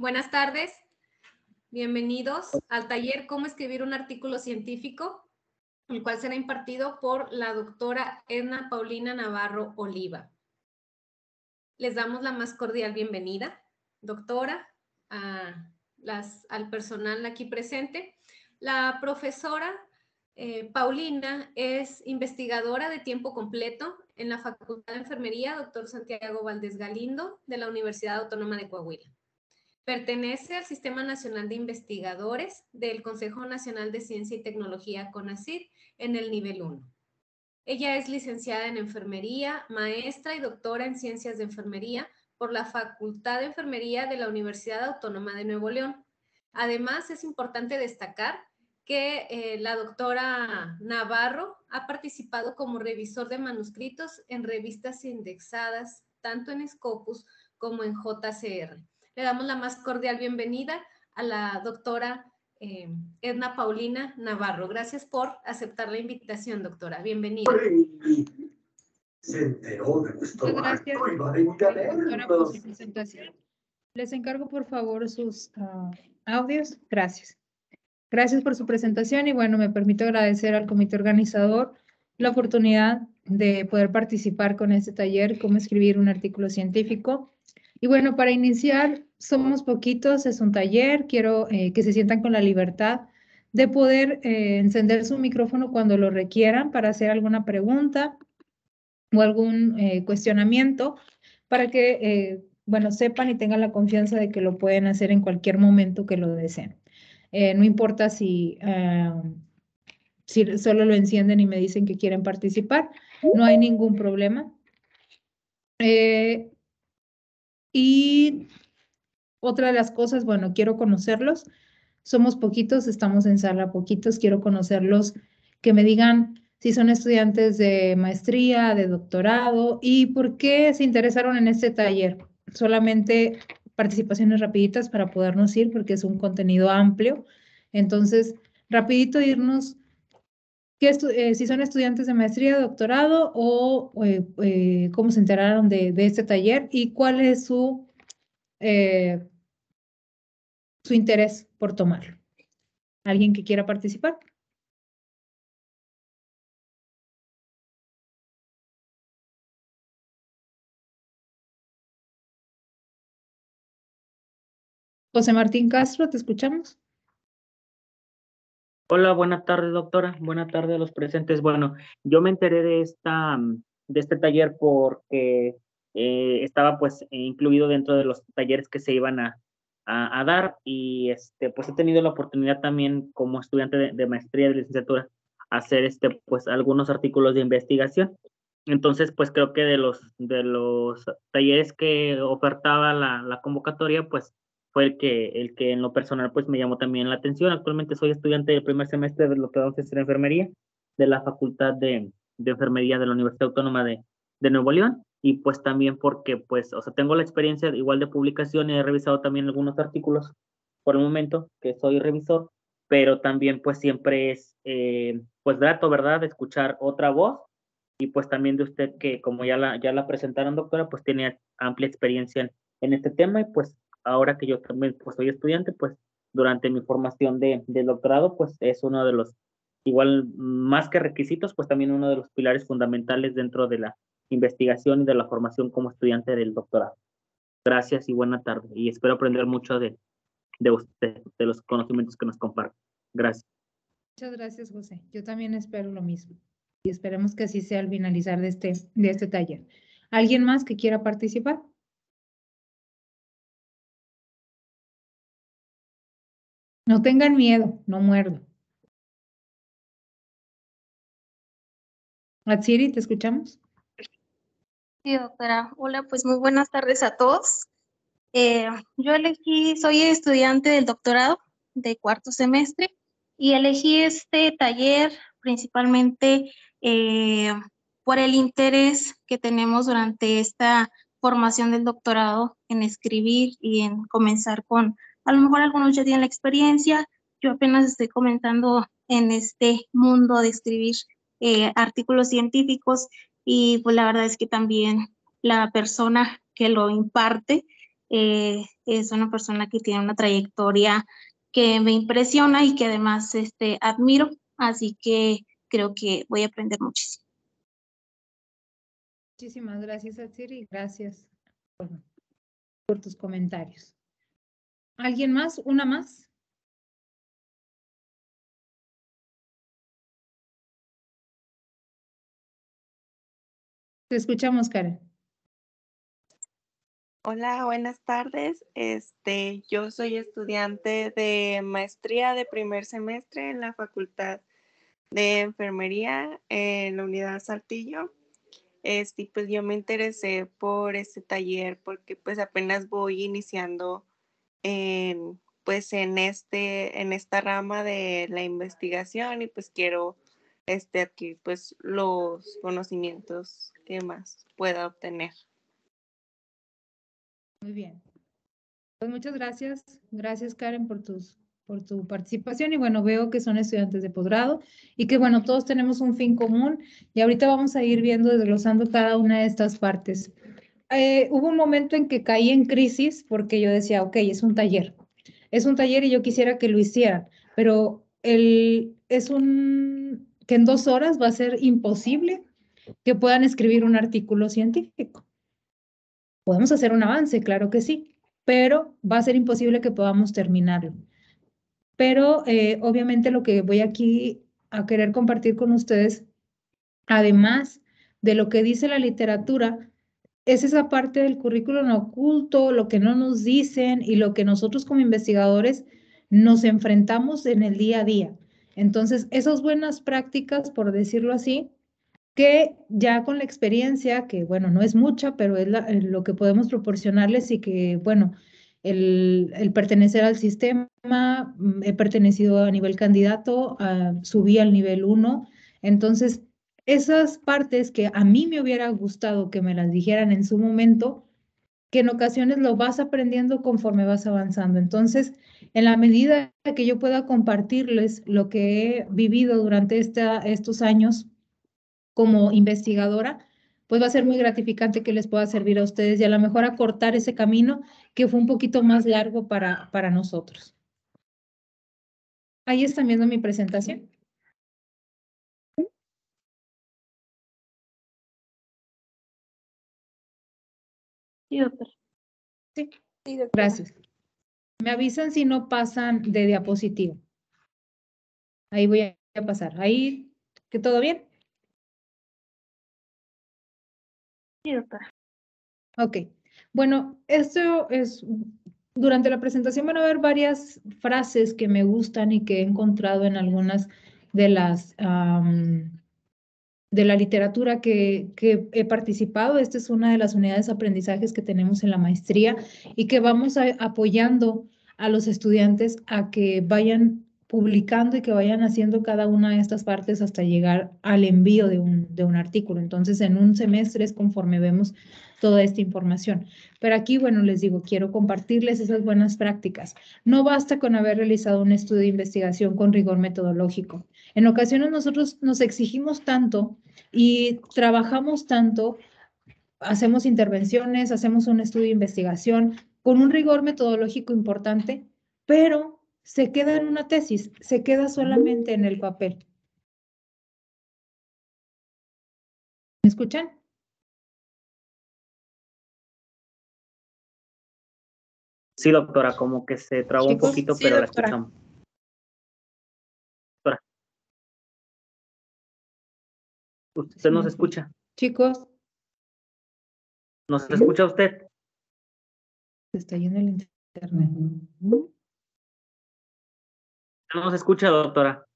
Buenas tardes. Bienvenidos al taller Cómo escribir un artículo científico, el cual será impartido por la doctora Edna Paulina Navarro Oliva. Les damos la más cordial bienvenida, doctora, a las, al personal aquí presente. La profesora eh, Paulina es investigadora de tiempo completo en la Facultad de Enfermería, doctor Santiago Valdés Galindo, de la Universidad Autónoma de Coahuila. Pertenece al Sistema Nacional de Investigadores del Consejo Nacional de Ciencia y Tecnología CONACYT en el nivel 1. Ella es licenciada en enfermería, maestra y doctora en ciencias de enfermería por la Facultad de Enfermería de la Universidad Autónoma de Nuevo León. Además, es importante destacar que eh, la doctora Navarro ha participado como revisor de manuscritos en revistas indexadas, tanto en Scopus como en JCR. Le damos la más cordial bienvenida a la doctora eh, Edna Paulina Navarro. Gracias por aceptar la invitación, doctora. Bienvenida. Se enteró de nuestro Gracias, su presentación. Les encargo, por favor, sus ah, audios. Gracias. Gracias por su presentación y bueno, me permito agradecer al comité organizador la oportunidad de poder participar con este taller, cómo escribir un artículo científico. Y bueno, para iniciar, somos poquitos, es un taller, quiero eh, que se sientan con la libertad de poder eh, encender su micrófono cuando lo requieran para hacer alguna pregunta o algún eh, cuestionamiento para que, bueno, sepan y tengan la confianza de que lo pueden hacer en cualquier momento que lo deseen. no importa si, si solo lo encienden y me dicen que quieren participar, no hay ningún problema. y otra de las cosas, bueno, quiero conocerlos. Somos poquitos, estamos en sala poquitos, quiero conocerlos, que me digan si son estudiantes de maestría, de doctorado y por qué se interesaron en este taller. Solamente participaciones rapiditas para podernos ir porque es un contenido amplio. Entonces, rapidito irnos, que eh, si son estudiantes de maestría, doctorado o eh, eh, cómo se enteraron de, este taller y cuál es su eh, su interés por tomarlo. ¿Alguien que quiera participar? José Martín Castro, te escuchamos. Hola, buena tarde, doctora. Buena tarde a los presentes. Bueno, yo me enteré de, esta, de este taller porque eh, estaba pues incluido dentro de los talleres que se iban a, dar y este, pues he tenido la oportunidad también como estudiante de, maestría de licenciatura hacer este, pues algunos artículos de investigación. Entonces, pues creo que de los, de los talleres que ofertaba la, convocatoria, pues fue el que, el que en lo personal pues me llamó también la atención. Actualmente soy estudiante del primer semestre de lo que vamos a hacer enfermería de la Facultad de, Enfermería de la Universidad Autónoma de, de Nuevo León y pues también porque pues, o sea, tengo la experiencia igual de publicación y he revisado también algunos artículos por el momento que soy revisor, pero también pues siempre es eh, pues grato, ¿verdad?, de escuchar otra voz y pues también de usted que como ya la, ya la presentaron doctora, pues tiene amplia experiencia en, este tema y pues ahora que yo también pues soy estudiante, pues durante mi formación de, de doctorado, pues es uno de los igual más que requisitos, pues también uno de los pilares fundamentales dentro de la investigación y de la formación como estudiante del doctorado. Gracias y buena tarde. Y espero aprender mucho de, de usted, de los conocimientos que nos comparten. Gracias. Muchas gracias, José. Yo también espero lo mismo. Y esperemos que así sea al finalizar de este, de este taller. ¿Alguien más que quiera participar? No tengan miedo, no muerdo. Atsiri, ¿te escuchamos? Hola, pues muy buenas tardes a todos. Eh, yo elegí, soy estudiante del doctorado de cuarto semestre y elegí este taller principalmente eh, por el interés que tenemos durante esta formación del doctorado en escribir y en comenzar con, a lo mejor algunos ya tienen la experiencia, yo apenas estoy comentando en este mundo de escribir eh, artículos científicos y pues la verdad es que también la persona que lo imparte eh, es una persona que tiene una trayectoria que me impresiona y que además este, admiro, así que creo que voy a aprender muchísimo. Muchísimas gracias, Atsiri, y gracias por tus comentarios. ¿Alguien más? ¿Una más? Te escuchamos, cara. Hola, buenas tardes. Este, yo soy estudiante de maestría de primer semestre en la Facultad de Enfermería en la Unidad Saltillo. Este, pues yo me interesé por este taller porque pues apenas voy iniciando pues en, este, en esta rama de la investigación y pues quiero este, aquí pues los conocimientos que más pueda obtener. Muy bien. Pues muchas gracias. Gracias, Karen, por tus por tu participación y bueno, veo que son estudiantes de posgrado y que bueno, todos tenemos un fin común y ahorita vamos a ir viendo, desglosando cada una de estas partes. Eh, hubo un momento en que caí en crisis porque yo decía, ok, es un taller, es un taller y yo quisiera que lo hicieran, pero el, es un que en dos horas va a ser imposible que puedan escribir un artículo científico. Podemos hacer un avance, claro que sí, pero va a ser imposible que podamos terminarlo. Pero eh, obviamente lo que voy aquí a querer compartir con ustedes, además de lo que dice la literatura, es esa parte del currículum oculto, lo que no nos dicen y lo que nosotros como investigadores nos enfrentamos en el día a día. Entonces, esas buenas prácticas, por decirlo así, que ya con la experiencia, que bueno, no es mucha, pero es eh, lo que podemos proporcionarles y que, bueno, el, pertenecer al sistema, mm, he pertenecido a nivel candidato, subí al nivel uno. entonces esas partes que a mí me hubiera gustado que me las dijeran en su momento, que en ocasiones lo vas aprendiendo conforme vas avanzando. Entonces, en la medida que yo pueda compartirles lo que he vivido durante estos años como investigadora, pues va a ser muy gratificante que les pueda servir a ustedes y a lo mejor acortar ese camino que fue un poquito más largo para, para nosotros. Ahí están viendo mi presentación. Sí, gracias. Me avisan si no pasan de diapositivo. Ahí voy a pasar. Ahí, ¿que todo bien? Sí, doctora. Ok. Bueno, esto es, durante la presentación van a haber varias frases que me gustan y que he encontrado en algunas de las de la literatura que, he participado. Esta es una de las unidades de aprendizajes que tenemos en la maestría y que vamos apoyando a los estudiantes a que vayan publicando y que vayan haciendo cada una de estas partes hasta llegar al envío de un, de un artículo. Entonces, en un semestre es conforme vemos toda esta información. Pero aquí, bueno, les digo, quiero compartirles esas buenas prácticas. No basta con haber realizado un estudio de investigación con rigor metodológico. En ocasiones nosotros nos exigimos tanto y trabajamos tanto, hacemos intervenciones, hacemos un estudio de investigación con un rigor metodológico importante, pero se queda en una tesis, se queda solamente en el papel. ¿Me escuchan? Sí, doctora, como que se trabó un poquito, pero la escuchamos. Doctora. ¿Usted nos escucha? Chicos. ¿Nos escucha usted? Se está yendo el internet. nos escucha, doctora?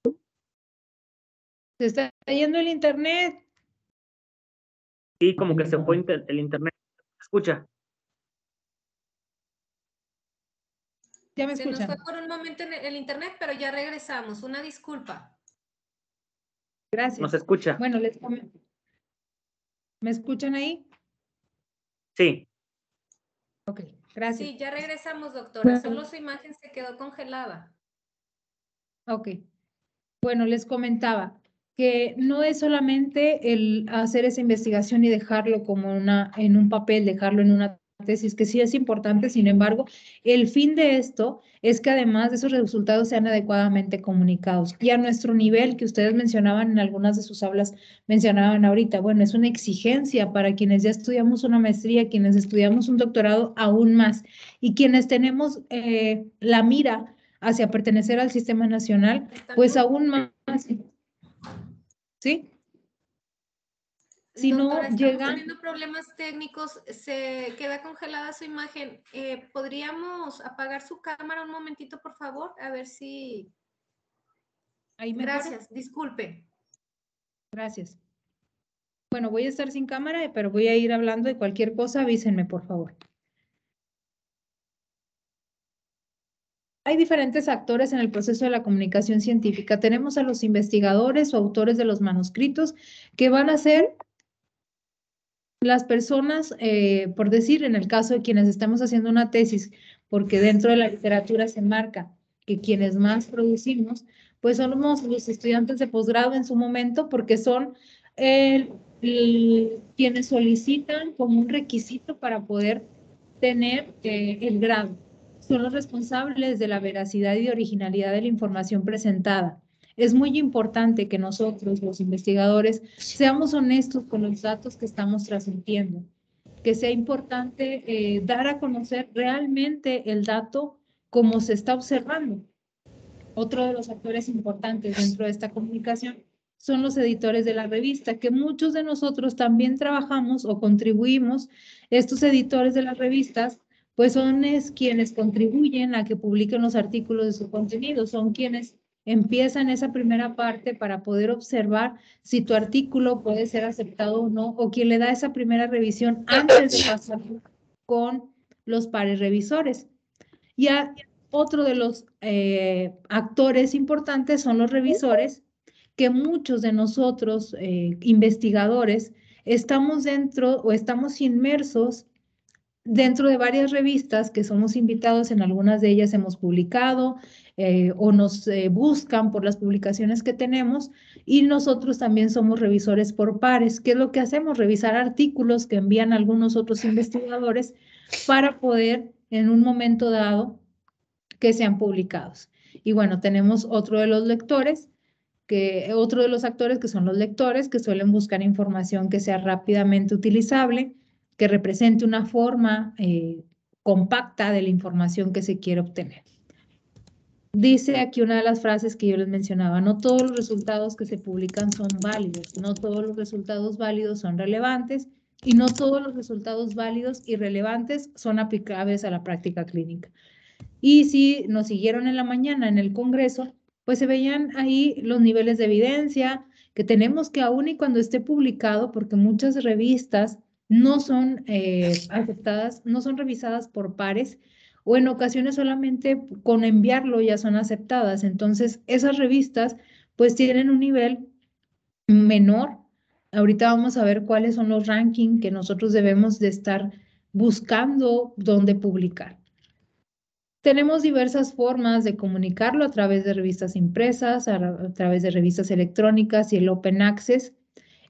Se está yendo el internet. Sí, como que se fue el internet. escucha? me escuchan. Se nos fue por un momento en el internet, pero ya regresamos. Una disculpa. Gracias. Nos escucha. Bueno, les comento. ¿Me escuchan ahí? Sí. Ok, gracias. Sí, ya regresamos, doctora. Solo su imagen se quedó congelada. Ok. Bueno, les comentaba que no es solamente el hacer esa investigación y dejarlo como una, en un papel, dejarlo en una tesis que sí es importante, sin embargo, el fin de esto es que además de esos resultados sean adecuadamente comunicados y a nuestro nivel que ustedes mencionaban en algunas de sus hablas, mencionaban ahorita, bueno, es una exigencia para quienes ya estudiamos una maestría, quienes estudiamos un doctorado aún más y quienes tenemos eh, la mira hacia pertenecer al sistema nacional, pues aún más. ¿Sí? Si no llegan. teniendo problemas técnicos, se queda congelada su imagen. Eh, ¿Podríamos apagar su cámara un momentito, por favor? A ver si. Ahí me Gracias, disculpe. Gracias. Bueno, voy a estar sin cámara, pero voy a ir hablando de cualquier cosa, avísenme, por favor. Hay diferentes actores en el proceso de la comunicación científica. Tenemos a los investigadores o autores de los manuscritos que van a ser las personas, eh, por decir, en el caso de quienes estamos haciendo una tesis, porque dentro de la literatura se marca que quienes más producimos, pues somos los estudiantes de posgrado en su momento, porque son eh, quienes solicitan como un requisito para poder tener eh, el grado. Son los responsables de la veracidad y originalidad de la información presentada es muy importante que nosotros, los investigadores, seamos honestos con los datos que estamos transmitiendo, que sea importante eh, dar a conocer realmente el dato como se está observando. Otro de los actores importantes dentro de esta comunicación son los editores de la revista, que muchos de nosotros también trabajamos o contribuimos. Estos editores de las revistas, pues son quienes contribuyen a que publiquen los artículos de su contenido, son quienes Empieza en esa primera parte para poder observar si tu artículo puede ser aceptado o no, o quien le da esa primera revisión antes de pasar con los pares revisores. Ya otro de los eh, actores importantes son los revisores, que muchos de nosotros, eh, investigadores, estamos dentro o estamos inmersos dentro de varias revistas que somos invitados, en algunas de ellas hemos publicado, eh, o nos eh, buscan por las publicaciones que tenemos y nosotros también somos revisores por pares. que es lo que hacemos? Revisar artículos que envían algunos otros investigadores para poder en un momento dado que sean publicados. Y bueno, tenemos otro de los lectores, que otro de los actores que son los lectores, que suelen buscar información que sea rápidamente utilizable, que represente una forma eh, compacta de la información que se quiere obtener. Dice aquí una de las frases que yo les mencionaba, no todos los resultados que se publican son válidos, no todos los resultados válidos son relevantes y no todos los resultados válidos y relevantes son aplicables a la práctica clínica. Y si nos siguieron en la mañana en el Congreso, pues se veían ahí los niveles de evidencia que tenemos que aún y cuando esté publicado, porque muchas revistas no son eh, aceptadas, no son revisadas por pares, o en ocasiones solamente con enviarlo ya son aceptadas. Entonces, esas revistas pues tienen un nivel menor. Ahorita vamos a ver cuáles son los rankings que nosotros debemos de estar buscando dónde publicar. Tenemos diversas formas de comunicarlo a través de revistas impresas, a, a través de revistas electrónicas y el Open Access.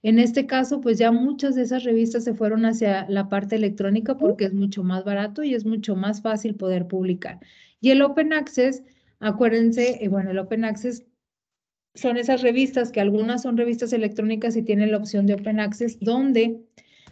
En este caso, pues ya muchas de esas revistas se fueron hacia la parte electrónica porque es mucho más barato y es mucho más fácil poder publicar. Y el Open Access, acuérdense, eh, bueno, el Open Access son esas revistas que algunas son revistas electrónicas y tienen la opción de Open Access donde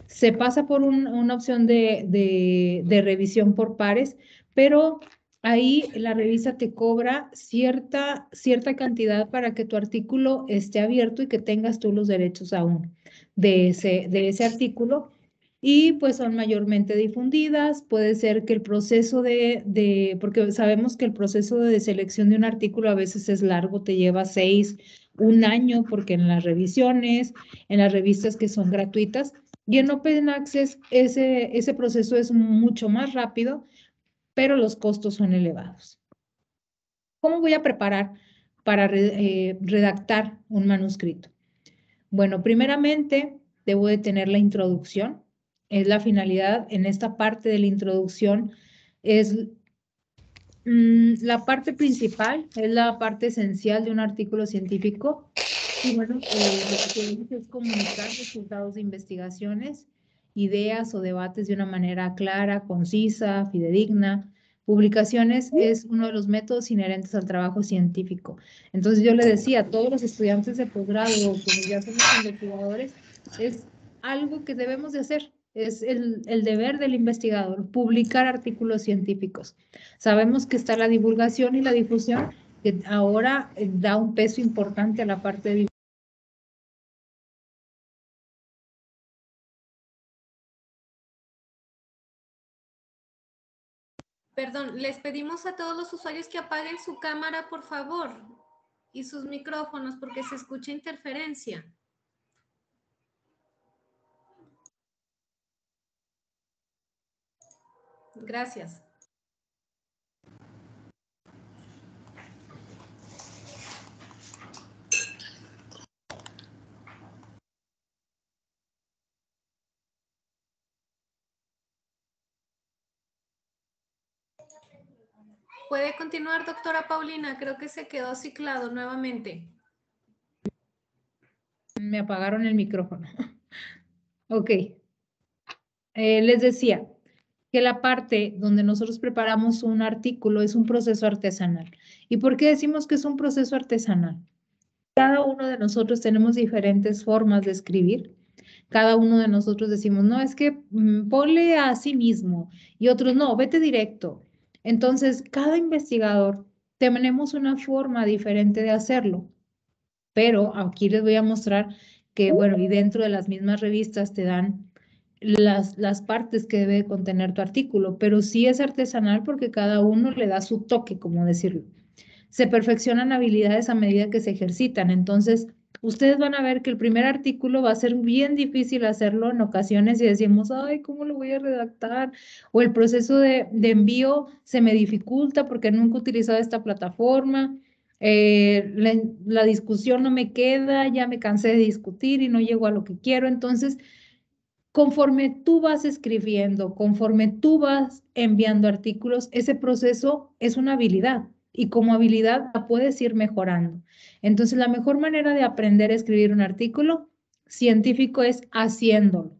se pasa por una opción de revisión por pares, pero ahí la revista te cobra cierta, cierta cantidad para que tu artículo esté abierto y que tengas tú los derechos aún de ese, de ese artículo. Y pues son mayormente difundidas. Puede ser que el proceso de, porque sabemos que el proceso de selección de un artículo a veces es largo, te lleva seis, un año, porque en las revisiones, en las revistas que son gratuitas, y en Open Access ese, ese proceso es mucho más rápido pero los costos son elevados. ¿Cómo voy a preparar para eh, redactar un manuscrito? Bueno, primeramente debo de tener la introducción. Es la finalidad en esta parte de la introducción. Es mm, la parte principal, es la parte esencial de un artículo científico. Y bueno, eh, lo que dice es comunicar resultados de investigaciones ideas o debates de una manera clara, concisa, fidedigna. Publicaciones es uno de los métodos inherentes al trabajo científico. Entonces yo le decía a todos los estudiantes de posgrado, como ya somos investigadores, es algo que debemos de hacer. Es el, el, deber del investigador publicar artículos científicos. Sabemos que está la divulgación y la difusión, que ahora eh, da un peso importante a la parte de Perdón, les pedimos a todos los usuarios que apaguen su cámara, por favor, y sus micrófonos, porque se escucha interferencia. Gracias. Puede continuar, doctora Paulina. Creo que se quedó ciclado nuevamente. Me apagaron el micrófono. ok. Eh, les decía que la parte donde nosotros preparamos un artículo es un proceso artesanal. ¿Y por qué decimos que es un proceso artesanal? Cada uno de nosotros tenemos diferentes formas de escribir, cada uno de nosotros decimos, no, es que mm, ponle a sí mismo y otros, no, vete directo. Entonces, cada investigador tenemos una forma diferente de hacerlo, pero aquí les voy a mostrar que, bueno, y dentro de las mismas revistas te dan las, las partes que debe contener tu artículo, pero sí es artesanal porque cada uno le da su toque, como decirlo. Se perfeccionan habilidades a medida que se ejercitan, entonces ustedes van a ver que el primer artículo va a ser bien difícil hacerlo en ocasiones y decimos, ay, ¿cómo lo voy a redactar? O el proceso de, envío se me dificulta porque nunca he utilizado esta plataforma, eh, la, la discusión no me queda, ya me cansé de discutir y no llego a lo que quiero. Entonces, conforme tú vas escribiendo, conforme tú vas enviando artículos, ese proceso es una habilidad y como habilidad la puedes ir mejorando. Entonces, la mejor manera de aprender a escribir un artículo científico es haciéndolo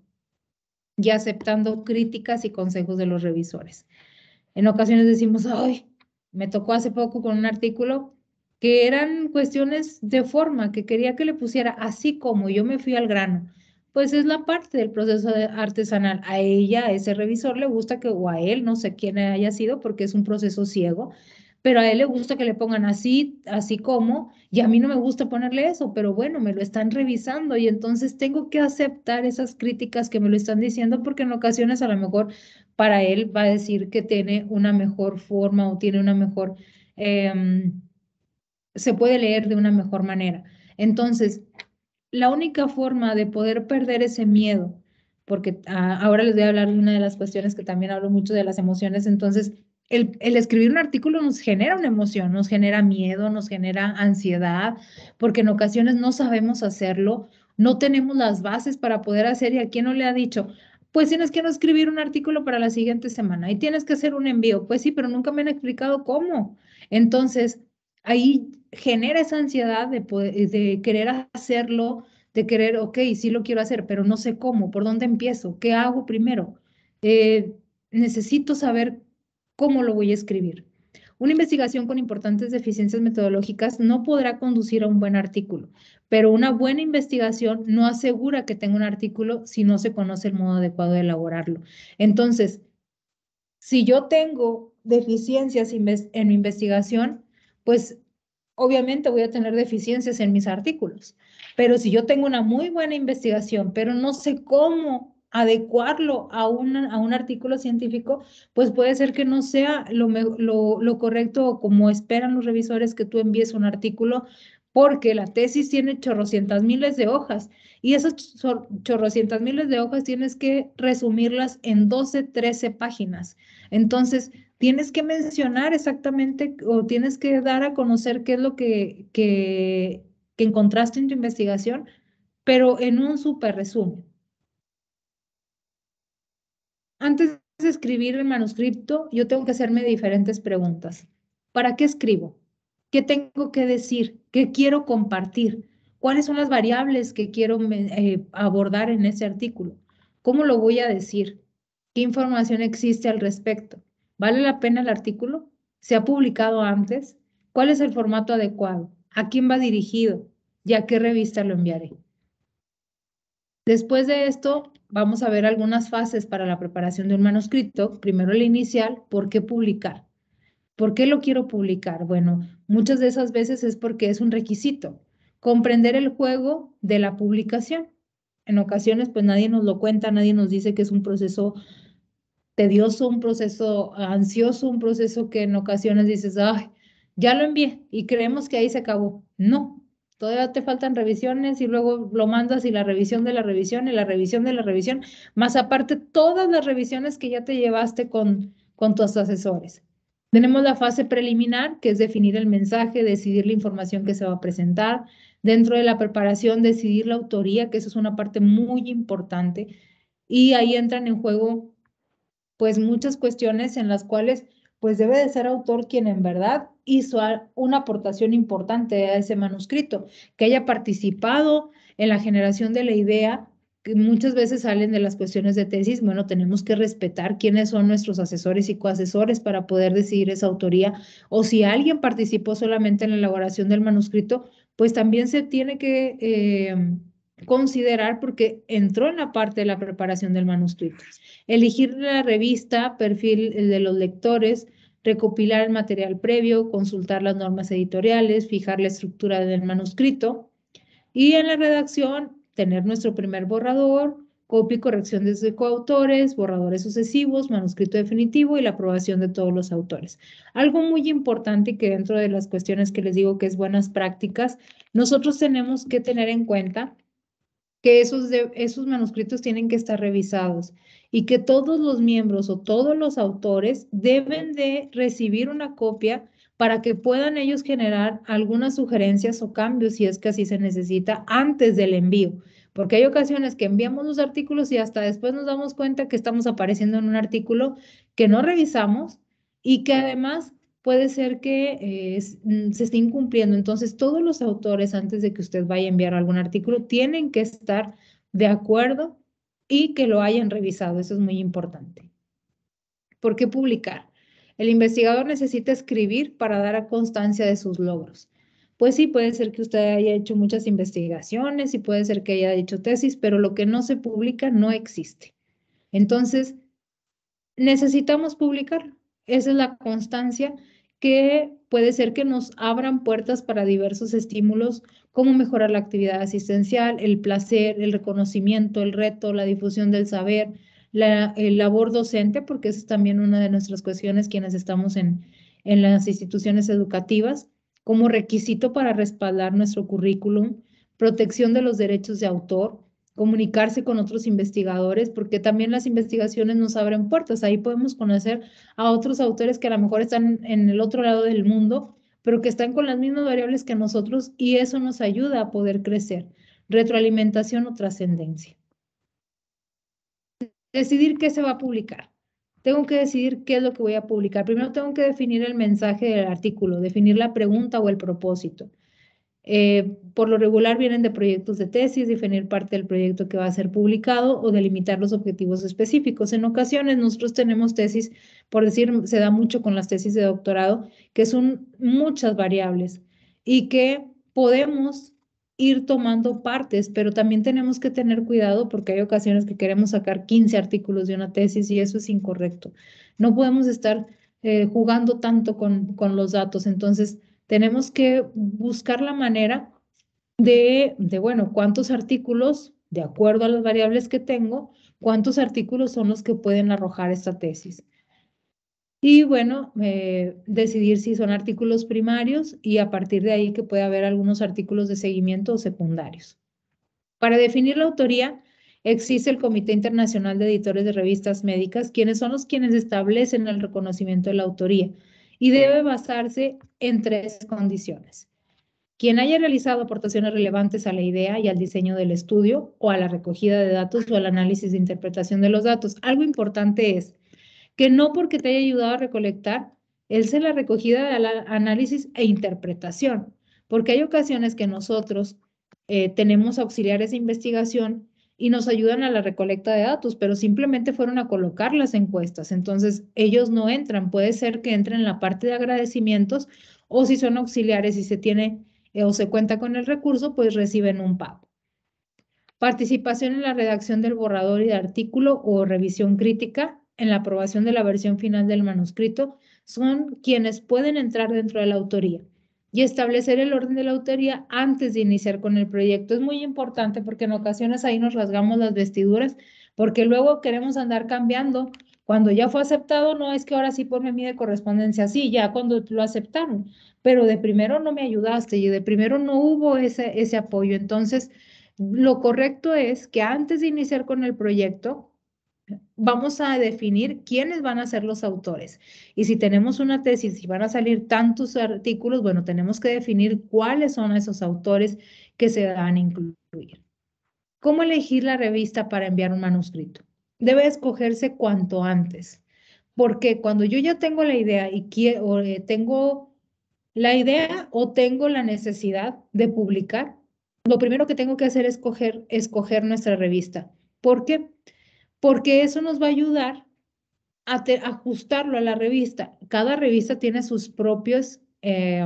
y aceptando críticas y consejos de los revisores. En ocasiones decimos, ay, me tocó hace poco con un artículo que eran cuestiones de forma, que quería que le pusiera así como yo me fui al grano. Pues es la parte del proceso artesanal. A ella, a ese revisor, le gusta que, o a él, no sé quién haya sido, porque es un proceso ciego, pero a él le gusta que le pongan así, así como, y a mí no me gusta ponerle eso, pero bueno, me lo están revisando y entonces tengo que aceptar esas críticas que me lo están diciendo porque en ocasiones a lo mejor para él va a decir que tiene una mejor forma o tiene una mejor, em, se puede leer de una mejor manera. Entonces, la única forma de poder perder ese miedo, porque ah, ahora les voy a hablar de una de las cuestiones que también hablo mucho de las emociones, entonces el, escribir un artículo nos genera una emoción, nos genera miedo, nos genera ansiedad, porque en ocasiones no sabemos hacerlo, no tenemos las bases para poder hacer y a quién no le ha dicho, pues tienes que no escribir un artículo para la siguiente semana y tienes que hacer un envío, pues sí, pero nunca me han explicado cómo. Entonces, ahí genera esa ansiedad de, querer hacerlo, de querer, ok, sí lo quiero hacer, pero no sé cómo, por dónde empiezo, qué hago primero. Eh, necesito saber cómo lo voy a escribir. Una investigación con importantes deficiencias metodológicas no podrá conducir a un buen artículo, pero una buena investigación no asegura que tenga un artículo si no se conoce el modo adecuado de elaborarlo. Entonces, si yo tengo deficiencias en mi investigación, pues obviamente voy a tener deficiencias en mis artículos. Pero si yo tengo una muy buena investigación, pero no sé cómo adecuarlo a, a un artículo científico, pues puede ser que no sea lo, correcto o como esperan los revisores que tú envíes un artículo, porque la tesis tiene chorrocientas miles de hojas y esas chorrocientas miles de hojas tienes que resumirlas en 12, 13 páginas. Entonces, tienes que mencionar exactamente o tienes que dar a conocer qué es lo que, que encontraste en tu investigación, pero en un super resumen. Antes de escribir el manuscrito, yo tengo que hacerme diferentes preguntas. ¿Para qué escribo? ¿Qué tengo que decir? ¿Qué quiero compartir? ¿Cuáles son las variables que quiero eh, abordar en ese artículo? ¿Cómo lo voy a decir? ¿Qué información existe al respecto? ¿Vale la pena el artículo? ¿Se ha publicado antes? ¿Cuál es el formato adecuado? ¿A quién va dirigido? ¿Y a qué revista lo enviaré? Después de esto, vamos a ver algunas fases para la preparación de un manuscrito. Primero el inicial, ¿por qué publicar? ¿Por qué lo quiero publicar? Bueno, muchas de esas veces es porque es un requisito. Comprender el juego de la publicación. En ocasiones, pues nadie nos lo cuenta, nadie nos dice que es un proceso tedioso, un proceso ansioso, un proceso que en ocasiones dices, ay, ya lo envié y creemos que ahí se acabó. No, todavía te faltan revisiones y luego lo mandas y la revisión de la revisión y la revisión de la revisión, más aparte todas las revisiones que ya te llevaste con, con tus asesores. Tenemos la fase preliminar, que es definir el mensaje, decidir la información que se va a presentar. Dentro de la preparación, decidir la autoría, que eso es una parte muy importante. Y ahí entran en juego, pues, muchas cuestiones en las cuales pues debe de ser autor quien en verdad hizo una aportación importante a ese manuscrito, que haya participado en la generación de la idea, que muchas veces salen de las cuestiones de tesis, bueno, tenemos que respetar quiénes son nuestros asesores y coasesores para poder decidir esa autoría, o si alguien participó solamente en la elaboración del manuscrito, pues también se tiene que... Eh, considerar porque entró en la parte de la preparación del manuscrito. Elegir la revista, perfil de los lectores, recopilar el material previo, consultar las normas editoriales, fijar la estructura del manuscrito y en la redacción tener nuestro primer borrador, copia y corrección de coautores, borradores sucesivos, manuscrito definitivo y la aprobación de todos los autores. Algo muy importante que dentro de las cuestiones que les digo que es buenas prácticas, nosotros tenemos que tener en cuenta que esos, esos manuscritos tienen que estar revisados y que todos los miembros o todos los autores deben de recibir una copia para que puedan ellos generar algunas sugerencias o cambios si es que así se necesita antes del envío. Porque hay ocasiones que enviamos los artículos y hasta después nos damos cuenta que estamos apareciendo en un artículo que no revisamos y que además puede ser que eh, mm, se esté incumpliendo. Entonces, todos los autores, antes de que usted vaya a enviar algún artículo, tienen que estar de acuerdo y que lo hayan revisado. Eso es muy importante. ¿Por qué publicar? El investigador necesita escribir para dar a constancia de sus logros. Pues sí, puede ser que usted haya hecho muchas investigaciones y puede ser que haya hecho tesis, pero lo que no se publica no existe. Entonces, necesitamos publicar. Esa es la constancia que puede ser que nos abran puertas para diversos estímulos, como mejorar la actividad asistencial, el placer, el reconocimiento, el reto, la difusión del saber, la el labor docente, porque es también una de nuestras cuestiones quienes estamos en, en las instituciones educativas, como requisito para respaldar nuestro currículum, protección de los derechos de autor, comunicarse con otros investigadores, porque también las investigaciones nos abren puertas. Ahí podemos conocer a otros autores que a lo mejor están en el otro lado del mundo, pero que están con las mismas variables que nosotros y eso nos ayuda a poder crecer. Retroalimentación o trascendencia. Decidir qué se va a publicar. Tengo que decidir qué es lo que voy a publicar. Primero tengo que definir el mensaje del artículo, definir la pregunta o el propósito. Eh, por lo regular vienen de proyectos de tesis, definir parte del proyecto que va a ser publicado o delimitar los objetivos específicos. En ocasiones nosotros tenemos tesis, por decir, se da mucho con las tesis de doctorado, que son muchas variables y que podemos ir tomando partes, pero también tenemos que tener cuidado porque hay ocasiones que queremos sacar 15 artículos de una tesis y eso es incorrecto. No podemos estar eh, jugando tanto con, con los datos. Entonces, tenemos que buscar la manera de, de, bueno, cuántos artículos, de acuerdo a las variables que tengo, cuántos artículos son los que pueden arrojar esta tesis. Y bueno, eh, decidir si son artículos primarios y a partir de ahí que puede haber algunos artículos de seguimiento o secundarios. Para definir la autoría, existe el Comité Internacional de Editores de Revistas Médicas, quienes son los quienes establecen el reconocimiento de la autoría y debe basarse en tres condiciones. Quien haya realizado aportaciones relevantes a la idea y al diseño del estudio o a la recogida de datos o al análisis de interpretación de los datos. Algo importante es que no porque te haya ayudado a recolectar, sea la recogida de análisis e interpretación, porque hay ocasiones que nosotros eh, tenemos auxiliares de investigación y nos ayudan a la recolecta de datos, pero simplemente fueron a colocar las encuestas. Entonces, ellos no entran. Puede ser que entren en la parte de agradecimientos o si son auxiliares y se tiene eh, o se cuenta con el recurso, pues reciben un pago. Participación en la redacción del borrador y de artículo o revisión crítica en la aprobación de la versión final del manuscrito son quienes pueden entrar dentro de la autoría y establecer el orden de la autoría antes de iniciar con el proyecto. Es muy importante porque en ocasiones ahí nos rasgamos las vestiduras porque luego queremos andar cambiando. Cuando ya fue aceptado, no es que ahora sí ponme mi de correspondencia, sí, ya cuando lo aceptaron, pero de primero no me ayudaste y de primero no hubo ese, ese apoyo. Entonces, lo correcto es que antes de iniciar con el proyecto, vamos a definir quiénes van a ser los autores. Y si tenemos una tesis y van a salir tantos artículos, bueno, tenemos que definir cuáles son esos autores que se van a incluir. ¿Cómo elegir la revista para enviar un manuscrito? Debe escogerse cuanto antes, porque cuando yo ya tengo la idea y quiero, o, eh, tengo la idea o tengo la necesidad de publicar, lo primero que tengo que hacer es escoger, escoger nuestra revista. ¿Por qué? porque eso nos va a ayudar a ajustarlo a la revista. Cada revista tiene sus propios eh,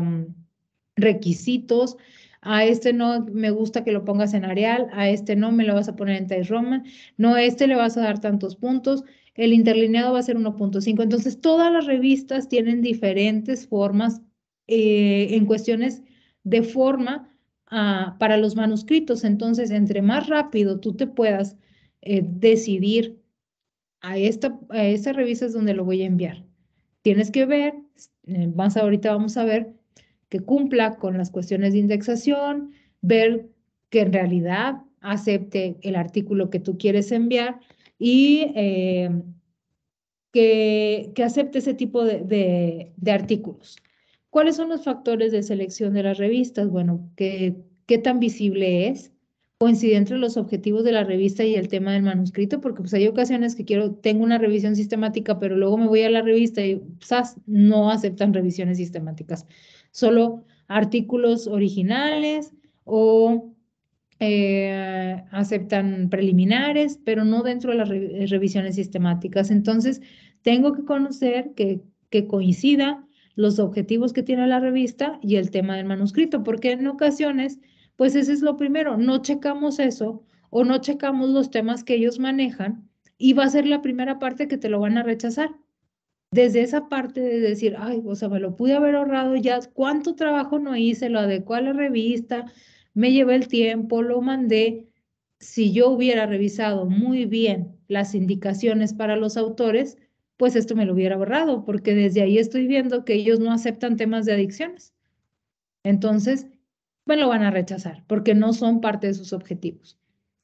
requisitos. A este no me gusta que lo pongas en Arial, a este no me lo vas a poner en Times Roman, no a este le vas a dar tantos puntos, el interlineado va a ser 1.5. Entonces, todas las revistas tienen diferentes formas eh, en cuestiones de forma ah, para los manuscritos. Entonces, entre más rápido tú te puedas eh, decidir a esta, revista es donde lo voy a enviar. Tienes que ver, eh, más ahorita vamos a ver, que cumpla con las cuestiones de indexación, ver que en realidad acepte el artículo que tú quieres enviar y eh, que, que, acepte ese tipo de, de, artículos. ¿Cuáles son los factores de selección de las revistas? Bueno, qué tan visible es? coincide entre los objetivos de la revista y el tema del manuscrito, porque pues hay ocasiones que quiero, tengo una revisión sistemática, pero luego me voy a la revista y ¡zas! no aceptan revisiones sistemáticas, solo artículos originales o eh, aceptan preliminares, pero no dentro de las eh, revisiones sistemáticas. Entonces, tengo que conocer que, que coincida los objetivos que tiene la revista y el tema del manuscrito, porque en ocasiones pues ese es lo primero, no checamos eso o no checamos los temas que ellos manejan y va a ser la primera parte que te lo van a rechazar. Desde esa parte de decir, ay, o sea, me lo pude haber ahorrado ya, cuánto trabajo no hice, lo adecué a la revista, me llevé el tiempo, lo mandé. Si yo hubiera revisado muy bien las indicaciones para los autores, pues esto me lo hubiera ahorrado porque desde ahí estoy viendo que ellos no aceptan temas de adicciones. Entonces, me pues, lo van a rechazar porque no son parte de sus objetivos.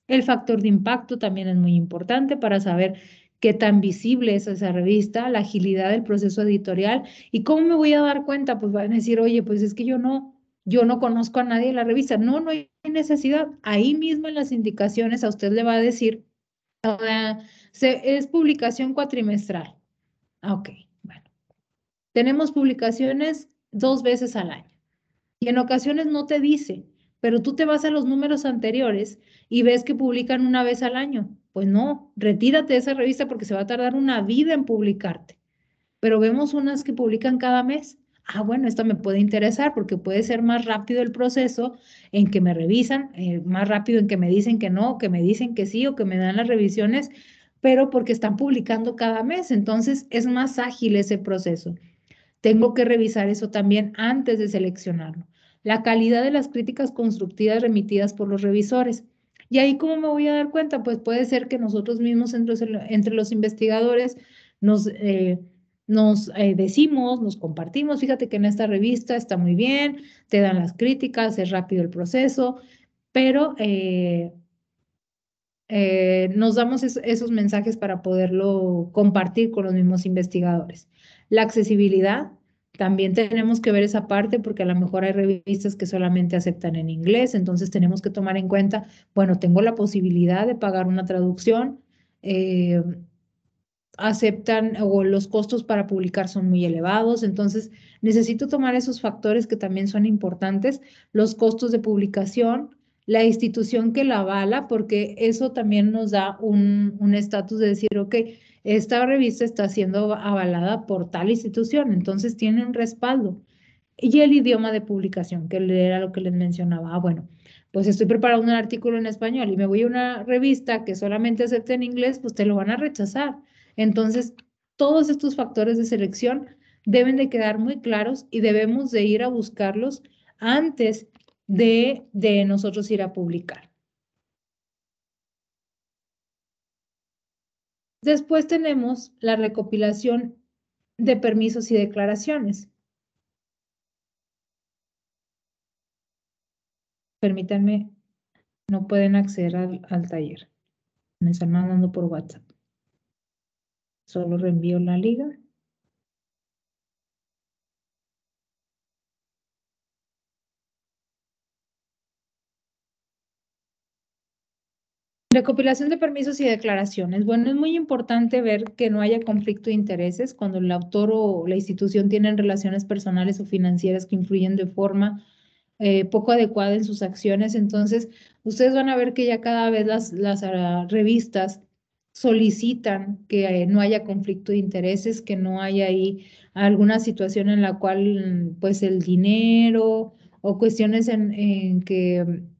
El factor de impacto también es muy importante para saber qué tan visible es esa revista, la agilidad del proceso editorial y cómo me voy a dar cuenta, pues van a decir, oye, pues es que yo no, yo no conozco a nadie de la revista. No, no hay necesidad. Ahí mismo en las indicaciones a usted le va a decir, es publicación cuatrimestral. Ok, bueno. Tenemos publicaciones dos veces al año y en ocasiones no te dice, pero tú te vas a los números anteriores y ves que publican una vez al año. Pues no, retírate de esa revista porque se va a tardar una vida en publicarte. Pero vemos unas que publican cada mes. Ah, bueno, esto me puede interesar porque puede ser más rápido el proceso en que me revisan, eh, más rápido en que me dicen que no, que me dicen que sí o que me dan las revisiones, pero porque están publicando cada mes. Entonces es más ágil ese proceso. Tengo que revisar eso también antes de seleccionarlo la calidad de las críticas constructivas remitidas por los revisores. Y ahí, ¿cómo me voy a dar cuenta? Pues puede ser que nosotros mismos entre, entre los investigadores nos, eh, nos eh, decimos, nos compartimos, fíjate que en esta revista está muy bien, te dan las críticas, es rápido el proceso, pero eh, nos damos esos mensajes para poderlo compartir con los mismos investigadores. La accesibilidad, también tenemos que ver esa parte porque a lo mejor hay revistas que solamente aceptan en inglés, entonces tenemos que tomar en cuenta, bueno, tengo la posibilidad de pagar una traducción, eh, aceptan o los costos para publicar son muy elevados, entonces necesito tomar esos factores que también son importantes, los costos de publicación, la institución que la avala, porque eso también nos da un estatus de decir, ok, esta revista está siendo avalada por tal institución, entonces tiene un respaldo. Y el idioma de publicación, que era lo que les mencionaba. Ah, bueno, pues estoy preparando un artículo en español y me voy a una revista que solamente acepta en inglés, pues te lo van a rechazar. Entonces, todos estos factores de selección deben de quedar muy claros y debemos de ir a buscarlos antes de nosotros ir a publicar. Después tenemos la recopilación de permisos y declaraciones. Permítanme, no pueden acceder al, taller. Me están mandando por WhatsApp. Solo reenvío la liga. Recopilación de permisos y declaraciones. Bueno, es muy importante ver que no haya conflicto de intereses cuando el autor o la institución tienen relaciones personales o financieras que influyen de forma eh, poco adecuada en sus acciones. Entonces, ustedes van a ver que ya cada vez las, las ah, revistas solicitan que eh, no haya conflicto de intereses, que no haya ahí alguna situación en la cual mm, pues el dinero o cuestiones en, en que mm,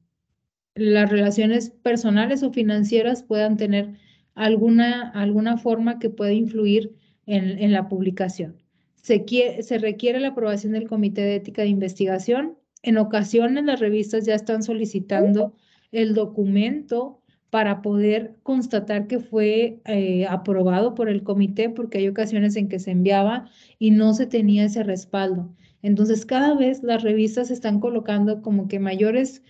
las relaciones personales o financieras puedan tener alguna, alguna forma que pueda influir en, la publicación. Se, se requiere la aprobación del Comité de Ética de Investigación. En ocasiones las revistas ya están solicitando el documento para poder constatar que fue eh, aprobado por el comité, porque hay ocasiones en que se enviaba y no se tenía ese respaldo. Entonces, cada vez las revistas están colocando como que mayores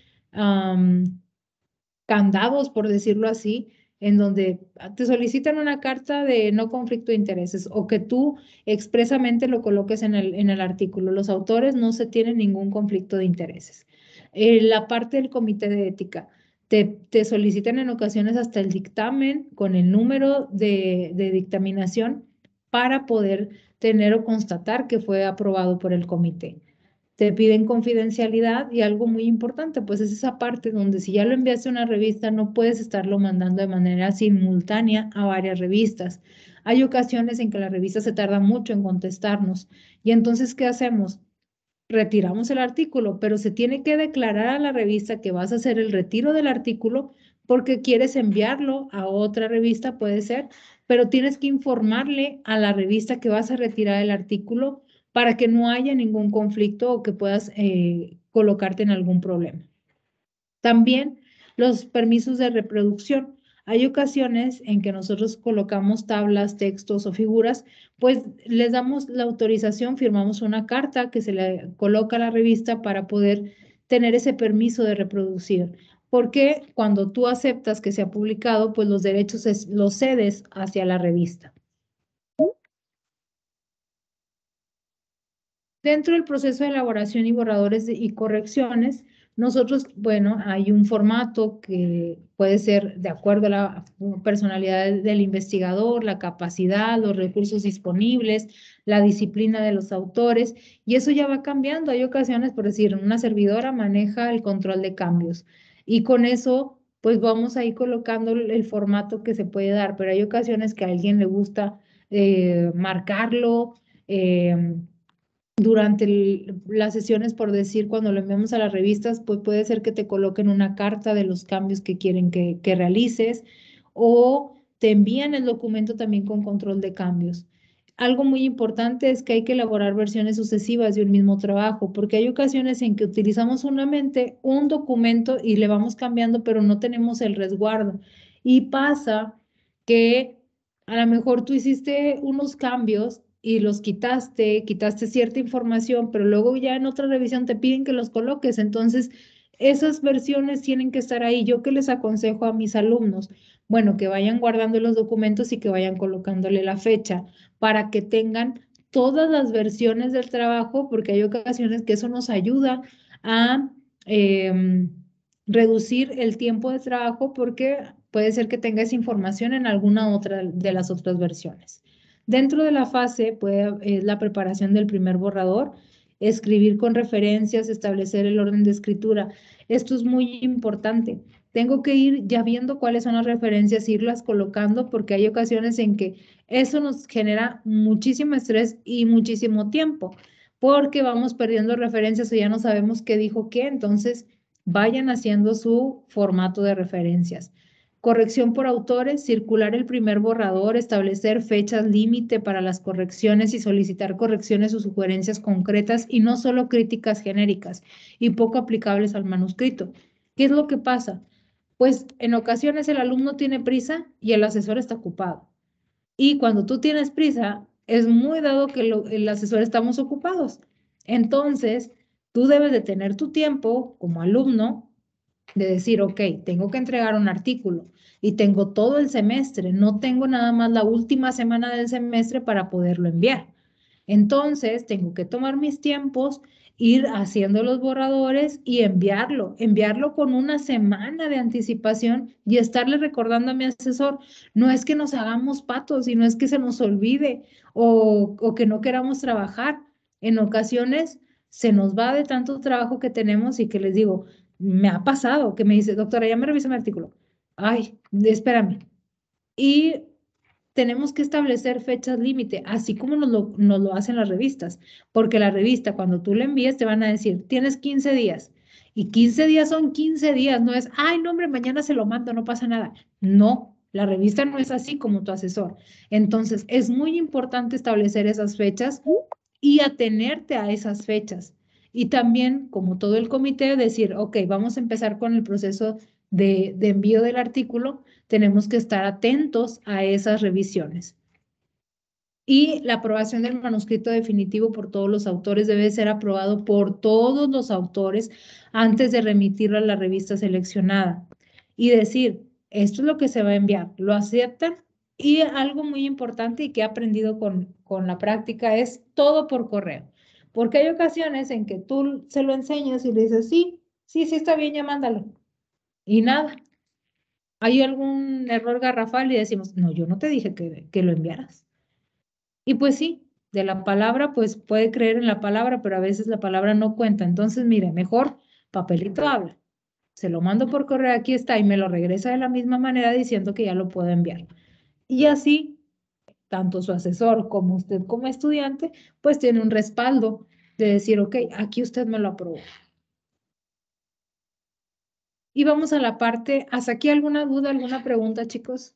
candados, por decirlo así, en donde te solicitan una carta de no conflicto de intereses o que tú expresamente lo coloques en el, artículo. Los autores no se tienen ningún conflicto de intereses. Eh, la parte del comité de ética. Te, te, solicitan en ocasiones hasta el dictamen con el número de dictaminación para poder tener o constatar que fue aprobado por el comité te piden confidencialidad y algo muy importante, pues es esa parte donde si ya lo enviaste a una revista, no puedes estarlo mandando de manera simultánea a varias revistas. Hay ocasiones en que la revista se tarda mucho en contestarnos y entonces, ¿qué hacemos? Retiramos el artículo, pero se tiene que declarar a la revista que vas a hacer el retiro del artículo porque quieres enviarlo a otra revista, puede ser, pero tienes que informarle a la revista que vas a retirar el artículo para que no haya ningún conflicto o que puedas eh, colocarte en algún problema. También los permisos de reproducción. Hay ocasiones en que nosotros colocamos tablas, textos o figuras, pues les damos la autorización, firmamos una carta que se le coloca a la revista para poder tener ese permiso de reproducir. Porque cuando tú aceptas que se ha publicado, pues los derechos los cedes hacia la revista. Dentro del proceso de elaboración y borradores y correcciones, nosotros, bueno, hay un formato que puede ser de acuerdo a la personalidad del investigador, la capacidad, los recursos disponibles, la disciplina de los autores, y eso ya va cambiando. Hay ocasiones, por decir, una servidora maneja el control de cambios y con eso pues vamos a ir colocando el formato que se puede dar, pero hay ocasiones que a alguien le gusta eh, marcarlo, eh, durante las sesiones, por decir, cuando lo enviamos a las revistas, pues puede ser que te coloquen una carta de los cambios que quieren que, que realices o te envían el documento también con control de cambios. Algo muy importante es que hay que elaborar versiones sucesivas de un mismo trabajo, porque hay ocasiones en que utilizamos solamente un documento y le vamos cambiando, pero no tenemos el resguardo. Y pasa que a lo mejor tú hiciste unos cambios y los quitaste, quitaste cierta información, pero luego ya en otra revisión te piden que los coloques. Entonces, esas versiones tienen que estar ahí. Yo que les aconsejo a mis alumnos, bueno, que vayan guardando los documentos y que vayan colocándole la fecha para que tengan todas las versiones del trabajo, porque hay ocasiones que eso nos ayuda a em, reducir el tiempo de trabajo porque puede ser que tengas información en alguna otra de las otras versiones. Dentro de la fase puede, es eh, la preparación del primer borrador, escribir con referencias, establecer el orden de escritura. Esto es muy importante. Tengo que ir ya viendo cuáles son las referencias, irlas colocando, porque hay ocasiones en que eso nos genera muchísimo estrés y muchísimo tiempo, porque vamos perdiendo referencias o ya no sabemos qué dijo qué. Entonces, vayan haciendo su formato de referencias corrección por autores, circular el primer borrador, establecer fechas límite para las correcciones y solicitar correcciones o sugerencias concretas y no solo críticas genéricas y poco aplicables al manuscrito. ¿Qué es lo que pasa? Pues en ocasiones el alumno tiene prisa y el asesor está ocupado. Y cuando tú tienes prisa, es muy dado que el asesor estamos ocupados. Entonces, tú debes de tener tu tiempo como alumno de decir, ok, tengo que entregar un artículo y tengo todo el semestre, no tengo nada más la última semana del semestre para poderlo enviar. Entonces, tengo que tomar mis tiempos, ir haciendo los borradores y enviarlo, enviarlo con una semana de anticipación y estarle recordando a mi asesor, no es que nos hagamos patos y no es que se nos olvide o, que no queramos trabajar. En ocasiones se nos va de tanto trabajo que tenemos y que les digo, me ha pasado que me dice, doctora, ya me revisa mi artículo Ay, espérame. Y tenemos que establecer fechas límite, así como nos lo, hacen las revistas, porque la revista cuando tú le envías te van a decir, tienes 15 días. Y 15 días son 15 días, no es, ay, no, hombre, mañana se lo mando, no pasa nada. No, la revista no es así como tu asesor. Entonces, es muy importante establecer esas fechas y atenerte a esas fechas. Y también, como todo el comité, decir, ok, vamos a empezar con el proceso de, envío del artículo, tenemos que estar atentos a esas revisiones. Y la aprobación del manuscrito definitivo por todos los autores debe ser aprobado por todos los autores antes de remitirlo a la revista seleccionada y decir, esto es lo que se va a enviar, lo aceptan. Y algo muy importante y que he aprendido con, con la práctica es todo por correo. Porque hay ocasiones en que tú se lo enseñas y le dices, sí, sí, sí está bien, ya mándalo y nada. Hay algún error garrafal y decimos, no, yo no te dije que, que lo enviaras. Y pues sí, de la palabra, pues puede creer en la palabra, pero a veces la palabra no cuenta. Entonces, mire, mejor papelito habla. Se lo mando por correo, aquí está, y me lo regresa de la misma manera diciendo que ya lo puedo enviar. Y así, tanto su asesor como usted como estudiante, pues tiene un respaldo de decir, ok, aquí usted me lo aprobó y vamos a la parte. ¿Hasta aquí alguna duda, alguna pregunta, chicos?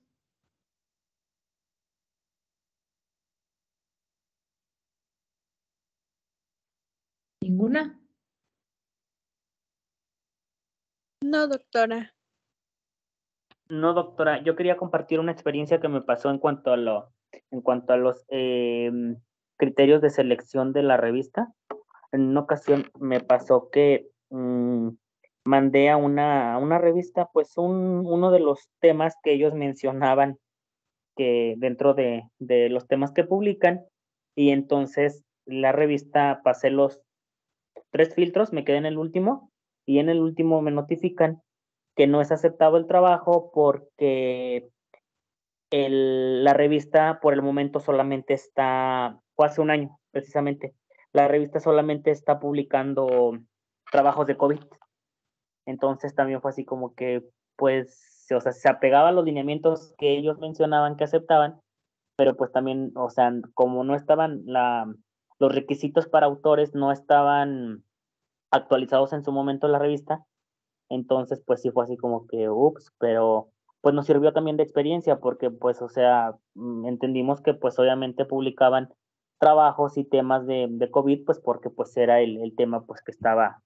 ¿Ninguna? No, doctora. No, doctora, yo quería compartir una experiencia que me pasó en cuanto a, los em, criterios de selección de la revista. En una ocasión me pasó que mm, mandé a una, revista pues un, uno de los temas que ellos mencionaban que dentro de, los temas que publican y entonces la revista pasé los tres filtros, me quedé en el último y en el último me notifican que no es aceptado el trabajo porque la revista por el momento solamente está, fue hace un año precisamente, la revista solamente está publicando trabajos de COVID. Entonces también fue así como que, pues, o sea, se apegaba a los lineamientos que ellos mencionaban que aceptaban, pero pues también, o sea, como no estaban la, los requisitos para autores, no estaban actualizados en su momento en la revista, entonces pues sí fue así como que, ups, pero pues nos sirvió también de experiencia porque pues, o sea, mm, entendimos que pues obviamente publicaban trabajos y temas de, COVID, pues porque pues era el, el tema pues que estaba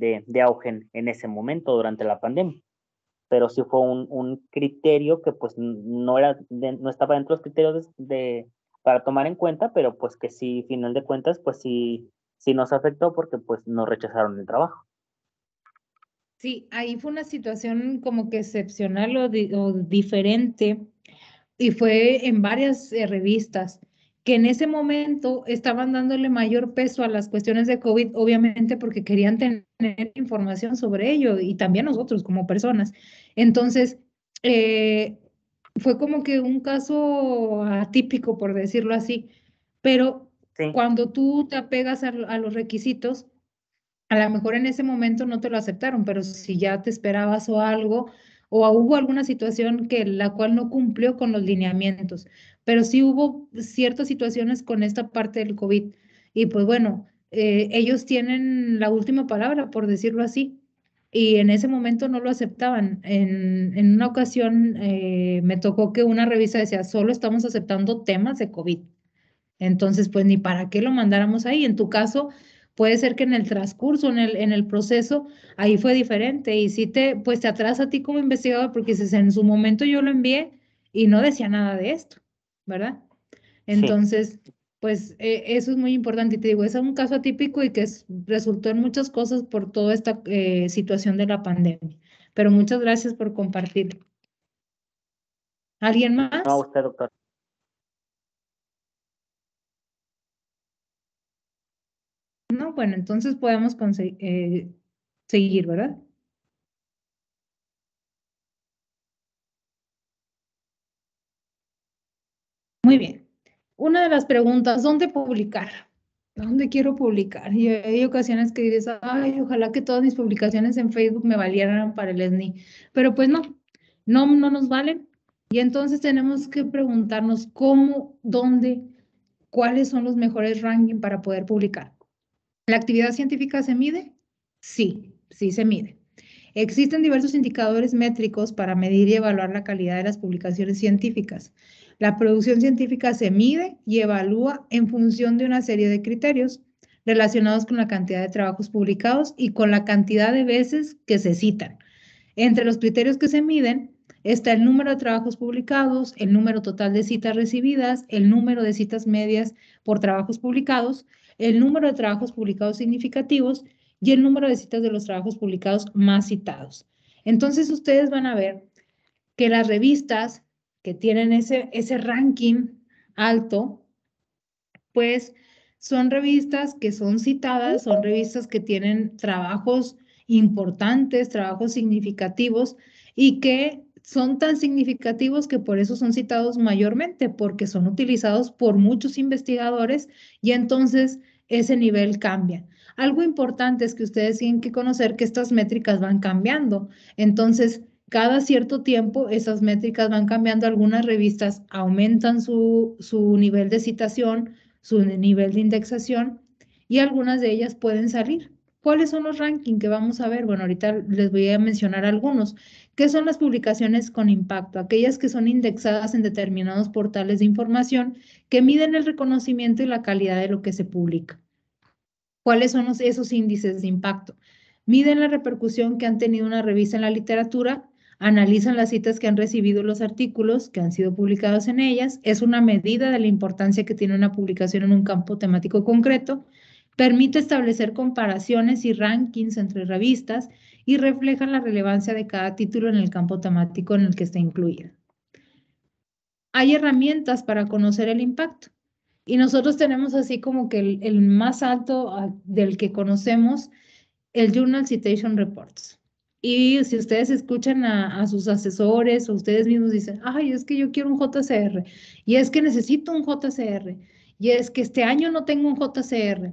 de, de auge en, ese momento durante la pandemia. Pero sí fue un, criterio que pues no, era no estaba dentro de los criterios de, para tomar en cuenta, pero pues que sí, final de cuentas, pues sí, sí nos afectó porque pues nos rechazaron el trabajo. Sí, ahí fue una situación como que excepcional o, diferente y fue en varias eh, revistas que en ese momento estaban dándole mayor peso a las cuestiones de COVID, obviamente porque querían tener información sobre ello y también nosotros como personas. Entonces, eh, fue como que un caso atípico, por decirlo así, pero cuando tú te apegas a los requisitos, a lo mejor en ese momento no te lo aceptaron, pero si ya te esperabas o algo, o hubo alguna situación que la cual no cumplió con los lineamientos, pero sí hubo ciertas situaciones con esta parte del COVID. Y pues bueno, eh, ellos tienen la última palabra, por decirlo así, y en ese momento no lo aceptaban. En, una ocasión eh, me tocó que una revista decía, solo estamos aceptando temas de COVID. Entonces, pues ni para qué lo mandáramos ahí. En tu caso, Puede ser que en el transcurso, en el, en el proceso, ahí fue diferente y si te, pues te atrasa a ti como investigador porque dices, en su momento yo lo envié y no decía nada de esto, ¿verdad? Entonces, pues eh, eso es muy importante y te digo, es un caso atípico y que resultó en muchas cosas por toda esta eh, situación de la pandemia. Pero muchas gracias por compartir. ¿Alguien más? No, usted, doctor. Bueno, entonces podemos eh, seguir, ¿verdad? Muy bien. Una de las preguntas, ¿dónde publicar? ¿Dónde quiero publicar? Y hay ocasiones que dices, ay, ojalá que todas mis publicaciones en Facebook me valieran para el SNI. Pero pues no, no, no nos valen. Y entonces tenemos que preguntarnos cómo, dónde, cuáles son los mejores rankings para poder publicar. ¿La actividad científica se mide? Sí, sí se mide. Existen diversos indicadores métricos para medir y evaluar la calidad de las publicaciones científicas. La producción científica se mide y evalúa en función de una serie de criterios relacionados con la cantidad de trabajos publicados y con la cantidad de veces que se citan. Entre los criterios que se miden está el número de trabajos publicados, el número total de citas recibidas, el número de citas medias por trabajos publicados el número de trabajos publicados significativos y el número de citas de los trabajos publicados más citados. Entonces ustedes van a ver que las revistas que tienen ese, ese ranking alto, pues son revistas que son citadas, son revistas que tienen trabajos importantes, trabajos significativos y que son tan significativos que por eso son citados mayormente, porque son utilizados por muchos investigadores y entonces ese nivel cambia. Algo importante es que ustedes tienen que conocer que estas métricas van cambiando. Entonces, cada cierto tiempo esas métricas van cambiando. Algunas revistas aumentan su, su nivel de citación, su nivel de indexación y algunas de ellas pueden salir. ¿Cuáles son los rankings que vamos a ver? Bueno, ahorita les voy a mencionar algunos. ¿Qué son las publicaciones con impacto? Aquellas que son indexadas en determinados portales de información que miden el reconocimiento y la calidad de lo que se publica. ¿Cuáles son esos índices de impacto? Miden la repercusión que han tenido una revista en la literatura, analizan las citas que han recibido los artículos que han sido publicados en ellas, es una medida de la importancia que tiene una publicación en un campo temático concreto, permite establecer comparaciones y rankings entre revistas y refleja la relevancia de cada título en el campo temático en el que está incluida. Hay herramientas para conocer el impacto y nosotros tenemos así como que el, más alto ah, del que conocemos, el Journal Citation Reports. Y si ustedes escuchan a, a, sus asesores o ustedes mismos dicen, ay, es que yo quiero un JCR, y es que necesito un JCR, y es que este año no tengo un JCR,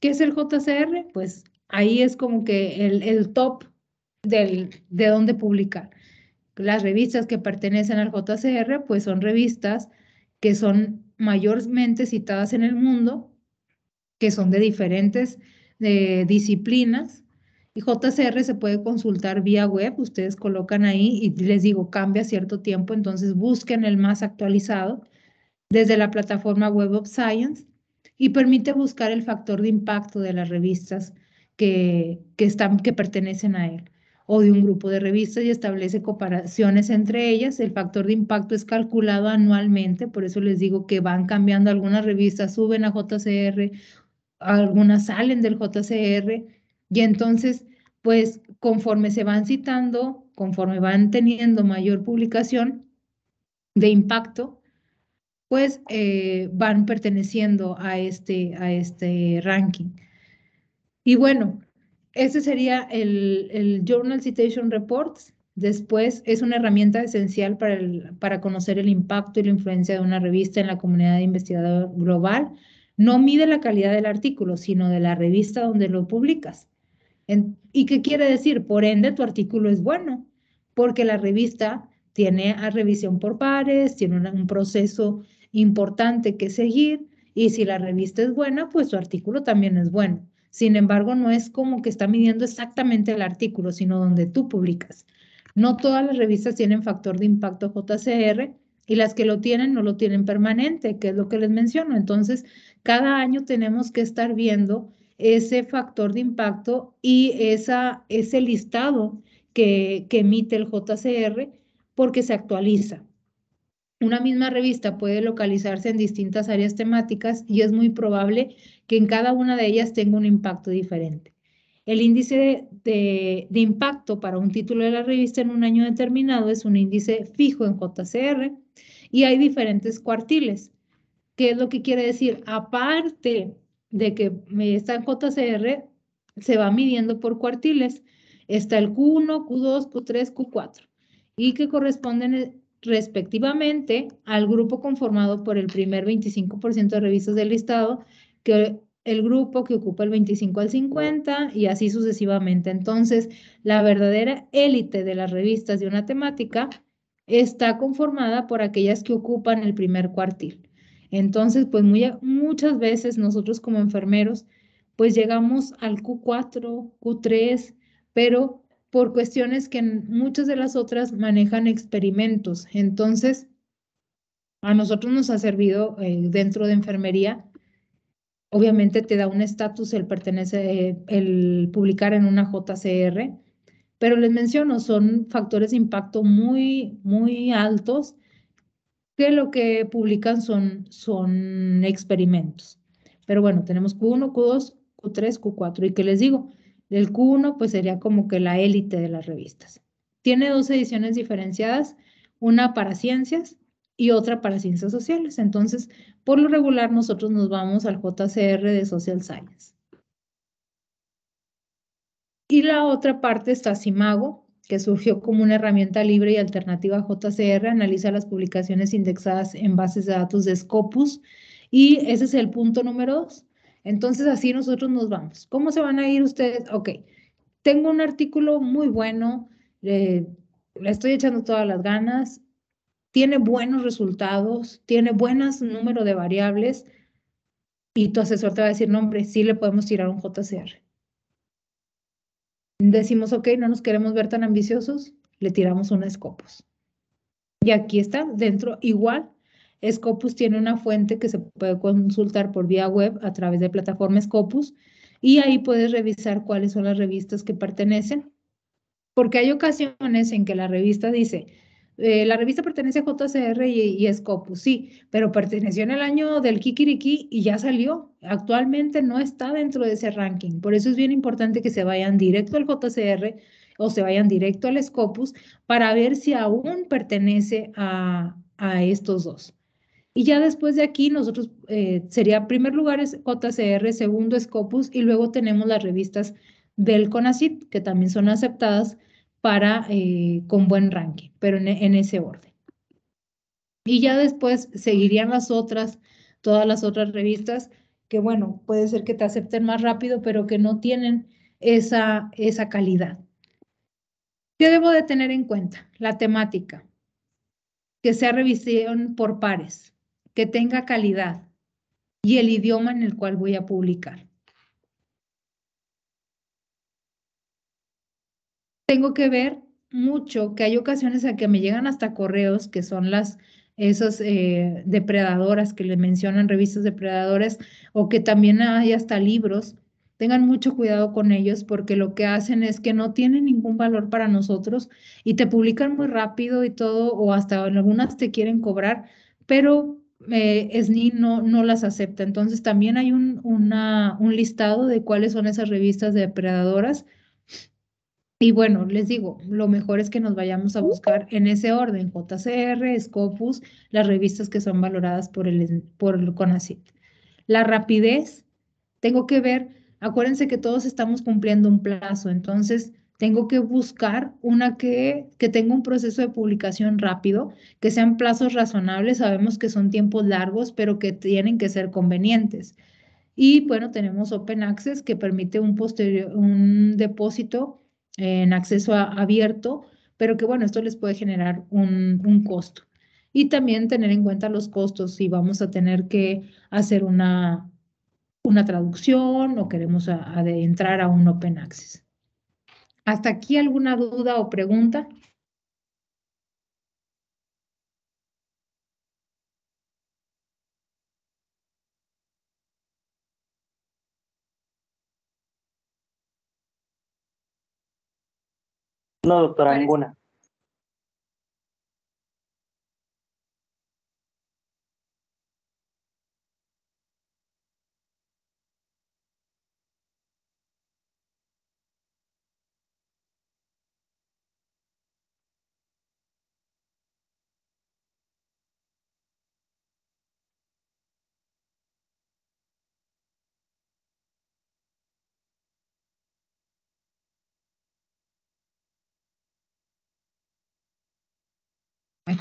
¿Qué es el JCR? Pues ahí es como que el, top de dónde publicar. Las revistas que pertenecen al JCR, pues son revistas que son mayormente citadas en el mundo, que son de diferentes eh, disciplinas. Y JCR se puede consultar vía web, ustedes colocan ahí y les digo, cambia cierto tiempo, entonces busquen el más actualizado desde la plataforma Web of Science y permite buscar el factor de impacto de las revistas que, que, están, que pertenecen a él o de un grupo de revistas y establece comparaciones entre ellas. El factor de impacto es calculado anualmente, por eso les digo que van cambiando algunas revistas, suben a JCR, algunas salen del JCR y entonces, pues conforme se van citando, conforme van teniendo mayor publicación de impacto, pues eh, van perteneciendo a este, a este ranking. Y bueno, ese sería el, Journal Citation Reports. Después es una herramienta esencial para, para conocer el impacto y la influencia de una revista en la comunidad de investigador global. No mide la calidad del artículo, sino de la revista donde lo publicas. ¿Y qué quiere decir? Por ende, tu artículo es bueno, porque la revista tiene a revisión por pares, tiene un proceso importante que seguir y si la revista es buena, pues su artículo también es bueno. Sin embargo, no es como que está midiendo exactamente el artículo, sino donde tú publicas. No todas las revistas tienen factor de impacto JCR y las que lo tienen no lo tienen permanente, que es lo que les menciono. Entonces, cada año tenemos que estar viendo ese factor de impacto y esa, ese listado que, que emite el JCR porque se actualiza. Una misma revista puede localizarse en distintas áreas temáticas y es muy probable que en cada una de ellas tenga un impacto diferente. El índice de, impacto para un título de la revista en un año determinado es un índice fijo en JCR y hay diferentes cuartiles. ¿Qué es lo que quiere decir? Aparte de que está en JCR, se va midiendo por cuartiles. Está el Q1, Q2, Q3, Q4 y que corresponden respectivamente al grupo conformado por el primer 25% de revistas del listado, que el grupo que ocupa el 25 al 50 y así sucesivamente. Entonces, la verdadera élite de las revistas de una temática está conformada por aquellas que ocupan el primer cuartil. Entonces, pues muchas veces nosotros como enfermeros, pues llegamos al Q4, Q3, pero por cuestiones que muchas de las otras manejan experimentos. Entonces, a nosotros nos ha servido eh, dentro de enfermería. Obviamente te da un estatus el pertenece eh, el publicar en una JCR, pero les menciono son factores de impacto muy muy altos que lo que publican son son experimentos. Pero bueno, tenemos Q1, Q2, Q3, Q4 y qué les digo, del Q1 pues sería como que la élite de las revistas. Tiene dos ediciones diferenciadas, una para ciencias y otra para ciencias sociales. Entonces, por lo regular nosotros nos vamos al JCR de Social Science. Y la otra parte está Simago, que surgió como una herramienta libre y alternativa a JCR, analiza las publicaciones indexadas en bases de datos de Scopus. Y ese es el punto número dos. Entonces así nosotros nos vamos. ¿Cómo se van a ir ustedes? Ok, tengo un artículo muy bueno, eh, le estoy echando todas las ganas, tiene buenos resultados, tiene buenos número de variables y tu asesor te va a decir, no hombre, sí le podemos tirar un JCR. Decimos, ok, no nos queremos ver tan ambiciosos, le tiramos un escopos. Y aquí está dentro igual Scopus tiene una fuente que se puede consultar por vía web a través de plataforma Scopus y ahí puedes revisar cuáles son las revistas que pertenecen, porque hay ocasiones en que la revista dice, eh, la revista pertenece a JCR y, Scopus, sí, pero perteneció en el año del Kikiriki y ya salió. Actualmente no está dentro de ese ranking. Por eso es bien importante que se vayan directo al JCR o se vayan directo al Scopus para ver si aún pertenece a estos dos. Y ya después de aquí, nosotros eh, sería primer lugar es JCR, segundo Scopus y luego tenemos las revistas del CONACIT, que también son aceptadas para eh, con buen ranking, pero en, ese orden. Y ya después seguirían las otras, todas las otras revistas, que bueno, puede ser que te acepten más rápido, pero que no tienen esa, esa calidad. ¿Qué debo de tener en cuenta? La temática, que sea revisión por pares que tenga calidad y el idioma en el cual voy a publicar. Tengo que ver mucho que hay ocasiones en que me llegan hasta correos que son las esas eh, depredadoras que le mencionan revistas depredadoras o que también hay hasta libros tengan mucho cuidado con ellos porque lo que hacen es que no tienen ningún valor para nosotros y te publican muy rápido y todo, o hasta en algunas te quieren cobrar, pero eh, SNI no, no las acepta. Entonces también hay un, un listado de cuáles son esas revistas depredadoras. Y bueno, les digo, lo mejor es que nos vayamos a buscar en ese orden, JCR, Scopus, las revistas que son valoradas por el, por CONACIT. La rapidez, tengo que ver, acuérdense que todos estamos cumpliendo un plazo, entonces tengo que buscar una que, que tenga un proceso de publicación rápido, que sean plazos razonables, sabemos que son tiempos largos, pero que tienen que ser convenientes. Y bueno, tenemos Open Access que permite un, posterior, un depósito en acceso abierto, pero que bueno, esto les puede generar un, costo. Y también tener en cuenta los costos, si vamos a tener que hacer una, una traducción o queremos a, entrar a un Open Access. ¿Hasta aquí alguna duda o pregunta? No, doctora, ninguna.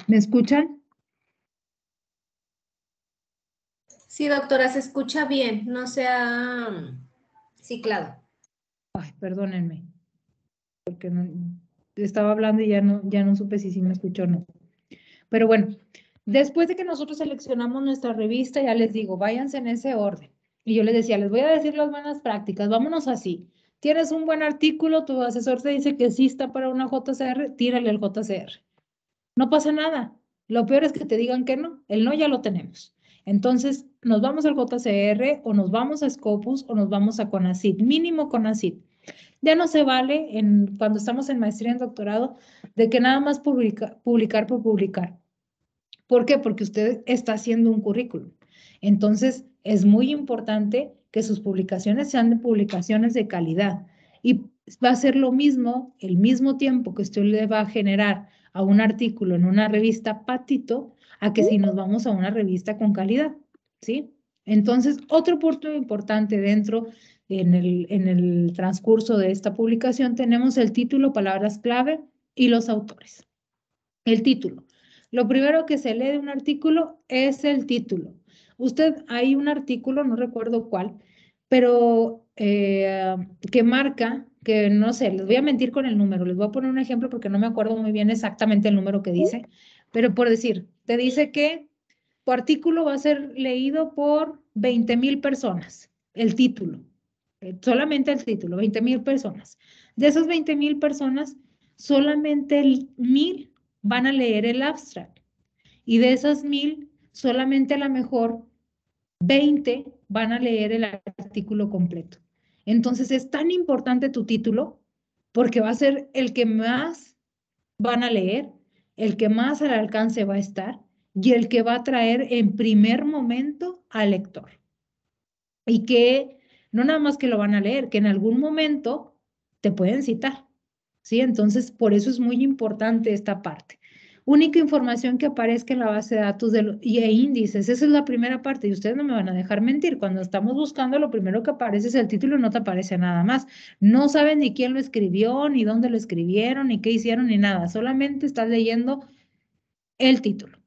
¿Me escuchan? Sí, doctora, se escucha bien, no se ha um, ciclado. Ay, perdónenme, porque estaba hablando y ya no, ya no supe si sí me escuchó o no. Pero bueno, después de que nosotros seleccionamos nuestra revista, ya les digo, váyanse en ese orden. Y yo les decía, les voy a decir las buenas prácticas, vámonos así. Tienes un buen artículo, tu asesor te dice que sí está para una JCR, tírale el JCR no pasa nada. Lo peor es que te digan que no. El no ya lo tenemos. Entonces, nos vamos al JCR o nos vamos a Scopus o nos vamos a CONACIT, mínimo CONACIT. Ya no se vale en, cuando estamos en maestría en doctorado de que nada más publicar por publicar. ¿Por qué? Porque usted está haciendo un currículum. Entonces, es muy importante que sus publicaciones sean de publicaciones de calidad. Y va a ser lo mismo, el mismo tiempo que usted le va a generar a un artículo en una revista patito a que si nos vamos a una revista con calidad, ¿sí? Entonces, otro punto importante dentro en el, transcurso de esta publicación tenemos el título, palabras clave y los autores. El título. Lo primero que se lee de un artículo es el título. Usted, hay un artículo, no recuerdo cuál, pero eh, que marca que no sé, les voy a mentir con el número, les voy a poner un ejemplo porque no me acuerdo muy bien exactamente el número que dice, pero por decir, te dice que tu artículo va a ser leído por 20 mil personas, el título, eh, solamente el título, 20 mil personas. De esas 20 mil personas, solamente mil van a leer el abstract y de esas mil, solamente a lo mejor 20 van a leer el artículo completo. Entonces es tan importante tu título porque va a ser el que más van a leer, el que más al alcance va a estar y el que va a traer en primer momento al lector. Y que no nada más que lo van a leer, que en algún momento te pueden citar. ¿Sí? Entonces, por eso es muy importante esta parte única información que aparezca en la base de datos de y e índices. Esa es la primera parte y ustedes no me van a dejar mentir. Cuando estamos buscando, lo primero que aparece es el título, no te aparece nada más. No saben ni quién lo escribió, ni dónde lo escribieron, ni qué hicieron, ni nada. Solamente estás leyendo el título.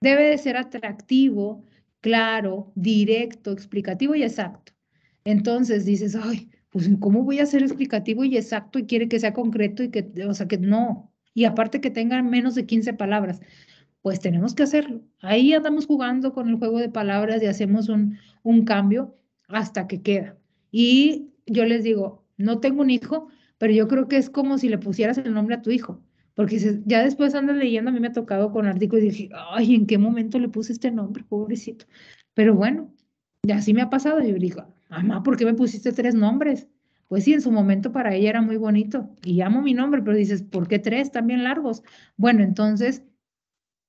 Debe de ser atractivo, claro, directo, explicativo y exacto. Entonces dices, ay, pues ¿cómo voy a ser explicativo y exacto y quiere que sea concreto y que, o sea, que no, y aparte que tengan menos de 15 palabras. Pues tenemos que hacerlo. Ahí andamos jugando con el juego de palabras y hacemos un, un cambio hasta que queda. Y yo les digo, no tengo un hijo, pero yo creo que es como si le pusieras el nombre a tu hijo, porque ya después andas leyendo, a mí me ha tocado con artículos y dije, ay, ¿en qué momento le puse este nombre, pobrecito? Pero bueno, así me ha pasado. y Yo digo, mamá, ¿por qué me pusiste tres nombres? Pues sí, en su momento para ella era muy bonito y llamo mi nombre, pero dices, ¿por qué tres también largos? Bueno, entonces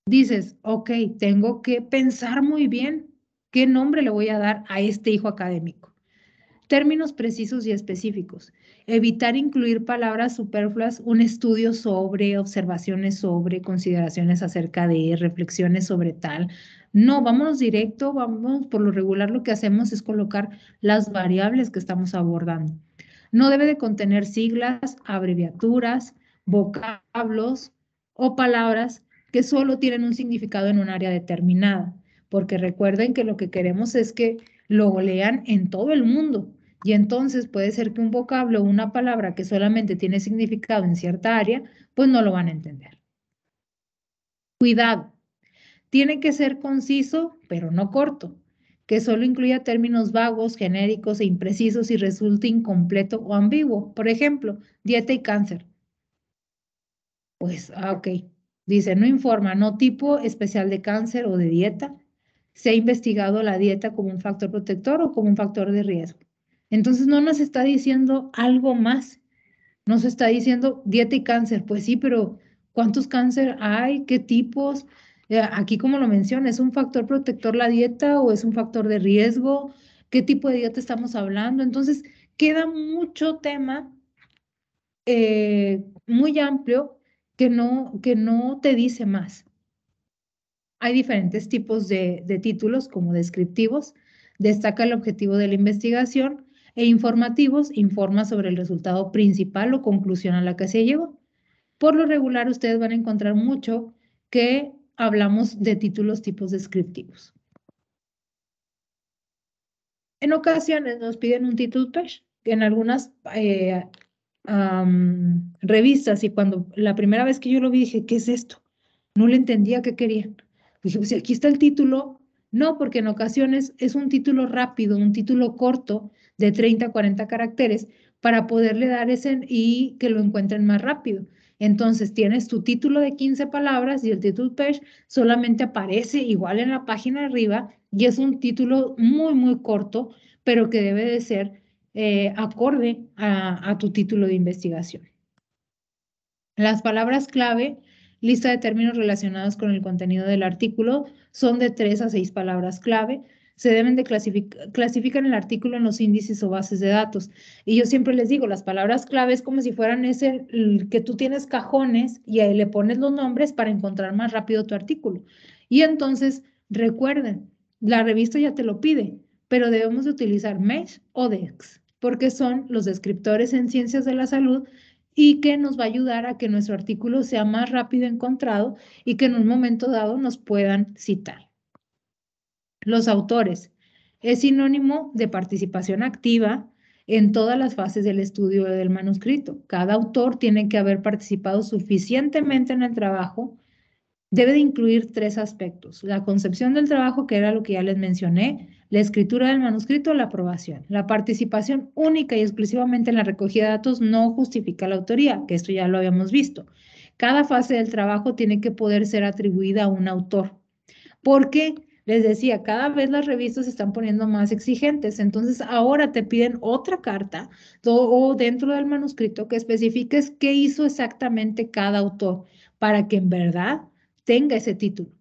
dices, ok, tengo que pensar muy bien qué nombre le voy a dar a este hijo académico. Términos precisos y específicos. Evitar incluir palabras superfluas, un estudio sobre, observaciones sobre, consideraciones acerca de, reflexiones sobre tal. No, vámonos directo, vamos por lo regular lo que hacemos es colocar las variables que estamos abordando. No debe de contener siglas, abreviaturas, vocablos o palabras que solo tienen un significado en un área determinada, porque recuerden que lo que queremos es que lo lean en todo el mundo. Y entonces puede ser que un vocablo o una palabra que solamente tiene significado en cierta área, pues no lo van a entender. Cuidado. Tiene que ser conciso, pero no corto que solo incluya términos vagos, genéricos e imprecisos y resulte incompleto o ambiguo. Por ejemplo, dieta y cáncer. Pues, ah, ok. Dice, no informa, no tipo especial de cáncer o de dieta. Se ha investigado la dieta como un factor protector o como un factor de riesgo. Entonces no nos está diciendo algo más. Nos está diciendo dieta y cáncer. Pues sí, pero ¿cuántos cáncer hay? ¿Qué tipos? Eh, aquí, como lo menciona, ¿es un factor protector la dieta o es un factor de riesgo? ¿Qué tipo de dieta estamos hablando? Entonces, queda mucho tema eh, muy amplio que no, que no te dice más. Hay diferentes tipos de, de títulos como descriptivos. Destaca el objetivo de la investigación e informativos informa sobre el resultado principal o conclusión a la que se llegó. Por lo regular, ustedes van a encontrar mucho que hablamos de títulos tipos descriptivos. En ocasiones nos piden un título page. En algunas eh, revistas y cuando la primera vez que yo lo vi dije, ¿qué es esto? No le entendía qué querían. Dije, pues aquí está el título. No, porque en ocasiones es un título rápido, un título corto de 30, 40 caracteres para poderle dar ese y que lo encuentren más rápido. Entonces tienes tu título de 15 palabras y el título page solamente aparece igual en la página arriba y es un título muy, muy corto, pero que debe de ser eh, acorde a, a tu título de investigación. Las palabras clave, lista de términos relacionados con el contenido del artículo, son de tres a 6 palabras clave se deben de clasificar, clasifican el artículo en los índices o bases de datos. Y yo siempre les digo, las palabras clave es como si fueran ese que tú tienes cajones y ahí le pones los nombres para encontrar más rápido tu artículo. Y entonces, recuerden, la revista ya te lo pide, pero debemos de utilizar MESH o DEX, porque son los descriptores en ciencias de la salud y que nos va a ayudar a que nuestro artículo sea más rápido encontrado y que en un momento dado nos puedan citar. Los autores. Es sinónimo de participación activa en todas las fases del estudio del manuscrito. Cada autor tiene que haber participado suficientemente en el trabajo. Debe de incluir tres aspectos. La concepción del trabajo, que era lo que ya les mencioné, la escritura del manuscrito, la aprobación. La participación única y exclusivamente en la recogida de datos no justifica la autoría, que esto ya lo habíamos visto. Cada fase del trabajo tiene que poder ser atribuida a un autor. ¿Por qué? Les decía, cada vez las revistas se están poniendo más exigentes, entonces ahora te piden otra carta o dentro del manuscrito que especifiques qué hizo exactamente cada autor para que en verdad tenga ese título.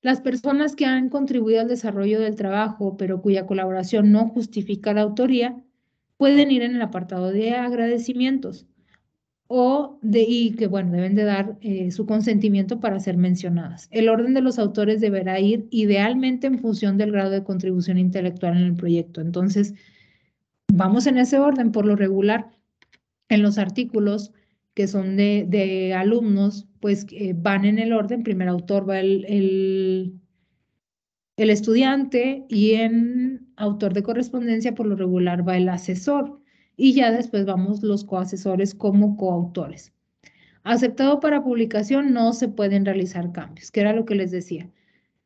Las personas que han contribuido al desarrollo del trabajo, pero cuya colaboración no justifica la autoría, pueden ir en el apartado de agradecimientos de, y que, bueno, deben de dar eh, su consentimiento para ser mencionadas. El orden de los autores deberá ir idealmente en función del grado de contribución intelectual en el proyecto. Entonces, vamos en ese orden por lo regular. En los artículos que son de, de alumnos, pues eh, van en el orden, primer autor va el, el, el estudiante y en autor de correspondencia por lo regular va el asesor y ya después vamos los coasesores como coautores. Aceptado para publicación, no se pueden realizar cambios, que era lo que les decía.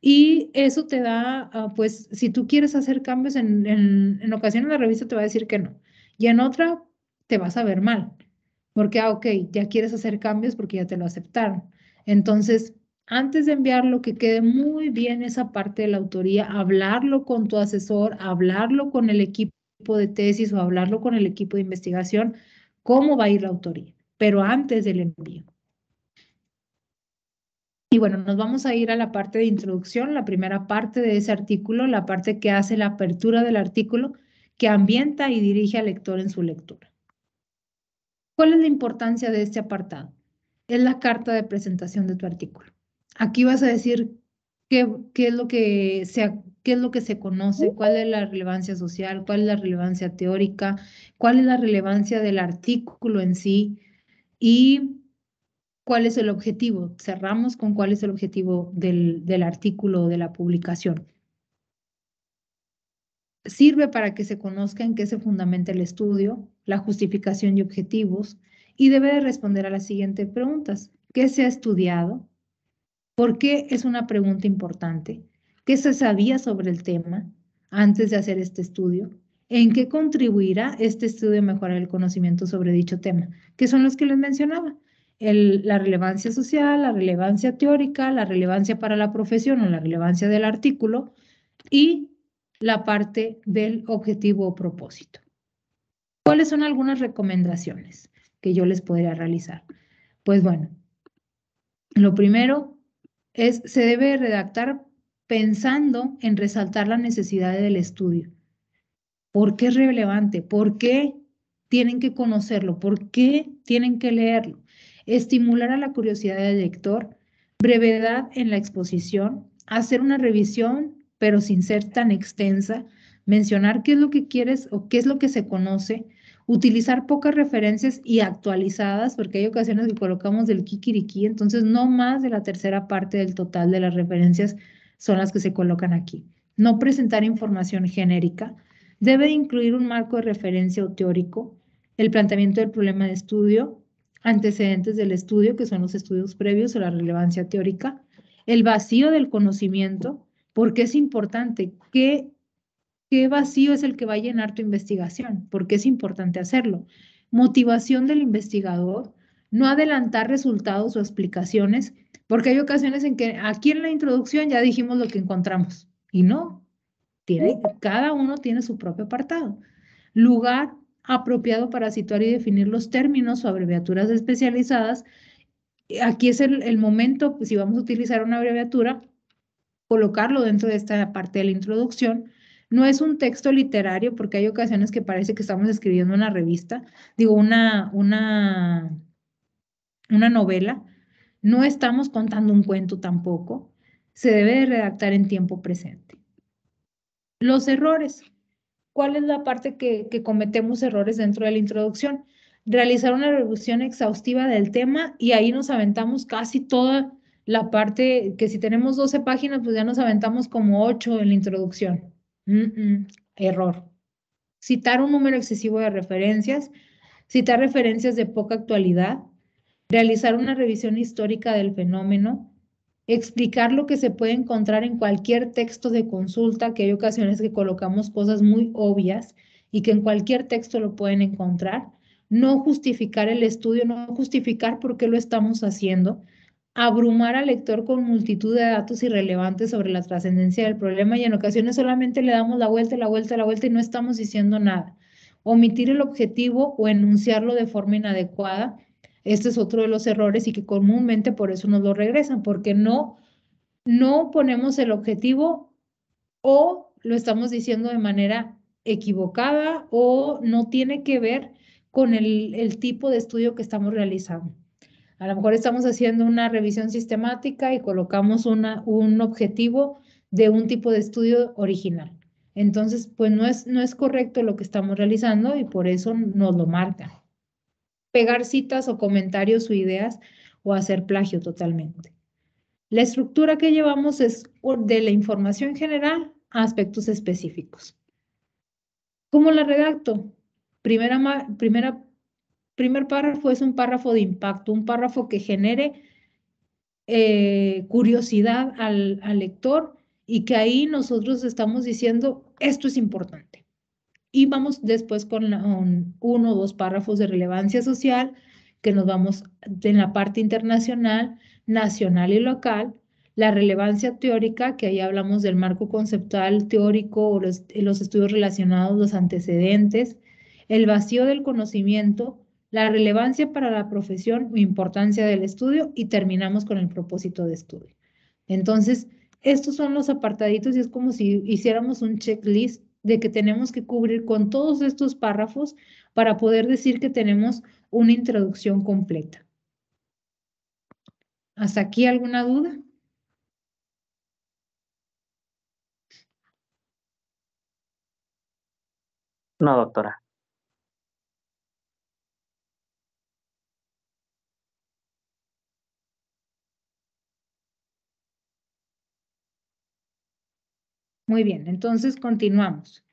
Y eso te da, ah, pues, si tú quieres hacer cambios, en, en, en ocasiones la revista te va a decir que no. Y en otra, te vas a ver mal. Porque, ah, ok, ya quieres hacer cambios porque ya te lo aceptaron. Entonces, antes de enviarlo, que quede muy bien esa parte de la autoría, hablarlo con tu asesor, hablarlo con el equipo de tesis o hablarlo con el equipo de investigación, cómo va a ir la autoría, pero antes del envío. Y bueno, nos vamos a ir a la parte de introducción, la primera parte de ese artículo, la parte que hace la apertura del artículo, que ambienta y dirige al lector en su lectura. ¿Cuál es la importancia de este apartado? Es la carta de presentación de tu artículo. Aquí vas a decir qué, es lo que se, qué es lo que se conoce, cuál es la relevancia social, cuál es la relevancia teórica, cuál es la relevancia del artículo en sí y cuál es el objetivo. Cerramos con cuál es el objetivo del, artículo o de la publicación. Sirve para que se conozca en qué se fundamenta el estudio, la justificación y objetivos, y debe responder a las siguientes preguntas. ¿Qué se ha estudiado? ¿Por qué es una pregunta importante? ¿Qué se sabía sobre el tema antes de hacer este estudio? ¿En qué contribuirá este estudio a mejorar el conocimiento sobre dicho tema? Que son los que les mencionaba. la relevancia social, la relevancia teórica, la relevancia para la profesión o la relevancia del artículo y la parte del objetivo o propósito. ¿Cuáles son algunas recomendaciones que yo les podría realizar? Pues bueno, lo primero es, se debe redactar pensando en resaltar la necesidad del estudio. ¿Por qué es relevante? ¿Por qué tienen que conocerlo? ¿Por qué tienen que leerlo? Estimular a la curiosidad del lector, brevedad en la exposición, hacer una revisión, pero sin ser tan extensa, mencionar qué es lo que quieres o qué es lo que se conoce, utilizar pocas referencias y actualizadas, porque hay ocasiones que colocamos del kikiriki, entonces no más de la tercera parte del total de las referencias son las que se colocan aquí. No presentar información genérica. Debe incluir un marco de referencia o teórico, el planteamiento del problema de estudio, antecedentes del estudio, que son los estudios previos o la relevancia teórica, el vacío del conocimiento, porque es importante, ¿qué, qué vacío es el que va a llenar tu investigación? Porque es importante hacerlo? Motivación del investigador, no adelantar resultados o explicaciones, porque hay ocasiones en que aquí en la introducción ya dijimos lo que encontramos y no, cada uno tiene su propio apartado. Lugar apropiado para situar y definir los términos o abreviaturas especializadas. Aquí es el, momento, si vamos a utilizar una abreviatura, colocarlo dentro de esta parte de la introducción. No es un texto literario porque hay ocasiones que parece que estamos escribiendo una revista, digo, una, una una novela, no estamos contando un cuento tampoco, se debe redactar en tiempo presente. Los errores. ¿Cuál es la parte que, cometemos errores dentro de la introducción? Realizar una revisión exhaustiva del tema y ahí nos aventamos casi toda la parte que si tenemos 12 páginas, pues ya nos aventamos como 8 en la introducción. error. Citar un número excesivo de referencias, citar referencias de poca actualidad, realizar una revisión histórica del fenómeno, explicar lo que se puede encontrar en cualquier texto de consulta, que hay ocasiones que colocamos cosas muy obvias y que en cualquier texto lo pueden encontrar, no justificar el estudio, no justificar por qué lo estamos haciendo, abrumar al lector con multitud de datos irrelevantes sobre la trascendencia del problema y en ocasiones solamente le damos la vuelta, la vuelta, la vuelta y no estamos diciendo nada. Omitir el objetivo o enunciarlo de forma inadecuada este es otro de los errores y que comúnmente por eso nos lo regresan, porque no, no ponemos el objetivo o lo estamos diciendo de manera equivocada o no tiene que ver con el, tipo de estudio que estamos realizando. A lo mejor estamos haciendo una revisión sistemática y colocamos una, un objetivo de un tipo de estudio original. Entonces, pues no es, no es correcto lo que estamos realizando y por eso nos lo marcan pegar citas o comentarios o ideas o hacer plagio totalmente. La estructura que llevamos es de la información general a aspectos específicos. ¿Cómo la redacto? Primera, primera, primer párrafo es un párrafo de impacto, un párrafo que genere eh, curiosidad al lector y que ahí nosotros estamos diciendo, esto es importante. Y vamos después con uno o dos párrafos de relevancia social, que nos vamos en la parte internacional, nacional y local, la relevancia teórica, que ahí hablamos del marco conceptual teórico o eh, los, estudios relacionados, los antecedentes, el vacío del conocimiento, la relevancia para la profesión o importancia del estudio y terminamos con el propósito de estudio. Entonces, estos son los apartaditos y es como si hiciéramos un checklist de que tenemos que cubrir con todos estos párrafos para poder decir que tenemos una introducción completa. ¿Hasta aquí alguna duda? No, doctora. Muy bien, entonces continuamos.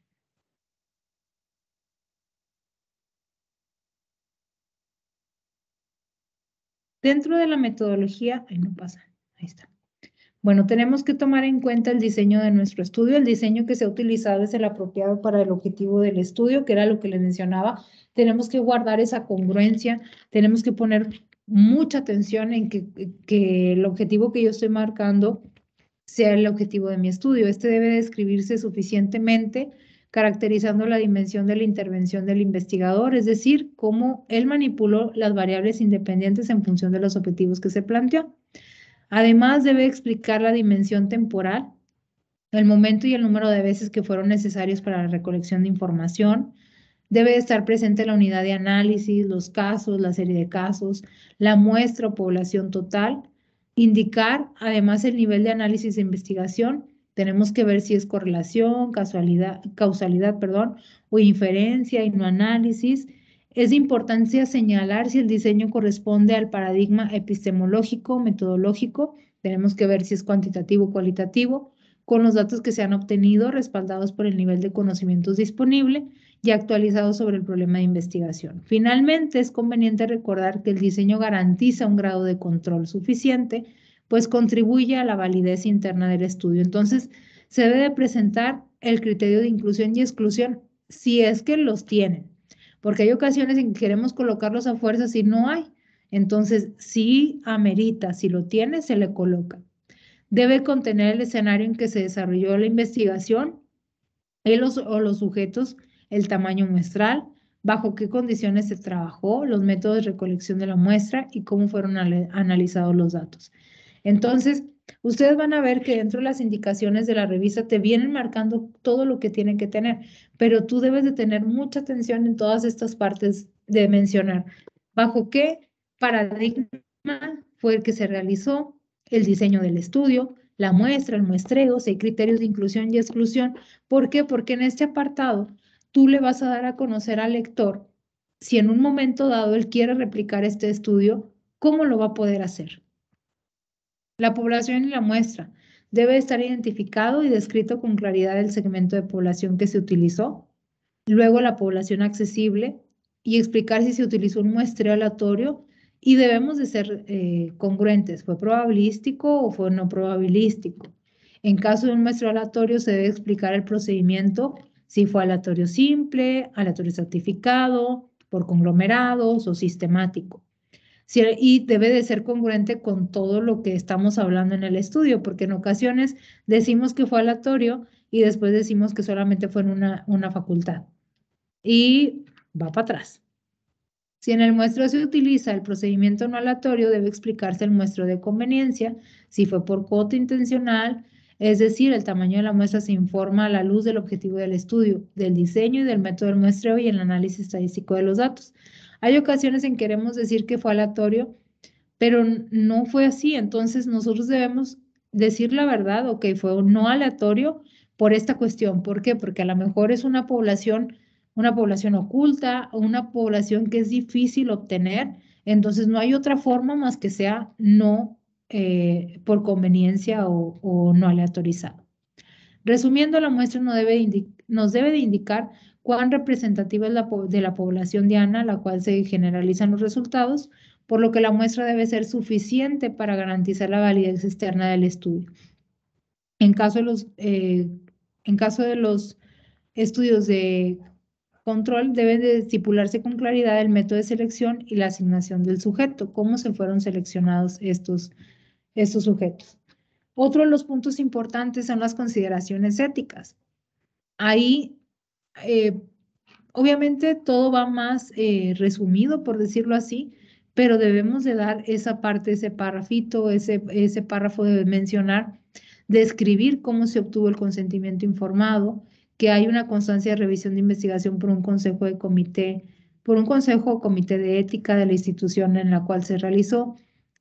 Dentro de la metodología, ahí no pasa, ahí está. Bueno, tenemos que tomar en cuenta el diseño de nuestro estudio. El diseño que se ha utilizado es el apropiado para el objetivo del estudio, que era lo que le mencionaba. Tenemos que guardar esa congruencia, tenemos que poner mucha atención en que, que el objetivo que yo estoy marcando sea el objetivo de mi estudio. Este debe describirse suficientemente caracterizando la dimensión de la intervención del investigador, es decir, cómo él manipuló las variables independientes en función de los objetivos que se planteó. Además, debe explicar la dimensión temporal, el momento y el número de veces que fueron necesarios para la recolección de información. Debe estar presente la unidad de análisis, los casos, la serie de casos, la muestra o población total, Indicar además el nivel de análisis e investigación. Tenemos que ver si es correlación, causalidad, perdón, o inferencia y no análisis. Es de importancia señalar si el diseño corresponde al paradigma epistemológico, metodológico. Tenemos que ver si es cuantitativo o cualitativo, con los datos que se han obtenido respaldados por el nivel de conocimientos disponible y actualizado sobre el problema de investigación. Finalmente, es conveniente recordar que el diseño garantiza un grado de control suficiente, pues contribuye a la validez interna del estudio. Entonces, se debe presentar el criterio de inclusión y exclusión, si es que los tienen, porque hay ocasiones en que queremos colocarlos a fuerza si no hay. Entonces, si amerita, si lo tiene, se le coloca. Debe contener el escenario en que se desarrolló la investigación, los o los sujetos el tamaño muestral, bajo qué condiciones se trabajó, los métodos de recolección de la muestra y cómo fueron analizados los datos. Entonces, ustedes van a ver que dentro de las indicaciones de la revista te vienen marcando todo lo que tienen que tener, pero tú debes de tener mucha atención en todas estas partes de mencionar bajo qué paradigma fue el que se realizó, el diseño del estudio, la muestra, el muestreo, si hay criterios de inclusión y exclusión. ¿Por qué? Porque en este apartado tú le vas a dar a conocer al lector si en un momento dado él quiere replicar este estudio, cómo lo va a poder hacer. La población y la muestra. Debe estar identificado y descrito con claridad el segmento de población que se utilizó, luego la población accesible y explicar si se utilizó un muestreo aleatorio y debemos de ser eh, congruentes, fue probabilístico o fue no probabilístico. En caso de un muestreo aleatorio se debe explicar el procedimiento si fue aleatorio simple, aleatorio certificado, por conglomerados o sistemático. y debe de ser congruente con todo lo que estamos hablando en el estudio, porque en ocasiones decimos que fue aleatorio y después decimos que solamente fue en una, una facultad. Y va para atrás. Si en el muestro se utiliza el procedimiento no aleatorio, debe explicarse el muestro de conveniencia, si fue por cuota intencional, es decir, el tamaño de la muestra se informa a la luz del objetivo del estudio, del diseño y del método de muestreo y el análisis estadístico de los datos. Hay ocasiones en que queremos decir que fue aleatorio, pero no fue así, entonces nosotros debemos decir la verdad, que fue no aleatorio por esta cuestión. ¿Por qué? Porque a lo mejor es una población, una población oculta, una población que es difícil obtener, entonces no hay otra forma más que sea no eh, por conveniencia o, no aleatorizado. Resumiendo, la muestra no debe nos debe de indicar cuán representativa es la de la población diana, la cual se generalizan los resultados, por lo que la muestra debe ser suficiente para garantizar la validez externa del estudio. En caso de los, eh, en caso de los estudios de control, debe de estipularse con claridad el método de selección y la asignación del sujeto, cómo se fueron seleccionados estos estos sujetos. Otro de los puntos importantes son las consideraciones éticas. Ahí, eh, obviamente, todo va más eh, resumido, por decirlo así, pero debemos de dar esa parte, ese párrafito, ese, ese párrafo de mencionar, describir cómo se obtuvo el consentimiento informado, que hay una constancia de revisión de investigación por un consejo de comité, por un consejo o comité de ética de la institución en la cual se realizó,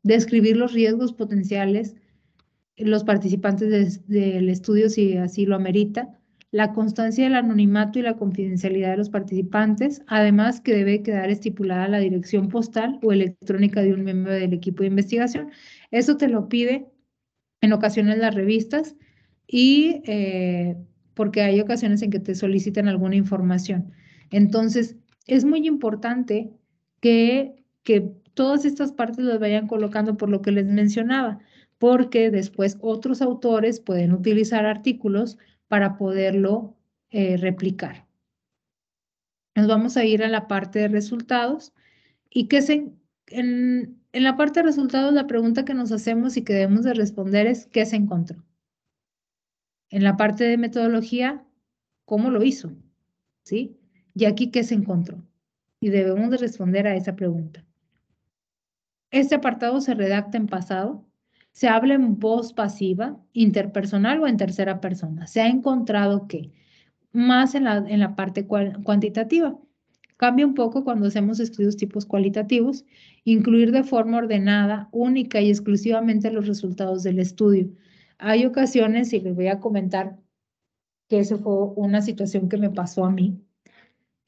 describir los riesgos potenciales los participantes del estudio si así lo amerita, la constancia del anonimato y la confidencialidad de los participantes, además que debe quedar estipulada la dirección postal o electrónica de un miembro del equipo de investigación. Eso te lo pide en ocasiones las revistas y eh, porque hay ocasiones en que te solicitan alguna información. Entonces, es muy importante que, que todas estas partes las vayan colocando por lo que les mencionaba, porque después otros autores pueden utilizar artículos para poderlo eh, replicar. Nos vamos a ir a la parte de resultados y que se, en, la parte de resultados la pregunta que nos hacemos y que debemos de responder es ¿qué se encontró? En la parte de metodología, ¿cómo lo hizo? ¿Sí? Y aquí, ¿qué se encontró? Y debemos de responder a esa pregunta. Este apartado se redacta en pasado, se habla en voz pasiva, interpersonal o en tercera persona. Se ha encontrado que, más en la, parte cuantitativa, cambia un poco cuando hacemos estudios tipos cualitativos, incluir de forma ordenada, única y exclusivamente los resultados del estudio. Hay ocasiones, y les voy a comentar que eso fue una situación que me pasó a mí,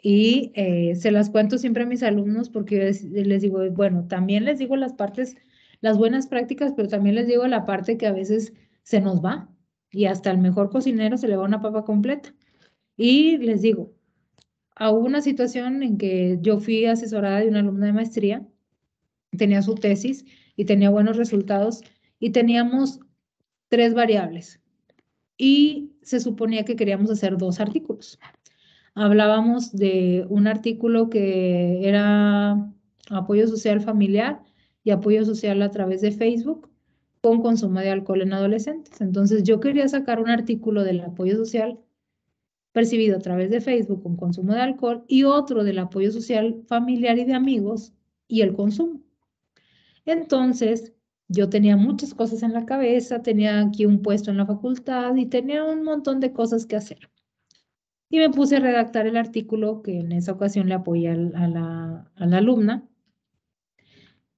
y eh, se las cuento siempre a mis alumnos porque les, digo, bueno, también les digo las partes, las buenas prácticas, pero también les digo la parte que a veces se nos va y hasta el mejor cocinero se le va una papa completa. Y les digo, hubo una situación en que yo fui asesorada de una alumna de maestría, tenía su tesis y tenía buenos resultados y teníamos tres variables y se suponía que queríamos hacer dos artículos hablábamos de un artículo que era apoyo social familiar y apoyo social a través de Facebook con consumo de alcohol en adolescentes. Entonces yo quería sacar un artículo del apoyo social percibido a través de Facebook con consumo de alcohol y otro del apoyo social familiar y de amigos y el consumo. Entonces, yo tenía muchas cosas en la cabeza, tenía aquí un puesto en la facultad y tenía un montón de cosas que hacer y me puse a redactar el artículo que en esa ocasión le apoyé a la, alumna.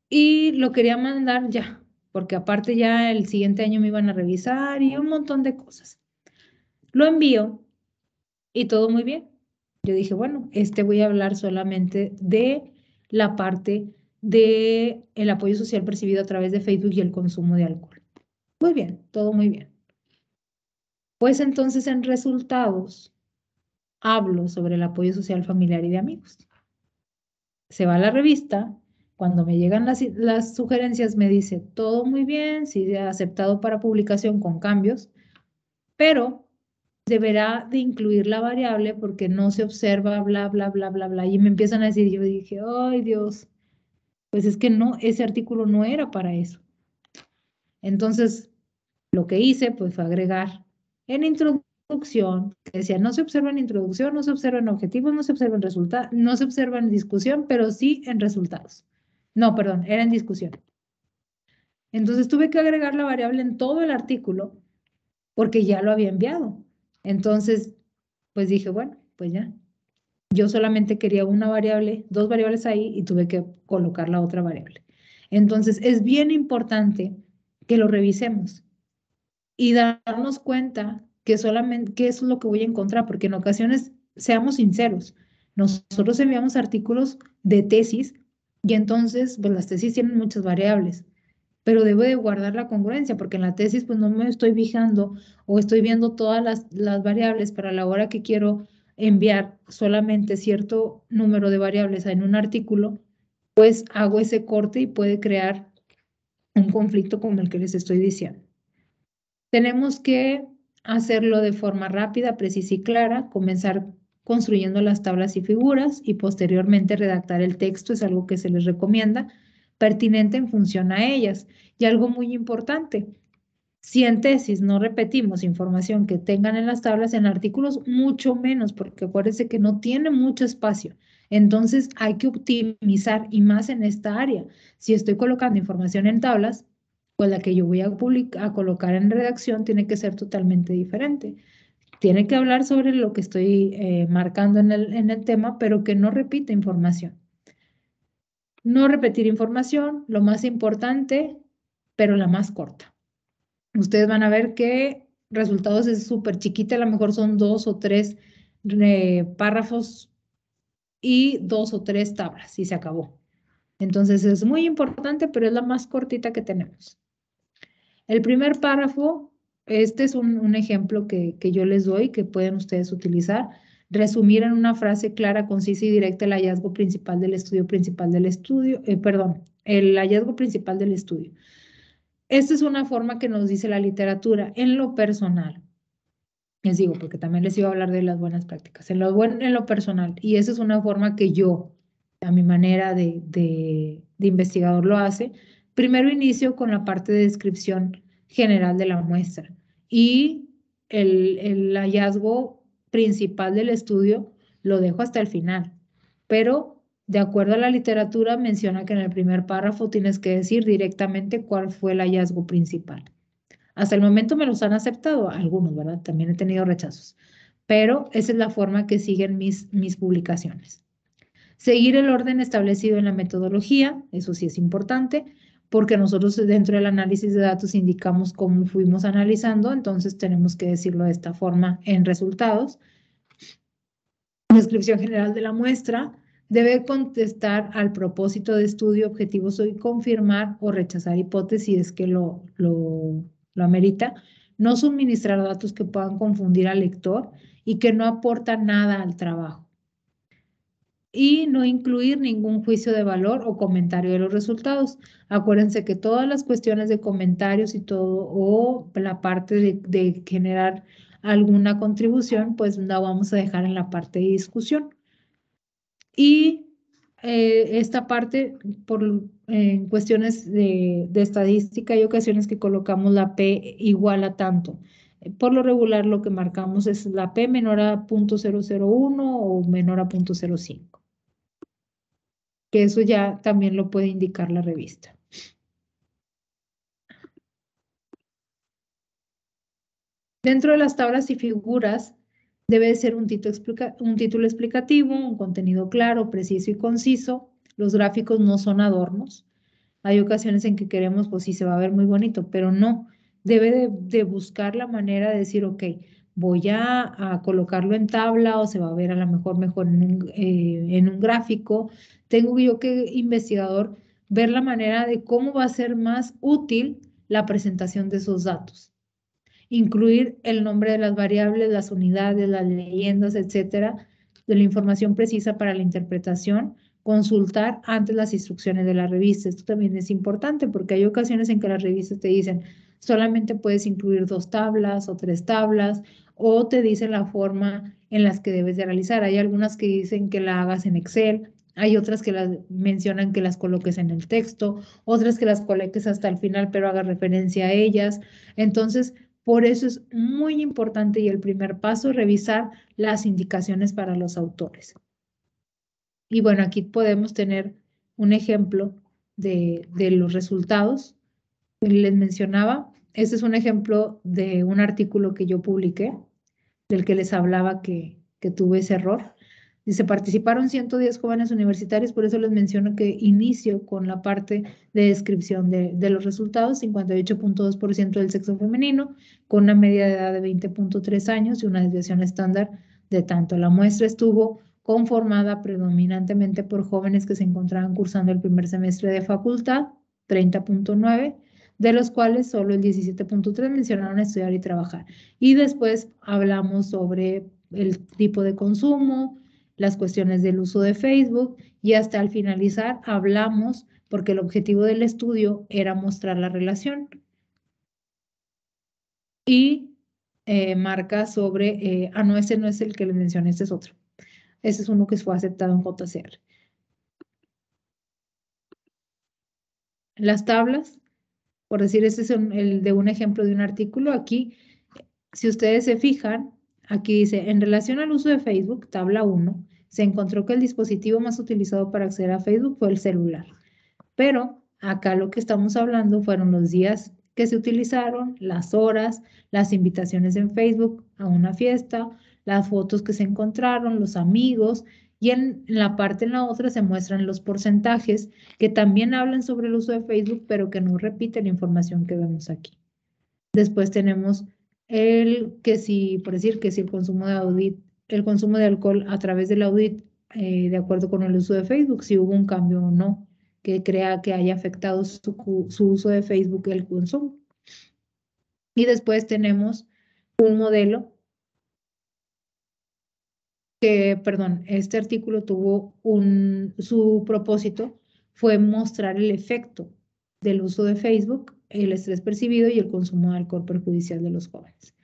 Y lo quería mandar ya, porque aparte ya el siguiente año me iban a revisar y un montón de cosas. Lo envío y todo muy bien. Yo dije, bueno, este voy a hablar solamente de la parte de el apoyo social percibido a través de Facebook y el consumo de alcohol. Muy bien, todo muy bien. Pues entonces en resultados hablo sobre el apoyo social familiar y de amigos. Se va a la revista, cuando me llegan las, sugerencias me dice, todo muy bien, sí aceptado para publicación con cambios, pero deberá de incluir la variable porque no se observa, bla, bla, bla, bla, bla. Y me empiezan a decir, yo dije, ay Dios, pues es que no, ese artículo no era para eso. Entonces, lo que hice pues fue agregar en introducción que decía, no se observa en introducción, no se observa en objetivos, no se observa en resultados, no se observa en discusión, pero sí en resultados. No, perdón, era en discusión. Entonces tuve que agregar la variable en todo el artículo porque ya lo había enviado. Entonces, pues dije, bueno, pues ya. Yo solamente quería una variable, dos variables ahí y tuve que colocar la otra variable. Entonces, es bien importante que lo revisemos y darnos cuenta que solamente, qué es lo que voy a encontrar, porque en ocasiones, seamos sinceros, nosotros enviamos artículos de tesis y entonces, pues las tesis tienen muchas variables, pero debo de guardar la congruencia, porque en la tesis, pues no me estoy fijando o estoy viendo todas las, las variables para la hora que quiero enviar solamente cierto número de variables en un artículo, pues hago ese corte y puede crear un conflicto con el que les estoy diciendo. Tenemos que hacerlo de forma rápida, precisa y clara, comenzar construyendo las tablas y figuras y posteriormente redactar el texto es algo que se les recomienda, pertinente en función a ellas. Y algo muy importante, si en tesis no repetimos información que tengan en las tablas, en artículos mucho menos, porque acuérdense que no tiene mucho espacio. Entonces hay que optimizar y más en esta área. Si estoy colocando información en tablas, pues la que yo voy a, a colocar en redacción tiene que ser totalmente diferente. Tiene que hablar sobre lo que estoy eh, marcando en el, en el tema, pero que no repita información. No repetir información, lo más importante, pero la más corta. Ustedes van a ver que resultados es súper chiquita, a lo mejor son dos o tres eh, párrafos y dos o tres tablas y se acabó. Entonces es muy importante, pero es la más cortita que tenemos. El primer párrafo, este es un, ejemplo que, que, yo les doy, que pueden ustedes utilizar. Resumir en una frase clara, concisa y directa el hallazgo principal del estudio principal del estudio, eh, perdón, el hallazgo principal del estudio. Esta es una forma que nos dice la literatura en lo personal. Les digo, porque también les iba a hablar de las buenas prácticas, en lo, en lo personal. Y esa es una forma que yo, a mi manera de investigador, lo hace Primero inicio con la parte de descripción general de la muestra y el, el hallazgo principal del estudio lo dejo hasta el final, pero de acuerdo a la literatura menciona que en el primer párrafo tienes que decir directamente cuál fue el hallazgo principal. Hasta el momento me los han aceptado algunos, ¿verdad? También he tenido rechazos, pero esa es la forma que siguen mis, mis publicaciones. Seguir el orden establecido en la metodología, eso sí es importante, porque nosotros dentro del análisis de datos indicamos cómo fuimos analizando, entonces tenemos que decirlo de esta forma en resultados. Descripción general de la muestra debe contestar al propósito de estudio, objetivos y confirmar o rechazar hipótesis que lo, lo, lo amerita. No suministrar datos que puedan confundir al lector y que no aporta nada al trabajo y no incluir ningún juicio de valor o comentario de los resultados. Acuérdense que todas las cuestiones de comentarios y todo, o la parte de, generar alguna contribución, pues la vamos a dejar en la parte de discusión. Y eh, esta parte, por en cuestiones de, estadística, hay ocasiones que colocamos la P igual a tanto. Por lo regular, lo que marcamos es la P menor a 0.001 o menor a 0.05 que eso ya también lo puede indicar la revista. Dentro de las tablas y figuras debe ser un título, explicativo, un contenido claro, preciso y conciso. Los gráficos no son adornos. Hay ocasiones en que queremos, pues sí, se va a ver muy bonito, pero no. Debe de buscar la manera de decir, ok, voy a, colocarlo en tabla o se va a ver a lo mejor mejor en un, eh, en un gráfico. Tengo yo que, investigador, ver la manera de cómo va a ser más útil la presentación de esos datos. Incluir el nombre de las variables, las unidades, las leyendas, etcétera, de la información precisa para la interpretación, consultar antes las instrucciones de la revista. Esto también es importante porque hay ocasiones en que las revistas te dicen solamente puedes incluir dos tablas o tres tablas o te dice la forma en las que debes de realizar. Hay algunas que dicen que la hagas en Excel, hay otras que las mencionan que las coloques en el texto, otras que las coloques hasta el final, pero haga referencia a ellas. Entonces, por eso es muy importante y el primer paso, revisar las indicaciones para los autores. Y bueno, aquí podemos tener un ejemplo de, de los resultados. Les mencionaba, este es un ejemplo de un artículo que yo publiqué del que les hablaba que, que tuve ese error. se participaron 110 jóvenes universitarios, por eso les menciono que inicio con la parte de descripción de, de los resultados, 58.2% del sexo femenino, con una media de edad de 20.3 años y una desviación estándar de tanto. La muestra estuvo conformada predominantemente por jóvenes que se encontraban cursando el primer semestre de facultad, 30.9, de los cuales solo el 17.3 mencionaron estudiar y trabajar. Y después hablamos sobre el tipo de consumo, las cuestiones del uso de Facebook y hasta al finalizar hablamos, porque el objetivo del estudio era mostrar la relación y eh, marca sobre, eh, ah, no, ese no es el que les mencioné, este es otro. Ese es uno que fue aceptado en JCR. Las tablas por decir, este es el de un ejemplo de un artículo. Aquí, si ustedes se fijan, aquí dice, en relación al uso de Facebook, tabla 1, se encontró que el dispositivo más utilizado para acceder a Facebook fue el celular. Pero acá lo que estamos hablando fueron los días que se utilizaron, las horas, las invitaciones en Facebook a una fiesta, las fotos que se encontraron, los amigos, y en la parte en la otra se muestran los porcentajes que también hablan sobre el uso de Facebook, pero que no repiten la información que vemos aquí. Después tenemos el que si, por decir que si el consumo de audit, el consumo de alcohol a través del audit, eh, de acuerdo con el uso de Facebook, si hubo un cambio o no, que crea que haya afectado su, su uso de Facebook el consumo. Y después tenemos un modelo que, perdón, este artículo tuvo un, su propósito fue mostrar el efecto del uso de Facebook, el estrés percibido y el consumo de alcohol perjudicial de los jóvenes.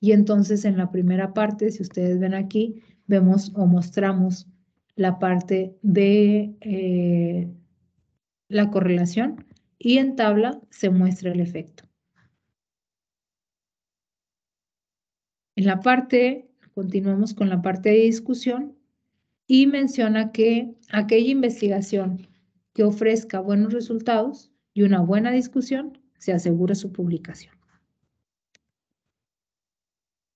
Y entonces en la primera parte, si ustedes ven aquí, vemos o mostramos la parte de eh, la correlación y en tabla se muestra el efecto. En la parte Continuamos con la parte de discusión y menciona que aquella investigación que ofrezca buenos resultados y una buena discusión se asegura su publicación.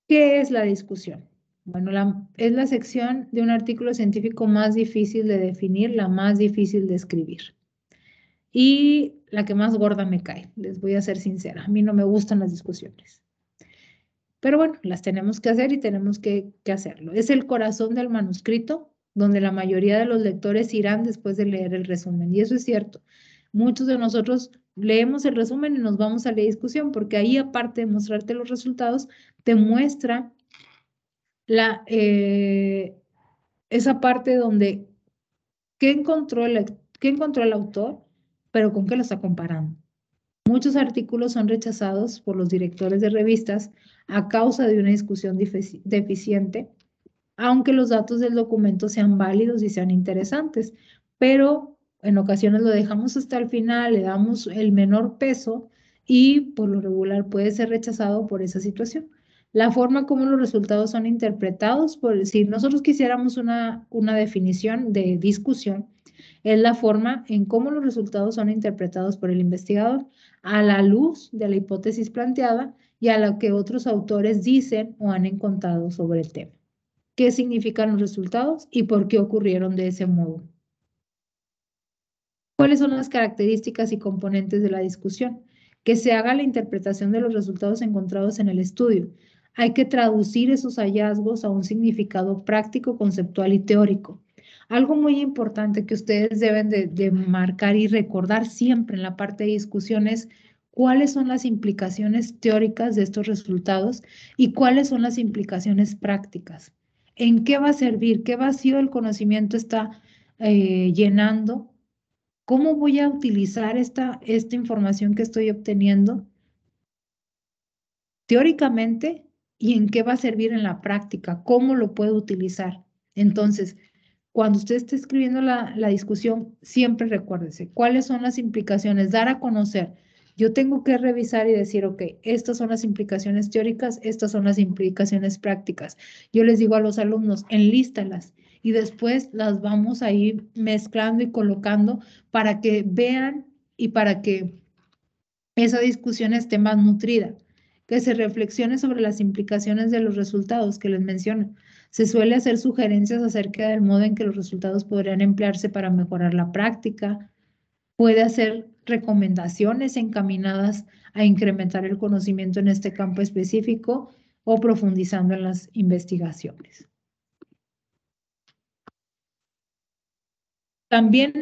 ¿Qué es la discusión? Bueno, la, es la sección de un artículo científico más difícil de definir, la más difícil de escribir. Y la que más gorda me cae, les voy a ser sincera, a mí no me gustan las discusiones. Pero bueno, las tenemos que hacer y tenemos que, hacerlo. Es el corazón del manuscrito donde la mayoría de los lectores irán después de leer el resumen. Y eso es cierto. Muchos de nosotros leemos el resumen y nos vamos a la discusión, porque ahí aparte de mostrarte los resultados, te muestra la, eh, esa parte donde qué encontró, qué encontró el autor, pero con qué lo está comparando. Muchos artículos son rechazados por los directores de revistas a causa de una discusión deficiente, aunque los datos del documento sean válidos y sean interesantes, pero en ocasiones lo dejamos hasta el final, le damos el menor peso y por lo regular puede ser rechazado por esa situación. La forma como los resultados son interpretados, por, si nosotros quisiéramos una, una definición de discusión, es la forma en cómo los resultados son interpretados por el investigador a la luz de la hipótesis planteada y a lo que otros autores dicen o han encontrado sobre el tema. ¿Qué significan los resultados y por qué ocurrieron de ese modo? ¿Cuáles son las características y componentes de la discusión? Que se haga la interpretación de los resultados encontrados en el estudio. Hay que traducir esos hallazgos a un significado práctico, conceptual y teórico algo muy importante que ustedes deben de, marcar y recordar siempre en la parte de discusión es cuáles son las implicaciones teóricas de estos resultados y cuáles son las implicaciones prácticas. ¿En qué va a servir? ¿Qué vacío el conocimiento está eh, llenando? ¿Cómo voy a utilizar esta, esta información que estoy obteniendo teóricamente y en qué va a servir en la práctica? ¿Cómo lo puedo utilizar? Entonces, cuando usted esté escribiendo la, discusión, siempre recuérdese cuáles son las implicaciones, dar a conocer. Yo tengo que revisar y decir, ok, estas son las implicaciones teóricas, estas son las implicaciones prácticas. Yo les digo a los alumnos, enlístalas y después las vamos a ir mezclando y colocando para que vean y para que esa discusión esté más nutrida, que se reflexione sobre las implicaciones de los resultados que les menciono se suele hacer sugerencias acerca del modo en que los resultados podrían emplearse para mejorar la práctica. Puede hacer recomendaciones encaminadas a incrementar el conocimiento en este campo específico o profundizando en las investigaciones. También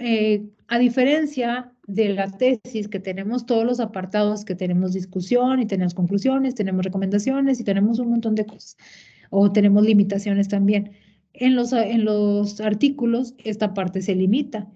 eh, a diferencia de la tesis que tenemos todos los apartados, que tenemos discusión y tenemos conclusiones, tenemos recomendaciones y tenemos un montón de cosas o tenemos limitaciones también. En los, en los artículos esta parte se limita,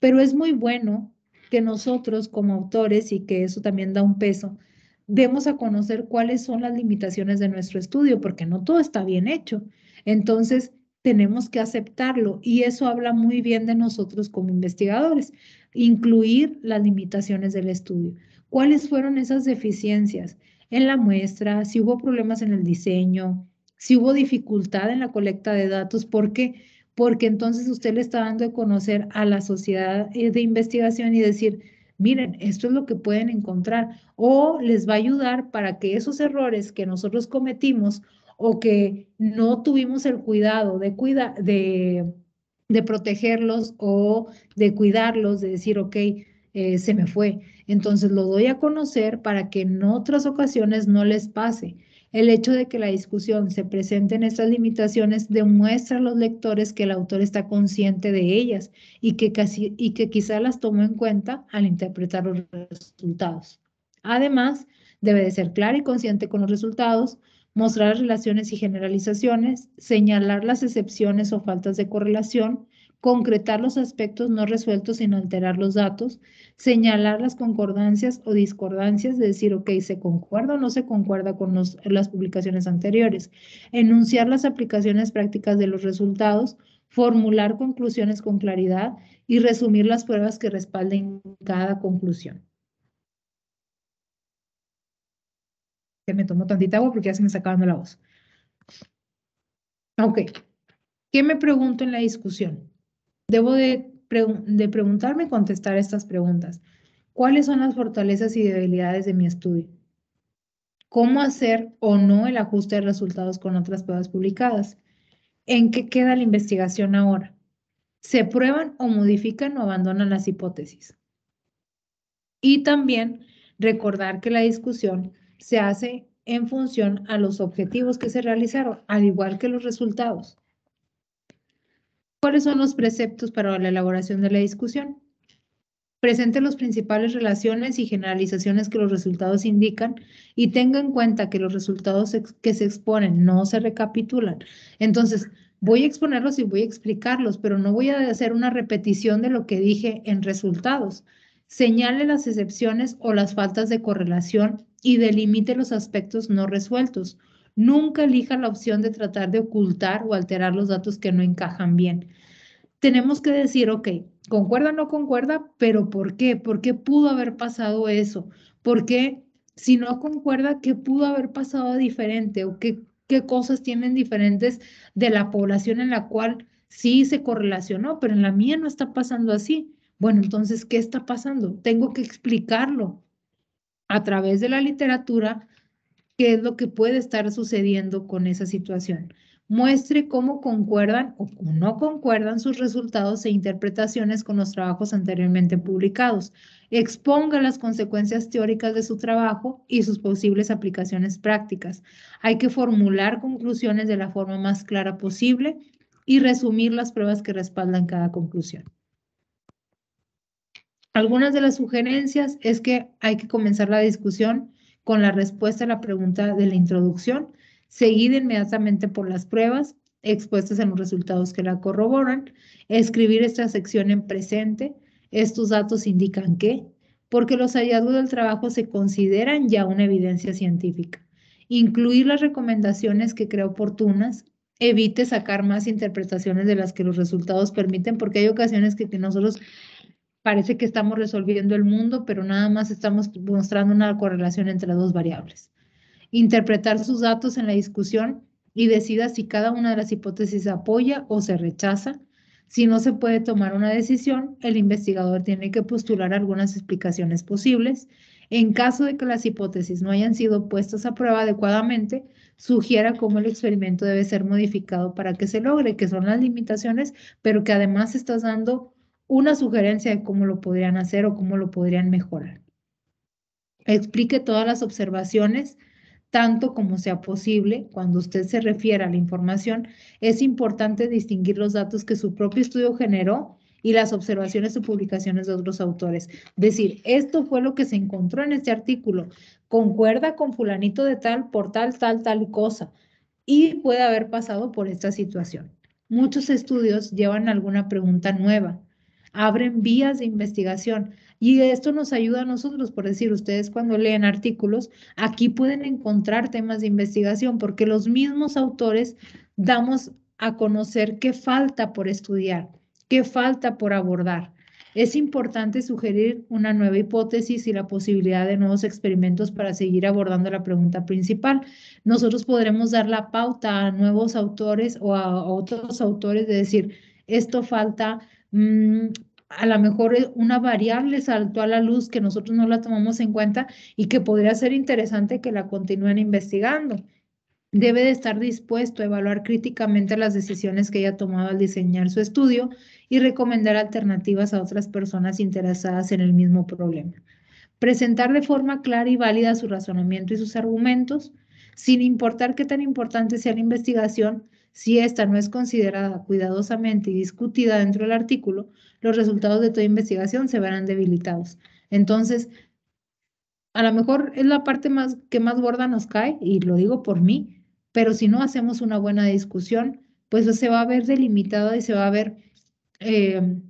pero es muy bueno que nosotros como autores y que eso también da un peso, demos a conocer cuáles son las limitaciones de nuestro estudio, porque no todo está bien hecho. Entonces, tenemos que aceptarlo y eso habla muy bien de nosotros como investigadores, incluir las limitaciones del estudio. ¿Cuáles fueron esas deficiencias en la muestra? Si hubo problemas en el diseño, si hubo dificultad en la colecta de datos, ¿por qué? Porque entonces usted le está dando a conocer a la sociedad eh, de investigación y decir, miren, esto es lo que pueden encontrar, o les va a ayudar para que esos errores que nosotros cometimos o que no tuvimos el cuidado de, cuidar, de, protegerlos o de cuidarlos, de decir, ok, eh, se me fue. Entonces lo doy a conocer para que en otras ocasiones no les pase. El hecho de que la discusión se presente en estas limitaciones demuestra a los lectores que el autor está consciente de ellas y que, y que quizá las tomó en cuenta al interpretar los resultados. Además, debe de ser claro y consciente con los resultados, mostrar relaciones y generalizaciones, señalar las excepciones o faltas de correlación, concretar los aspectos no resueltos sin alterar los datos, señalar las concordancias o discordancias, de decir, ok, se concuerda o no se concuerda con las publicaciones anteriores, enunciar las aplicaciones prácticas de los resultados, formular conclusiones con claridad y resumir las pruebas que respalden cada conclusión. Que me tomo tantita agua porque ya se me está acabando la voz. Ok. ¿Qué me pregunto en la discusión? Debo de, preguntarme y contestar estas preguntas. ¿Cuáles son las fortalezas y debilidades de mi estudio? ¿Cómo hacer o no el ajuste de resultados con otras pruebas publicadas? ¿En qué queda la investigación ahora? ¿Se prueban o modifican o abandonan las hipótesis? Y también recordar que la discusión se hace en función a los objetivos que se realizaron, al igual que los resultados. ¿Cuáles son los preceptos para la elaboración de la discusión? Presente las principales relaciones y generalizaciones que los resultados indican y tenga en cuenta que los resultados que se exponen no se recapitulan. Entonces, voy a exponerlos y voy a explicarlos, pero no voy a hacer una repetición de lo que dije en resultados. Señale las excepciones o las faltas de correlación y delimite los aspectos no resueltos. Nunca elija la opción de tratar de ocultar o alterar los datos que no encajan bien. Tenemos que decir, ok, concuerda o no concuerda, pero ¿por qué? ¿Por qué pudo haber pasado eso? ¿Por qué, si no concuerda, qué pudo haber pasado diferente o qué, qué cosas tienen diferentes de la población en la cual sí se correlacionó, pero en la mía no está pasando así? Bueno, entonces, ¿qué está pasando? Tengo que explicarlo a través de la literatura, qué es lo que puede estar sucediendo con esa situación. Muestre cómo concuerdan o no concuerdan sus resultados e interpretaciones con los trabajos anteriormente publicados. Exponga las consecuencias teóricas de su trabajo y sus posibles aplicaciones prácticas. Hay que formular conclusiones de la forma más clara posible y resumir las pruebas que respaldan cada conclusión. Algunas de las sugerencias es que hay que comenzar la discusión con la respuesta a la pregunta de la introducción, seguida inmediatamente por las pruebas expuestas en los resultados que la corroboran, escribir esta sección en presente, estos datos indican que, porque los hallazgos del trabajo se consideran ya una evidencia científica. Incluir las recomendaciones que crea oportunas, evite sacar más interpretaciones de las que los resultados permiten, porque hay ocasiones que, que nosotros parece que estamos resolviendo el mundo, pero nada más estamos mostrando una correlación entre dos variables. Interpretar sus datos en la discusión y decida si cada una de las hipótesis apoya o se rechaza. Si no se puede tomar una decisión, el investigador tiene que postular algunas explicaciones posibles. En caso de que las hipótesis no hayan sido puestas a prueba adecuadamente, sugiera cómo el experimento debe ser modificado para que se logre, que son las limitaciones, pero que además estás dando una sugerencia de cómo lo podrían hacer o cómo lo podrían mejorar. Explique todas las observaciones tanto como sea posible. Cuando usted se refiere a la información, es importante distinguir los datos que su propio estudio generó y las observaciones o publicaciones de otros autores. Decir, esto fue lo que se encontró en este artículo. Concuerda con fulanito de tal por tal, tal, tal cosa. Y puede haber pasado por esta situación. Muchos estudios llevan alguna pregunta nueva abren vías de investigación. Y esto nos ayuda a nosotros, por decir, ustedes cuando leen artículos, aquí pueden encontrar temas de investigación porque los mismos autores damos a conocer qué falta por estudiar, qué falta por abordar. Es importante sugerir una nueva hipótesis y la posibilidad de nuevos experimentos para seguir abordando la pregunta principal. Nosotros podremos dar la pauta a nuevos autores o a otros autores de decir, esto falta, Mm, a lo mejor eh, una variable saltó a la luz que nosotros no la tomamos en cuenta y que podría ser interesante que la continúen investigando. Debe de estar dispuesto a evaluar críticamente las decisiones que haya tomado al diseñar su estudio y recomendar alternativas a otras personas interesadas en el mismo problema. Presentar de forma clara y válida su razonamiento y sus argumentos, sin importar qué tan importante sea la investigación, si esta no es considerada cuidadosamente y discutida dentro del artículo, los resultados de toda investigación se verán debilitados. Entonces, a lo mejor es la parte más, que más gorda nos cae, y lo digo por mí, pero si no hacemos una buena discusión, pues se va a ver delimitada y se va a ver eh,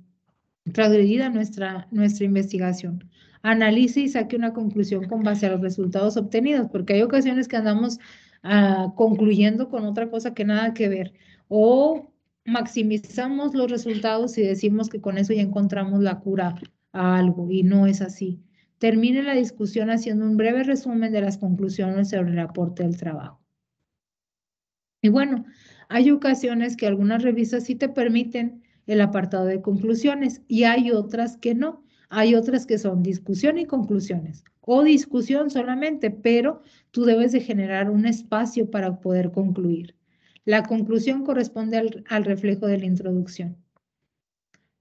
nuestra, nuestra investigación. Analice y saque una conclusión con base a los resultados obtenidos, porque hay ocasiones que andamos Ah, concluyendo con otra cosa que nada que ver. O maximizamos los resultados y decimos que con eso ya encontramos la cura a algo y no es así. Termine la discusión haciendo un breve resumen de las conclusiones sobre el aporte del trabajo. Y bueno, hay ocasiones que algunas revistas sí te permiten el apartado de conclusiones y hay otras que no. Hay otras que son discusión y conclusiones o discusión solamente, pero tú debes de generar un espacio para poder concluir. La conclusión corresponde al, reflejo de la introducción.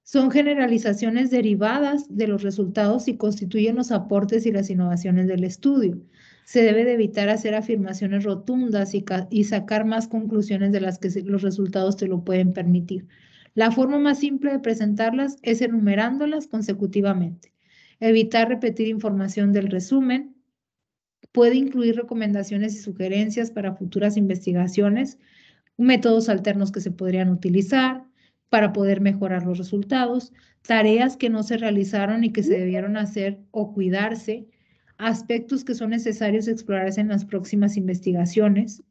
Son generalizaciones derivadas de los resultados y constituyen los aportes y las innovaciones del estudio. Se debe de evitar hacer afirmaciones rotundas y sacar más conclusiones de las que los resultados te lo pueden permitir. La forma más simple de presentarlas es enumerándolas consecutivamente. Evitar repetir información del resumen. Puede incluir recomendaciones y sugerencias para futuras investigaciones, métodos alternos que se podrían utilizar para poder mejorar los resultados, tareas que no se realizaron y que se debieron hacer o cuidarse, aspectos que son necesarios explorarse en las próximas investigaciones,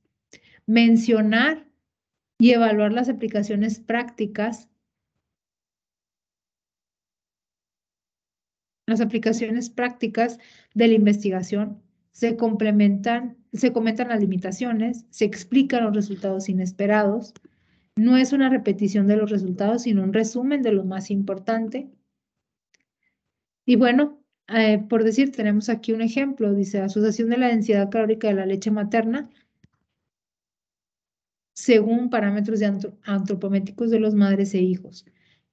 mencionar y evaluar las aplicaciones prácticas Las aplicaciones prácticas de la investigación se complementan, se comentan las limitaciones, se explican los resultados inesperados. No es una repetición de los resultados, sino un resumen de lo más importante. Y bueno, eh, por decir, tenemos aquí un ejemplo, dice asociación de la densidad calórica de la leche materna según parámetros antropométricos de los madres e hijos.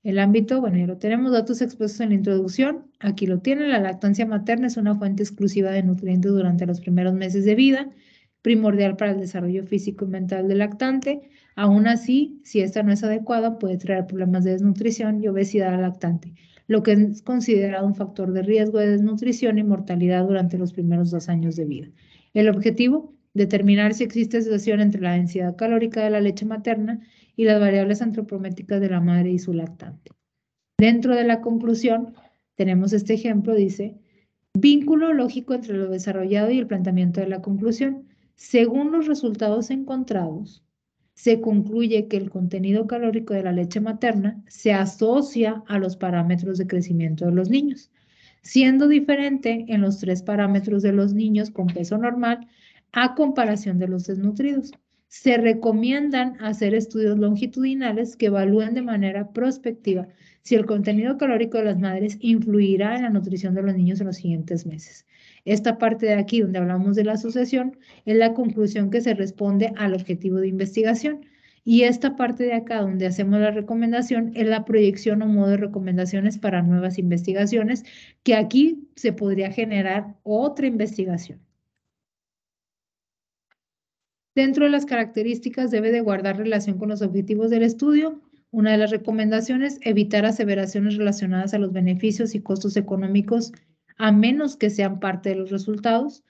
El ámbito, bueno, ya lo tenemos, datos expuestos en la introducción, aquí lo tienen, la lactancia materna es una fuente exclusiva de nutrientes durante los primeros meses de vida, primordial para el desarrollo físico y mental del lactante, aún así, si esta no es adecuada, puede traer problemas de desnutrición y obesidad al lactante, lo que es considerado un factor de riesgo de desnutrición y mortalidad durante los primeros dos años de vida. El objetivo, determinar si existe asociación entre la densidad calórica de la leche materna y las variables antropométricas de la madre y su lactante. Dentro de la conclusión, tenemos este ejemplo, dice, vínculo lógico entre lo desarrollado y el planteamiento de la conclusión. Según los resultados encontrados, se concluye que el contenido calórico de la leche materna se asocia a los parámetros de crecimiento de los niños, siendo diferente en los tres parámetros de los niños con peso normal a comparación de los desnutridos. Se recomiendan hacer estudios longitudinales que evalúen de manera prospectiva si el contenido calórico de las madres influirá en la nutrición de los niños en los siguientes meses. Esta parte de aquí, donde hablamos de la asociación, es la conclusión que se responde al objetivo de investigación. Y esta parte de acá, donde hacemos la recomendación, es la proyección o modo de recomendaciones para nuevas investigaciones, que aquí se podría generar otra investigación. Dentro de las características debe de guardar relación con los objetivos del estudio. Una de las recomendaciones, evitar aseveraciones relacionadas a los beneficios y costos económicos a menos que sean parte de los resultados.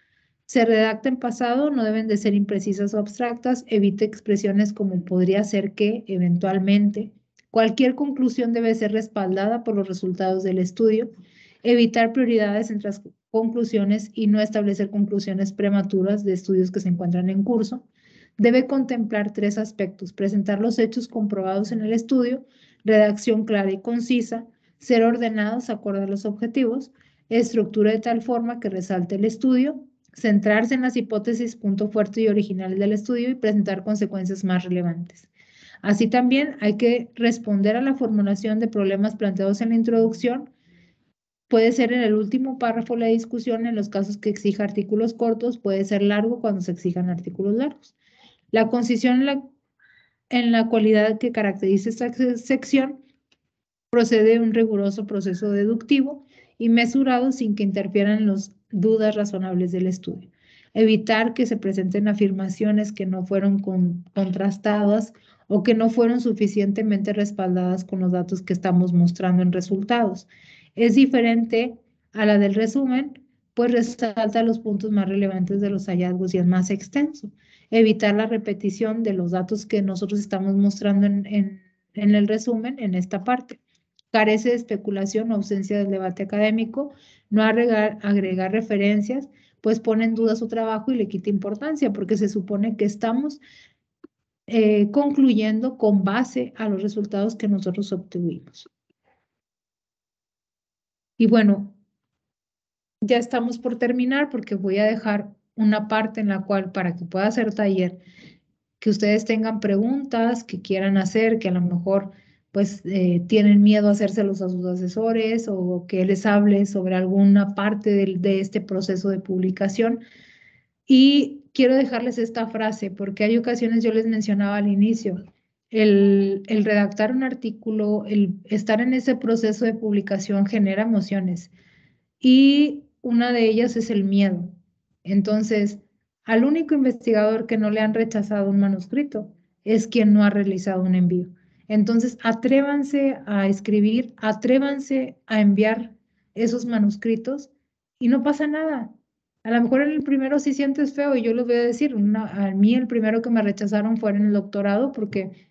Se redacta en pasado, no deben de ser imprecisas o abstractas, evite expresiones como podría ser que, eventualmente. Cualquier conclusión debe ser respaldada por los resultados del estudio. Evitar prioridades entre las conclusiones y no establecer conclusiones prematuras de estudios que se encuentran en curso debe contemplar tres aspectos, presentar los hechos comprobados en el estudio, redacción clara y concisa, ser ordenados acorde a los objetivos, estructura de tal forma que resalte el estudio, centrarse en las hipótesis, punto fuerte y originales del estudio y presentar consecuencias más relevantes. Así también hay que responder a la formulación de problemas planteados en la introducción. Puede ser en el último párrafo la discusión en los casos que exija artículos cortos, puede ser largo cuando se exijan artículos largos. La concisión en la, en la cualidad que caracteriza esta sección procede de un riguroso proceso deductivo y mesurado sin que interfieran las dudas razonables del estudio. Evitar que se presenten afirmaciones que no fueron contrastadas o que no fueron suficientemente respaldadas con los datos que estamos mostrando en resultados. Es diferente a la del resumen, pues resalta los puntos más relevantes de los hallazgos y es más extenso evitar la repetición de los datos que nosotros estamos mostrando en, el resumen en esta parte. Carece de especulación, ausencia del debate académico, no agregar, agregar referencias, pues pone en duda su trabajo y le quita importancia, porque se supone que estamos eh, concluyendo con base a los resultados que nosotros obtuvimos. Y bueno, ya estamos por terminar porque voy a dejar una parte en la cual para que pueda ser taller, que ustedes tengan preguntas que quieran hacer, que a lo mejor pues eh, tienen miedo a hacérselos a sus asesores o que les hable sobre alguna parte de, este proceso de publicación. Y quiero dejarles esta frase porque hay ocasiones, yo les mencionaba al inicio, el, redactar un artículo, el estar en ese proceso de publicación genera emociones y una de ellas es el miedo. Entonces, al único investigador que no le han rechazado un manuscrito es quien no ha realizado un envío. Entonces, atrévanse a escribir, atrévanse a enviar esos manuscritos y no pasa nada. A lo mejor en el primero sí sientes feo y yo les voy a decir, a mí el primero que me rechazaron fue en el doctorado porque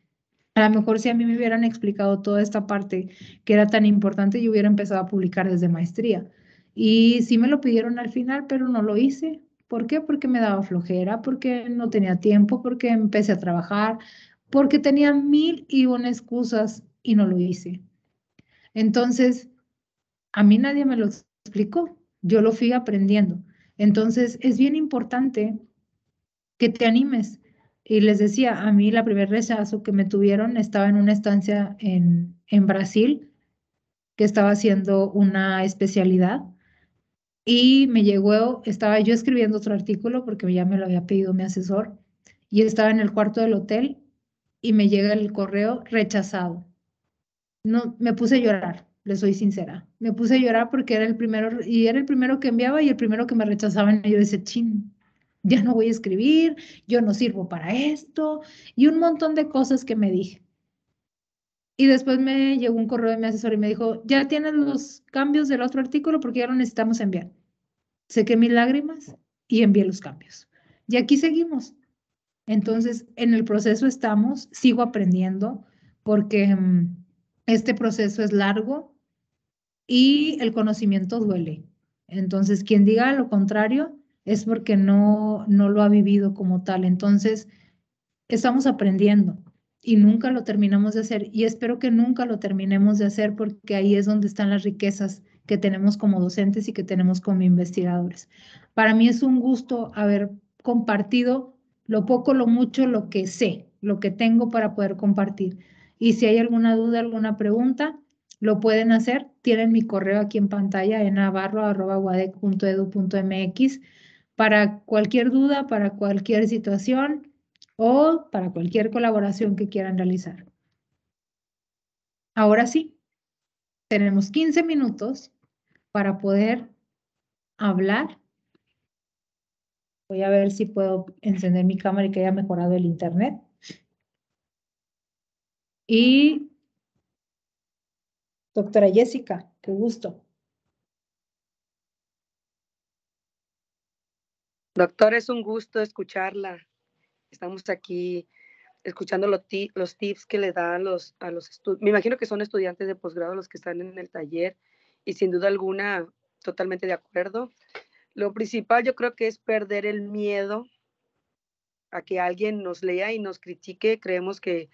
a lo mejor si a mí me hubieran explicado toda esta parte que era tan importante, yo hubiera empezado a publicar desde maestría. Y sí me lo pidieron al final, pero no lo hice. ¿Por qué? Porque me daba flojera, porque no tenía tiempo, porque empecé a trabajar, porque tenía mil y una excusas y no lo hice. Entonces, a mí nadie me lo explicó, yo lo fui aprendiendo. Entonces, es bien importante que te animes. Y les decía, a mí la primer rechazo que me tuvieron estaba en una estancia en, en Brasil, que estaba haciendo una especialidad y me llegó, estaba yo escribiendo otro artículo porque ya me lo había pedido mi asesor y estaba en el cuarto del hotel y me llega el correo rechazado. No, me puse a llorar, le soy sincera. Me puse a llorar porque era el primero y era el primero que enviaba y el primero que me rechazaban y yo decía, "Chin, ya no voy a escribir, yo no sirvo para esto" y un montón de cosas que me dije. Y después me llegó un correo de mi asesor y me dijo, ya tienes los cambios del otro artículo porque ya lo necesitamos enviar. que mis lágrimas y envié los cambios. Y aquí seguimos. Entonces, en el proceso estamos, sigo aprendiendo porque mm, este proceso es largo y el conocimiento duele. Entonces, quien diga lo contrario es porque no, no lo ha vivido como tal. Entonces, estamos aprendiendo y nunca lo terminamos de hacer y espero que nunca lo terminemos de hacer porque ahí es donde están las riquezas que tenemos como docentes y que tenemos como investigadores. Para mí es un gusto haber compartido lo poco, lo mucho, lo que sé, lo que tengo para poder compartir. Y si hay alguna duda, alguna pregunta, lo pueden hacer. Tienen mi correo aquí en pantalla en navarro.guadec.edu.mx para cualquier duda, para cualquier situación o para cualquier colaboración que quieran realizar. Ahora sí, tenemos 15 minutos para poder hablar. Voy a ver si puedo encender mi cámara y que haya mejorado el internet. Y doctora Jessica, qué gusto. Doctor, es un gusto escucharla estamos aquí escuchando los, tips que le dan los, a los estudiantes. Me imagino que son estudiantes de posgrado los que están en el taller y sin duda alguna totalmente de acuerdo. Lo principal yo creo que es perder el miedo a que alguien nos lea y nos critique. Creemos que,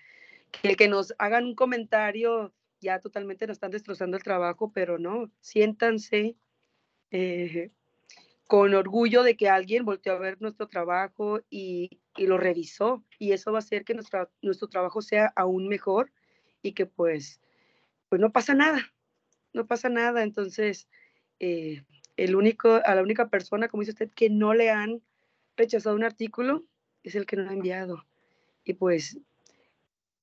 el que nos hagan un comentario ya totalmente nos están destrozando el trabajo, pero no, siéntanse eh, con orgullo de que alguien volteó a ver nuestro trabajo y, y lo revisó. Y eso va a hacer que nuestro trabajo sea aún mejor y que pues, pues no pasa nada, no pasa nada. Entonces, eh, el único, a la única persona, como dice usted, que no le han rechazado un artículo es el que no ha enviado. Y pues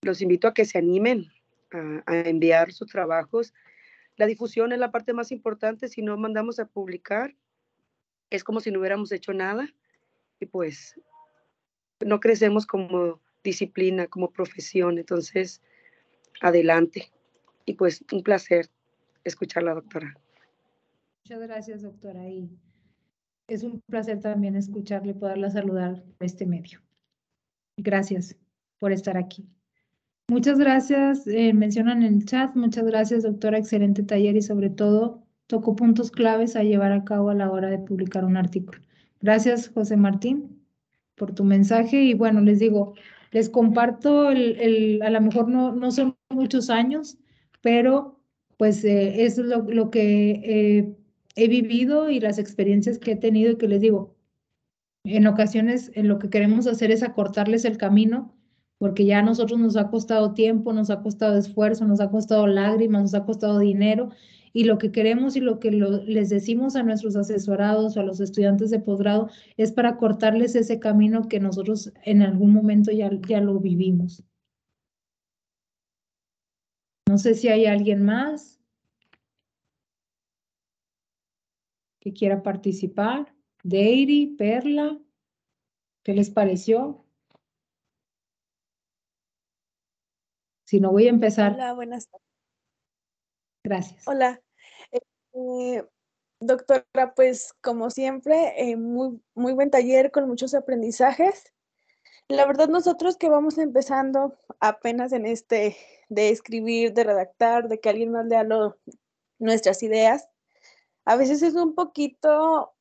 los invito a que se animen a, a enviar sus trabajos. La difusión es la parte más importante. Si no mandamos a publicar, es como si no hubiéramos hecho nada. Y pues no crecemos como disciplina, como profesión. Entonces, adelante. Y pues un placer escucharla, doctora. Muchas gracias, doctora. Y es un placer también escucharle y poderla saludar por este medio. Gracias por estar aquí. Muchas gracias, eh, mencionan en el chat, muchas gracias doctora, excelente taller y sobre todo tocó puntos claves a llevar a cabo a la hora de publicar un artículo. Gracias, José Martín por tu mensaje y bueno, les digo, les comparto, el, a lo mejor no, no son muchos años, pero pues eh, es lo, que eh, he vivido y las experiencias que he tenido y que les digo, en ocasiones en lo que queremos hacer es acortarles el camino, porque ya a nosotros nos ha costado tiempo, nos ha costado esfuerzo, nos ha costado lágrimas, nos ha costado dinero y lo que queremos y lo que les decimos a nuestros asesorados a los estudiantes de posgrado es para cortarles ese camino que nosotros en algún momento ya, ya lo vivimos. No sé si hay alguien más que quiera participar. Deiri, Perla, ¿qué les pareció? Si no voy a empezar. Hola, buenas tardes. Gracias. Hola. Eh, doctora, pues como siempre, eh, muy, muy buen taller con muchos aprendizajes. La verdad, nosotros que vamos empezando apenas en este de escribir, de redactar, de que alguien más lea nuestras ideas, a veces es un poquito,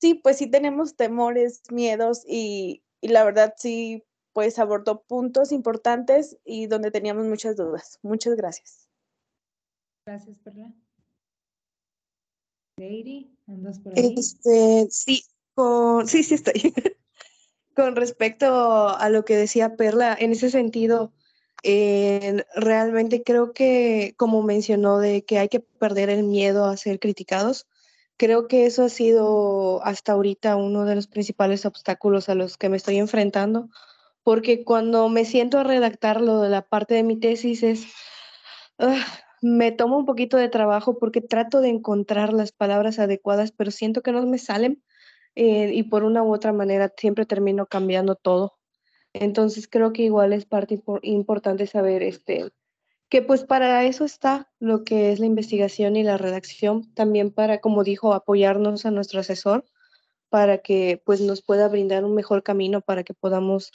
sí, pues sí tenemos temores, miedos y, y la verdad sí, pues abordó puntos importantes y donde teníamos muchas dudas. Muchas gracias. Gracias, Perla. Lady, ¿andas por este, sí, con, sí, sí estoy. con respecto a lo que decía Perla, en ese sentido, eh, realmente creo que, como mencionó, de que hay que perder el miedo a ser criticados, creo que eso ha sido hasta ahorita uno de los principales obstáculos a los que me estoy enfrentando, porque cuando me siento a redactar lo de la parte de mi tesis es... Ah, me tomo un poquito de trabajo porque trato de encontrar las palabras adecuadas, pero siento que no me salen eh, y por una u otra manera siempre termino cambiando todo. Entonces creo que igual es parte importante saber este, que pues para eso está lo que es la investigación y la redacción, también para, como dijo, apoyarnos a nuestro asesor para que pues nos pueda brindar un mejor camino para que podamos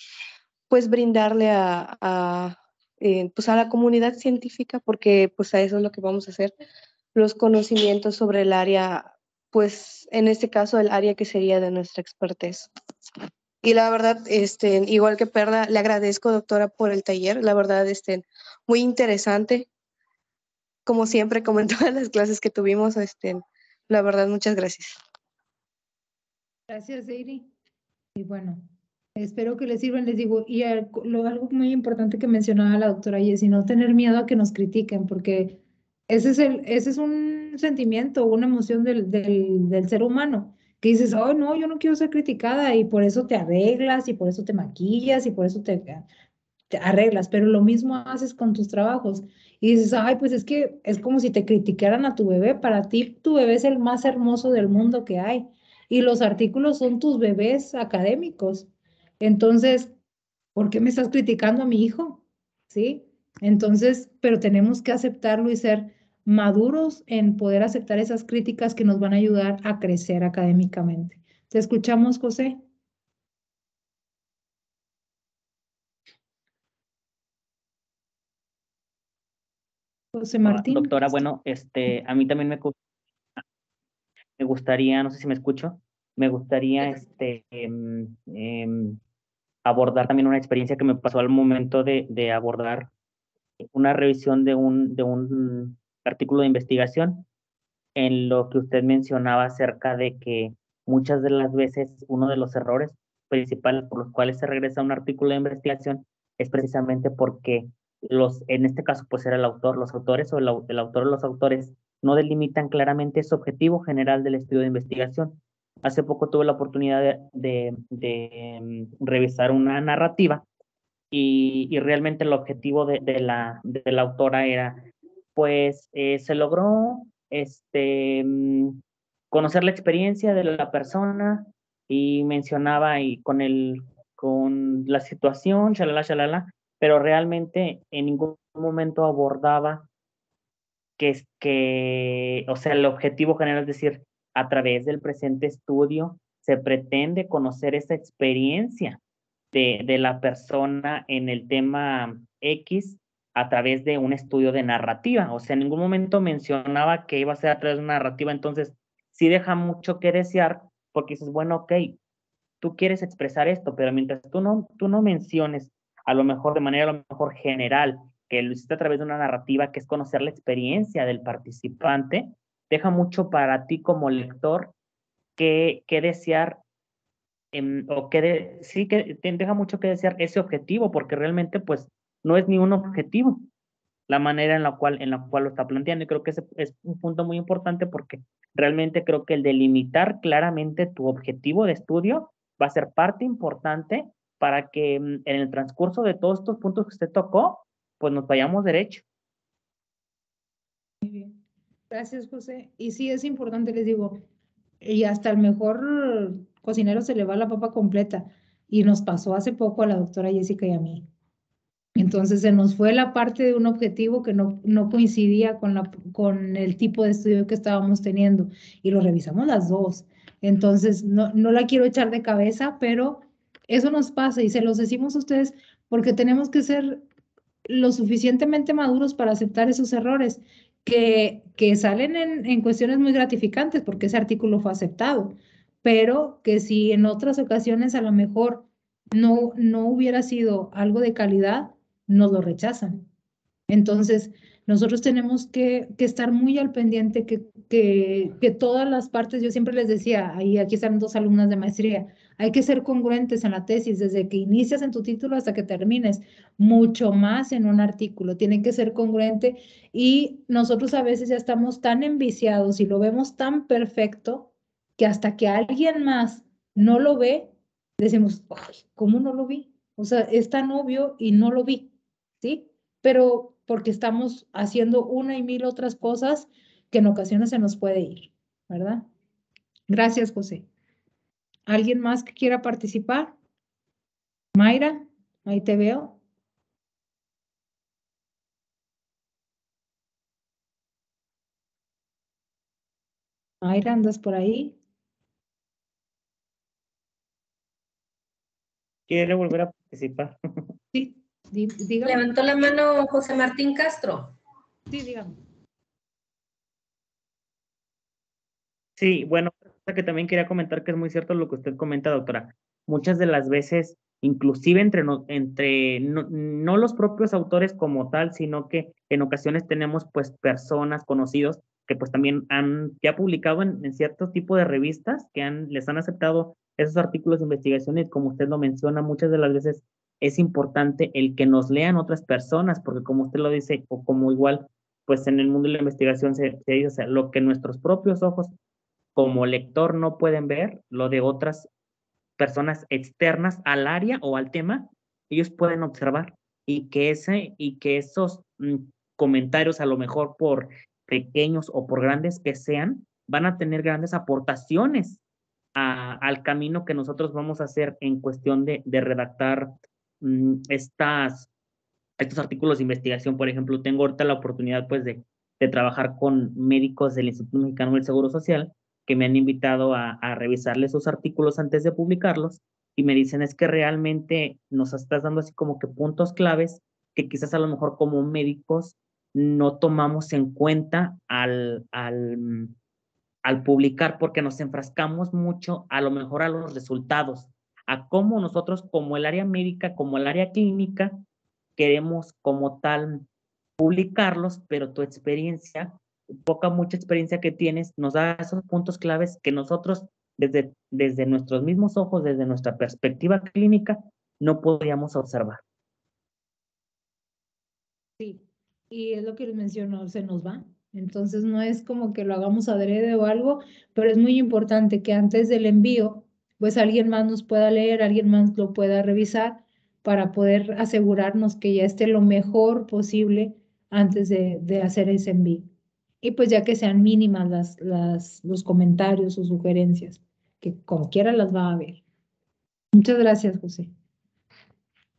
pues brindarle a, eh, pues a la comunidad científica, porque pues a eso es lo que vamos a hacer, los conocimientos sobre el área, pues en este caso el área que sería de nuestra expertez. Y la verdad, este, igual que Perla, le agradezco, doctora, por el taller. La verdad, este, muy interesante. Como siempre, como en todas las clases que tuvimos, este, la verdad, muchas gracias. Gracias, Eiri. Y bueno, Espero que les sirvan, les digo, y algo muy importante que mencionaba la doctora y no tener miedo a que nos critiquen, porque ese es, el, un sentimiento, una emoción del, ser humano, que dices, oh, no, yo no quiero ser criticada y por eso te arreglas y por eso te maquillas y por eso te, te arreglas, pero lo mismo haces con tus trabajos y dices, ay, pues es que es como si te criticaran a tu bebé, para ti tu bebé es el más hermoso del mundo que hay y los artículos son tus bebés académicos. Entonces, ¿por qué me estás criticando a mi hijo? ¿Sí? Entonces, pero tenemos que aceptarlo y ser maduros en poder aceptar esas críticas que nos van a ayudar a crecer académicamente. ¿Te escuchamos, José? José ah, Martín. Doctora, bueno, este, a mí también me, me gustaría, no sé si me escucho, me gustaría este, em, em, abordar también una experiencia que me pasó al momento de, abordar una revisión de un, de un artículo de investigación en lo que usted mencionaba acerca de que muchas de las veces uno de los errores principales por los cuales se regresa a un artículo de investigación es precisamente porque los, en este caso pues era el autor, los autores o el, el autor o los autores no delimitan claramente su objetivo general del estudio de investigación Hace poco tuve la oportunidad de, mm, revisar una narrativa y, realmente el objetivo de, la, autora era, pues eh, se logró este, mm, conocer la experiencia de la persona y mencionaba y con, el, con la situación, shalala, pero realmente en ningún momento abordaba que es que, o sea, el objetivo general es decir, a través del presente estudio se pretende conocer esa experiencia de, la persona en el tema X a través de un estudio de narrativa. O sea, en ningún momento mencionaba que iba a ser a través de una narrativa, entonces sí deja mucho que desear porque dices, bueno, ok, tú quieres expresar esto, pero mientras tú no, tú no menciones, a lo mejor de manera lo mejor general, que lo hiciste a través de una narrativa que es conocer la experiencia del participante, deja mucho para ti como lector que, desear o que sí que deja mucho que desear ese objetivo porque realmente pues no es ni un objetivo la manera en la cual en la cual lo está planteando y creo que ese es un punto muy importante porque realmente creo que el delimitar claramente tu objetivo de estudio va a ser parte importante para que mm, en el transcurso de todos estos puntos que usted tocó pues nos vayamos derecho muy bien Gracias, José. Y sí, es importante, les digo, y hasta el mejor cocinero se le va la papa completa. Y nos pasó hace poco a la doctora Jessica y a mí. Entonces se nos fue la parte de un objetivo que no, no coincidía con, la, con el tipo de estudio que estábamos teniendo y lo revisamos las dos. Entonces no, no la quiero echar de cabeza, pero eso nos pasa y se los decimos a ustedes porque tenemos que ser lo suficientemente maduros para aceptar esos errores que, salen en, cuestiones muy gratificantes porque ese artículo fue aceptado, pero que si en otras ocasiones a lo mejor no, no hubiera sido algo de calidad, nos lo rechazan. Entonces, nosotros tenemos que, estar muy al pendiente que, que, que, todas las partes, yo siempre les decía, ahí aquí están dos alumnas de maestría, hay que ser congruentes en la tesis, desde que inicias en tu título hasta que termines, mucho más en un artículo. Tienen que ser congruente y nosotros a veces ya estamos tan enviciados y lo vemos tan perfecto que hasta que alguien más no lo ve, decimos, Ay, ¿cómo no lo vi? O sea, es tan obvio y no lo vi, ¿sí? Pero porque estamos haciendo una y mil otras cosas que en ocasiones se nos puede ir, ¿verdad? Gracias, José. ¿Alguien más que quiera participar? Mayra, ahí te veo. Mayra, ¿andas por ahí? Quiere volver a participar. Sí, Levantó la mano José Martín Castro. Sí, dígame. Sí, bueno, que también quería comentar que es muy cierto lo que usted comenta, doctora. Muchas de las veces, inclusive entre, no, entre no, los propios autores como tal, sino que en ocasiones tenemos pues personas conocidos que pues también han ya publicado en, en ciertos tipos de revistas que han, les han aceptado esos artículos de investigación y como usted lo menciona, muchas de las veces es importante el que nos lean otras personas, porque como usted lo dice, o como igual, pues en el mundo de la investigación se, se dice, o sea, lo que nuestros propios ojos como lector no pueden ver lo de otras personas externas al área o al tema, ellos pueden observar y que, ese, y que esos mm, comentarios, a lo mejor por pequeños o por grandes que sean, van a tener grandes aportaciones al camino que nosotros vamos a hacer en cuestión de, redactar mm, estas, estos artículos de investigación. Por ejemplo, tengo ahorita la oportunidad pues, de, trabajar con médicos del Instituto Mexicano del Seguro Social que me han invitado a, a revisarle esos artículos antes de publicarlos y me dicen es que realmente nos estás dando así como que puntos claves que quizás a lo mejor como médicos no tomamos en cuenta al, al, al, publicar porque nos enfrascamos mucho a lo mejor a los resultados, a cómo nosotros como el área médica, como el área clínica, queremos como tal publicarlos, pero tu experiencia poca mucha experiencia que tienes, nos da esos puntos claves que nosotros desde, desde nuestros mismos ojos, desde nuestra perspectiva clínica, no podíamos observar. Sí, y es lo que les menciono, se nos va. Entonces no es como que lo hagamos adrede o algo, pero es muy importante que antes del envío, pues alguien más nos pueda leer, alguien más lo pueda revisar para poder asegurarnos que ya esté lo mejor posible antes de, de hacer ese envío y pues ya que sean mínimas las, los comentarios o sugerencias, que cualquiera las va a ver. Muchas gracias, José.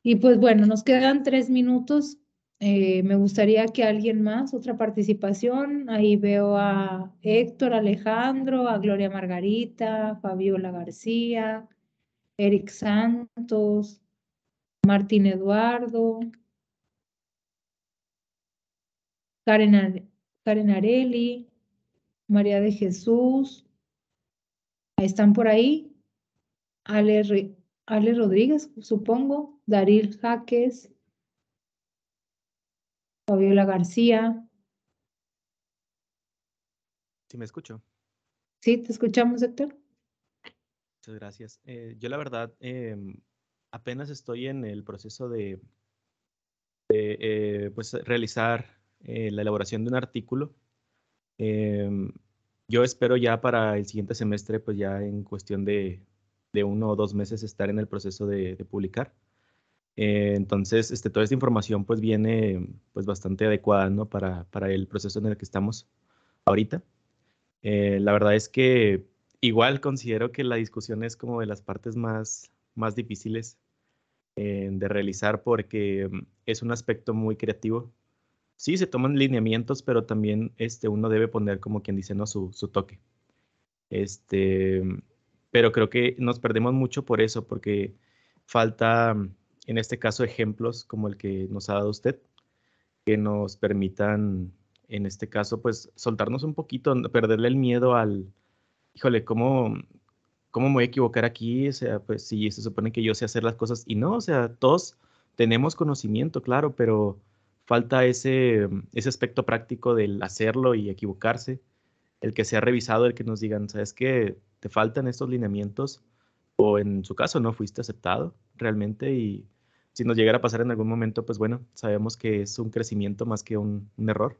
Y pues bueno, nos quedan tres minutos. Eh, me gustaría que alguien más, otra participación. Ahí veo a Héctor Alejandro, a Gloria Margarita, Fabiola García, Eric Santos, Martín Eduardo, Karen Karen Areli, María de Jesús. ¿Están por ahí? Ale, Rodríguez, supongo. Daril Jaques. Fabiola García. Sí, me escucho. Sí, te escuchamos, Héctor. Muchas gracias. Eh, yo la verdad em, apenas estoy en el proceso de, eh, pues, realizar eh, la elaboración de un artículo. Em, yo espero ya para el siguiente semestre, pues ya en cuestión de, de uno o dos meses estar en el proceso de, publicar. Eh, entonces, este, toda esta información pues viene pues bastante adecuada ¿no? para, para el proceso en el que estamos ahorita. Eh, la verdad es que igual considero que la discusión es como de las partes más, más difíciles de realizar porque mm, es un aspecto muy creativo sí se toman lineamientos, pero también este, uno debe poner como quien dice, ¿no? Su, su toque. Este, pero creo que nos perdemos mucho por eso, porque falta, en este caso, ejemplos como el que nos ha dado usted, que nos permitan, en este caso, pues soltarnos un poquito, perderle el miedo al, híjole, ¿cómo, cómo me voy a equivocar aquí? O sea, pues si se supone que yo sé hacer las cosas y no, o sea, todos tenemos conocimiento, claro, pero falta ese, aspecto práctico del hacerlo y equivocarse, el que sea revisado, el que nos digan, ¿sabes que Te faltan estos lineamientos o en su caso no fuiste aceptado realmente y si nos llegara a pasar en algún momento, pues bueno, sabemos que es un crecimiento más que un, error.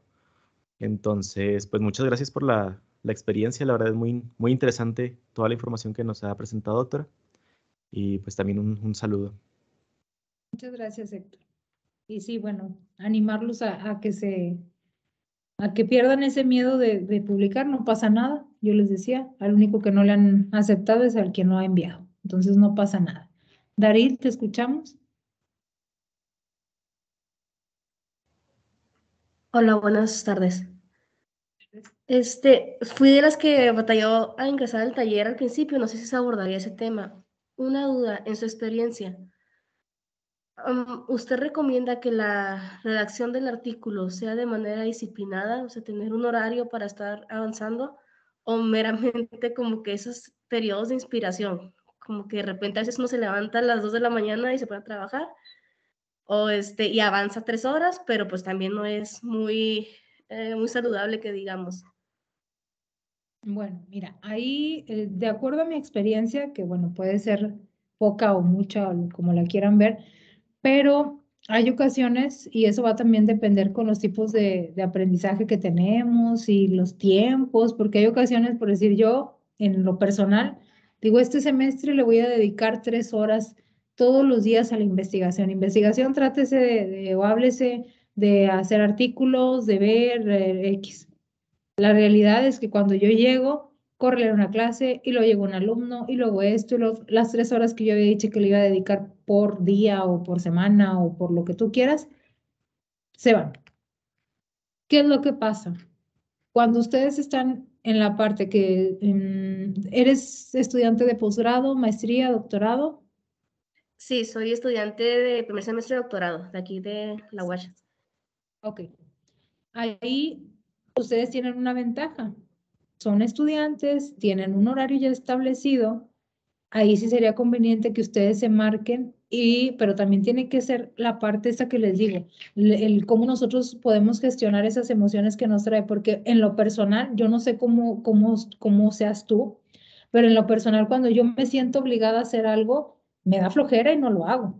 Entonces, pues muchas gracias por la, experiencia, la verdad es muy, muy interesante toda la información que nos ha presentado, doctora, y pues también un, un saludo. Muchas gracias, Héctor. Y sí, bueno, animarlos a, que se a que pierdan ese miedo de, publicar, no pasa nada. Yo les decía, al único que no le han aceptado es al que no ha enviado. Entonces no pasa nada. Darid, te escuchamos. Hola, buenas tardes. Este, fui de las que batalló a ingresar al taller al principio, no sé si se abordaría ese tema. Una duda, en su experiencia, ¿Usted recomienda que la redacción del artículo sea de manera disciplinada, o sea, tener un horario para estar avanzando, o meramente como que esos periodos de inspiración, como que de repente a veces uno se levanta a las 2 de la mañana y se pone a trabajar, o este, y avanza tres horas, pero pues también no es muy, eh, muy saludable que digamos. Bueno, mira, ahí, eh, de acuerdo a mi experiencia, que bueno, puede ser poca o mucha, como la quieran ver, pero hay ocasiones, y eso va también a depender con los tipos de, aprendizaje que tenemos y los tiempos, porque hay ocasiones, por decir yo, en lo personal, digo, este semestre le voy a dedicar tres horas todos los días a la investigación. Investigación, trátese de, o háblese de hacer artículos, de ver X. Eh, la realidad es que cuando yo llego, correr una clase y lo llega un alumno y luego esto y las tres horas que yo había dicho que le iba a dedicar por día o por semana o por lo que tú quieras, se van. ¿Qué es lo que pasa? Cuando ustedes están en la parte que eres estudiante de posgrado, maestría, doctorado. Sí, soy estudiante de primer semestre de doctorado, de aquí de La Guaya. Ok. Ahí ustedes tienen una ventaja, son estudiantes, tienen un horario ya establecido, ahí sí sería conveniente que ustedes se marquen y, pero también tiene que ser la parte esta que les digo, el, cómo nosotros podemos gestionar esas emociones que nos trae, porque en lo personal, yo no sé cómo, cómo, cómo seas tú, pero en lo personal, cuando yo me siento obligada a hacer algo, me da flojera y no lo hago.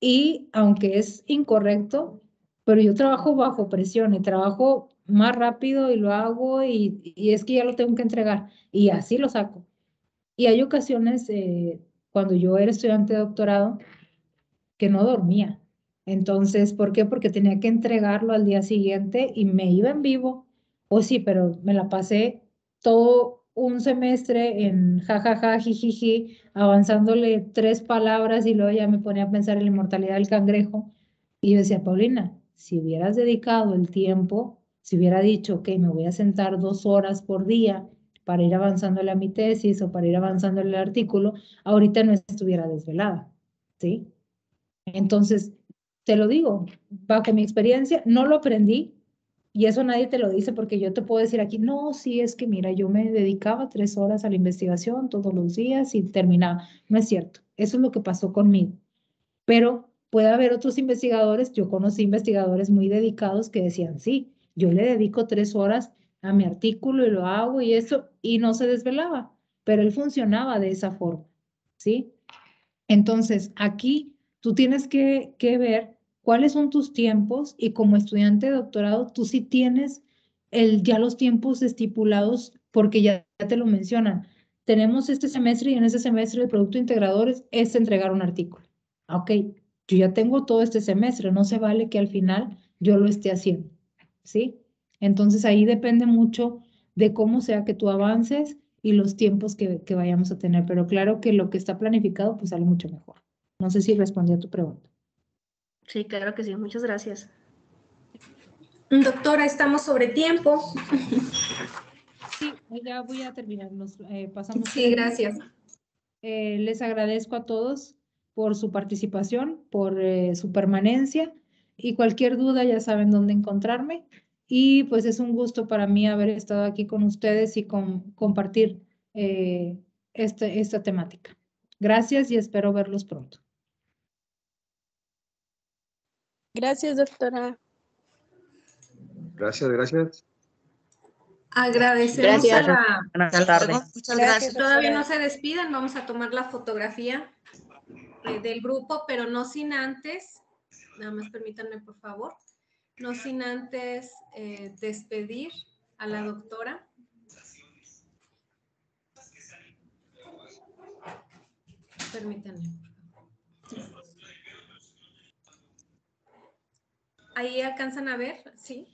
Y aunque es incorrecto, pero yo trabajo bajo presión y trabajo más rápido y lo hago y, y, es que ya lo tengo que entregar y así lo saco. Y hay ocasiones, eh, cuando yo era estudiante de doctorado, que no dormía. Entonces, ¿por qué? Porque tenía que entregarlo al día siguiente y me iba en vivo. O oh, sí, pero me la pasé todo un semestre en jajaja, jijiji, avanzándole tres palabras y luego ya me ponía a pensar en la inmortalidad del cangrejo. Y yo decía, Paulina, si hubieras dedicado el tiempo si hubiera dicho, que me voy a sentar dos horas por día para ir avanzando a mi tesis o para ir en el artículo, ahorita no estuviera desvelada, ¿sí? Entonces, te lo digo, que mi experiencia, no lo aprendí y eso nadie te lo dice porque yo te puedo decir aquí, no, sí, es que mira, yo me dedicaba tres horas a la investigación todos los días y terminaba. No es cierto, eso es lo que pasó conmigo. Pero puede haber otros investigadores, yo conocí investigadores muy dedicados que decían, sí, yo le dedico tres horas a mi artículo y lo hago y eso, y no se desvelaba, pero él funcionaba de esa forma, ¿sí? Entonces, aquí tú tienes que, ver cuáles son tus tiempos y como estudiante de doctorado, tú sí tienes el, ya los tiempos estipulados porque ya, te lo mencionan. Tenemos este semestre y en ese semestre el producto integrador es, es entregar un artículo. Ok, yo ya tengo todo este semestre, no se vale que al final yo lo esté haciendo. ¿sí? Entonces ahí depende mucho de cómo sea que tú avances y los tiempos que, que vayamos a tener, pero claro que lo que está planificado pues sale mucho mejor. No sé si respondí a tu pregunta. Sí, claro que sí, muchas gracias. Doctora, estamos sobre tiempo. Sí, ya voy a terminar. Eh, pasamos. Sí, gracias. Eh, les agradezco a todos por su participación, por eh, su permanencia y cualquier duda ya saben dónde encontrarme. Y pues es un gusto para mí haber estado aquí con ustedes y con, compartir eh, este, esta temática. Gracias y espero verlos pronto. Gracias, doctora. Gracias, gracias. Agradecemos a la... Muchas gracias. gracias. Todavía no se despidan, vamos a tomar la fotografía eh, del grupo, pero no sin antes nada más permítanme por favor, no sin antes eh, despedir a la doctora. Permítanme. Ahí alcanzan a ver, sí.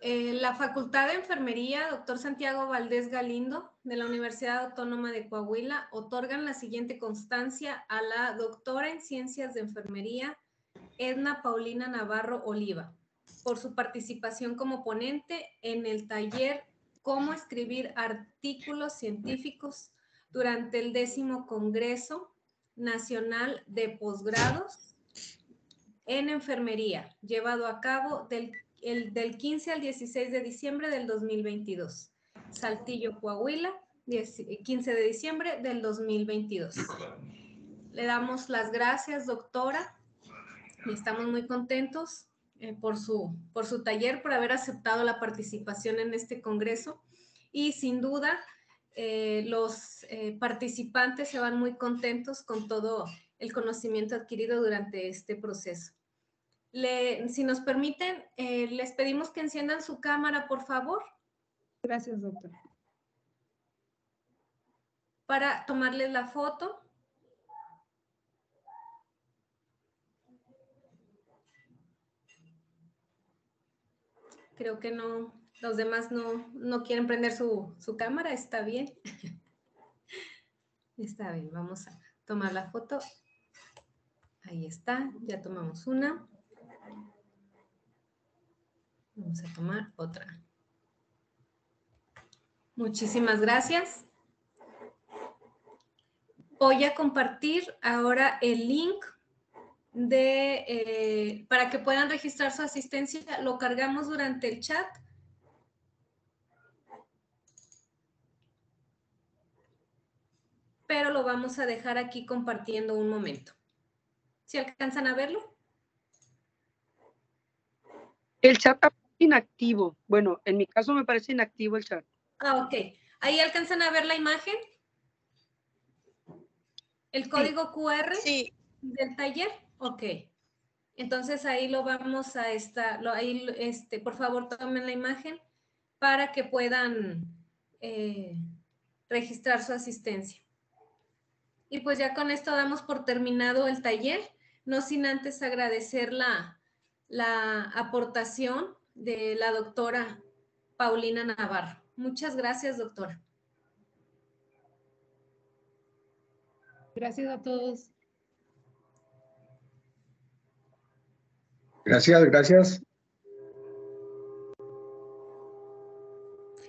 Eh, la Facultad de Enfermería, doctor Santiago Valdés Galindo, de la Universidad Autónoma de Coahuila otorgan la siguiente constancia a la doctora en Ciencias de Enfermería, Edna Paulina Navarro Oliva, por su participación como ponente en el taller Cómo escribir artículos científicos durante el décimo Congreso Nacional de Posgrados en Enfermería, llevado a cabo del, del 15 al 16 de diciembre del 2022 Saltillo, Coahuila, 15 de diciembre del 2022. Le damos las gracias, doctora, estamos muy contentos eh, por, su, por su taller, por haber aceptado la participación en este congreso. Y sin duda, eh, los eh, participantes se van muy contentos con todo el conocimiento adquirido durante este proceso. si nos permiten, les pedimos que enciendan su cámara, por favor. Gracias, doctor. Para tomarles la foto. Creo que no, los demás no, no quieren prender su, su cámara, está bien. Está bien, vamos a tomar la foto. Ahí está, ya tomamos una. Vamos a tomar otra. Muchísimas gracias. Voy a compartir ahora el link de, eh, para que puedan registrar su asistencia. Lo cargamos durante el chat. Pero lo vamos a dejar aquí compartiendo un momento. ¿Si alcanzan a verlo? El chat está inactivo. Bueno, en mi caso me parece inactivo el chat. Ah, ok. ¿Ahí alcanzan a ver la imagen? ¿El código QR del taller? Ok. Entonces ahí lo vamos a estar, ahí, este, por favor tomen la imagen para que puedan eh, registrar su asistencia. Y pues ya con esto damos por terminado el taller, no sin antes agradecer la, la aportación de la doctora Paulina Navarro. Muchas gracias, doctor. Gracias a todos. Gracias, gracias.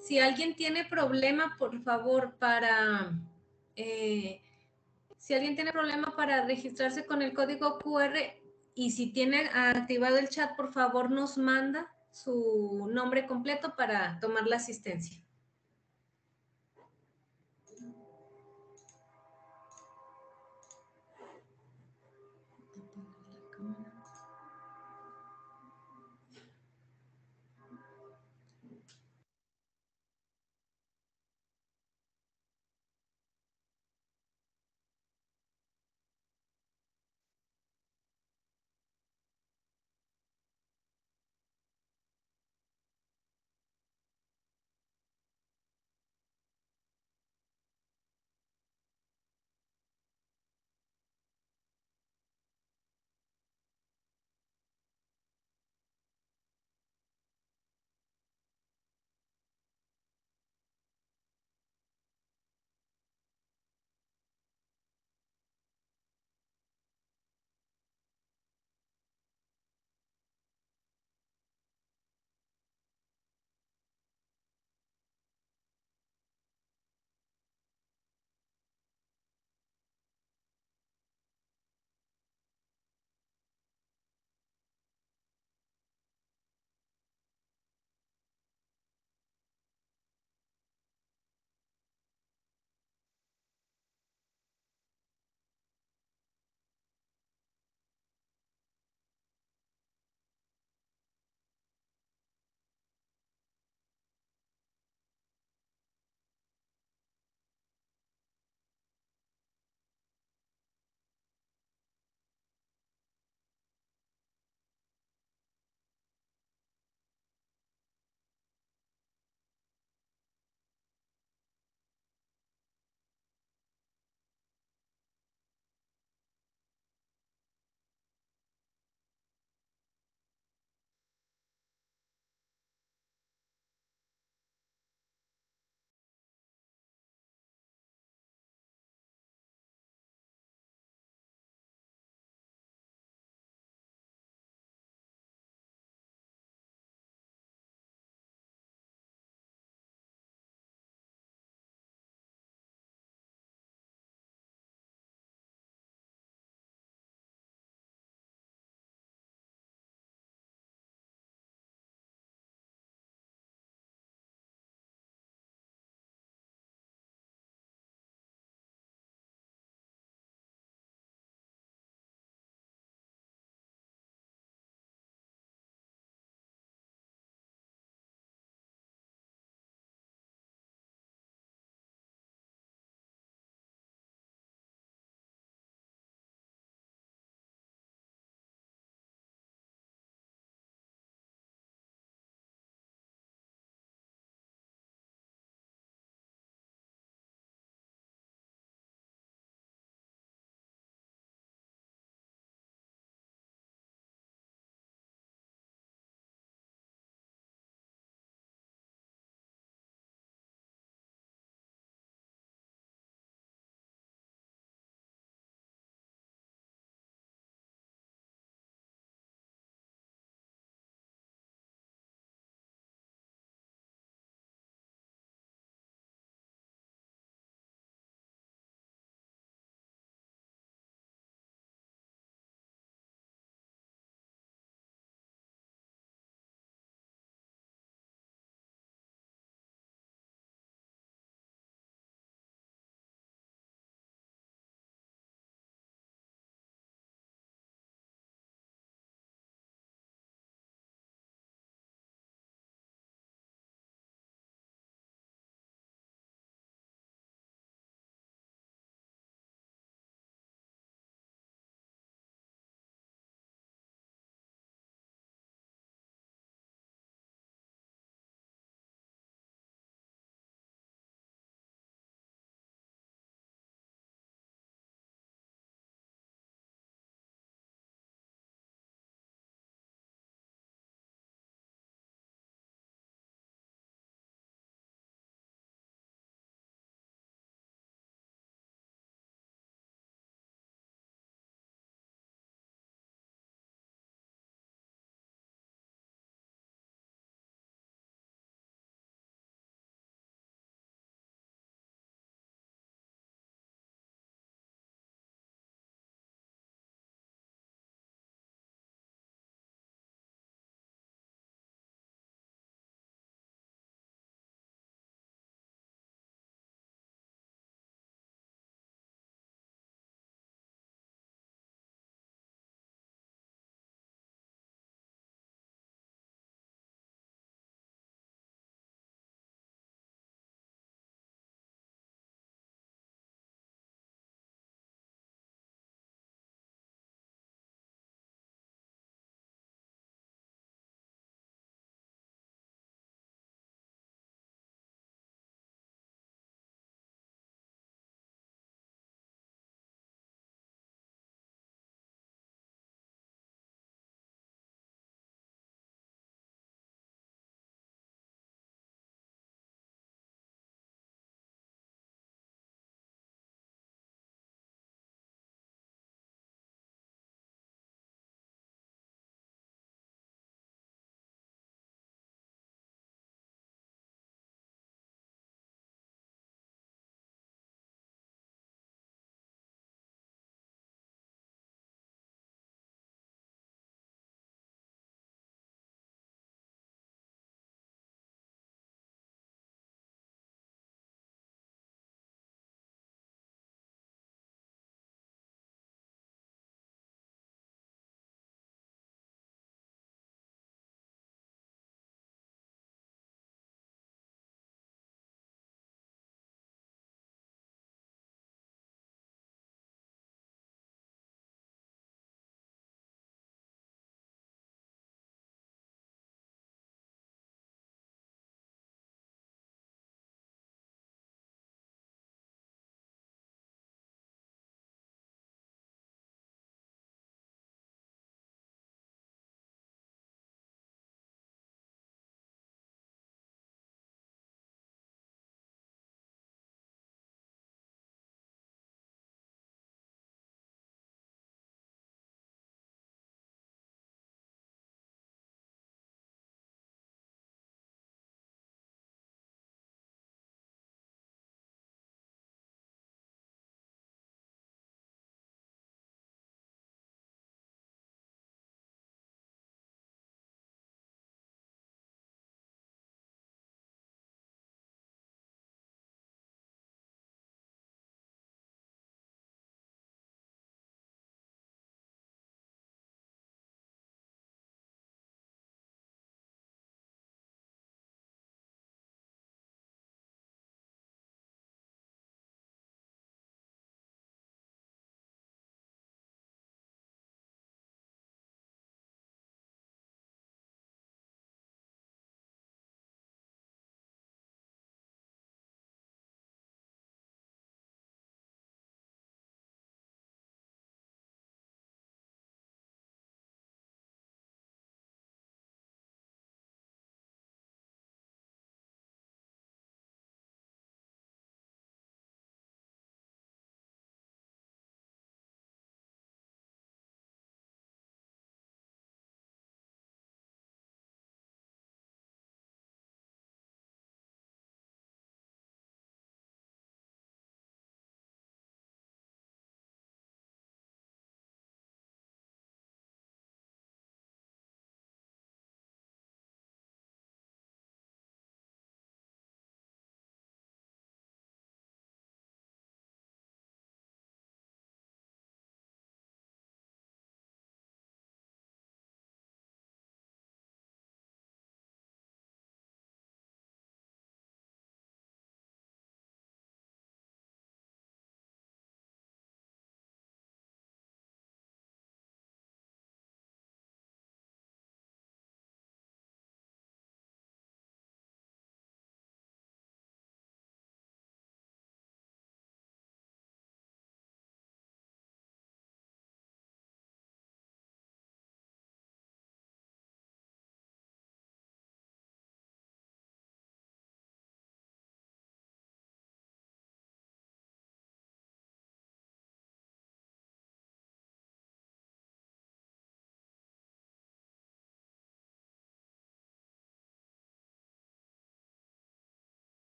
Si alguien tiene problema, por favor, para... Eh, si alguien tiene problema para registrarse con el código QR y si tiene activado el chat, por favor, nos manda su nombre completo para tomar la asistencia.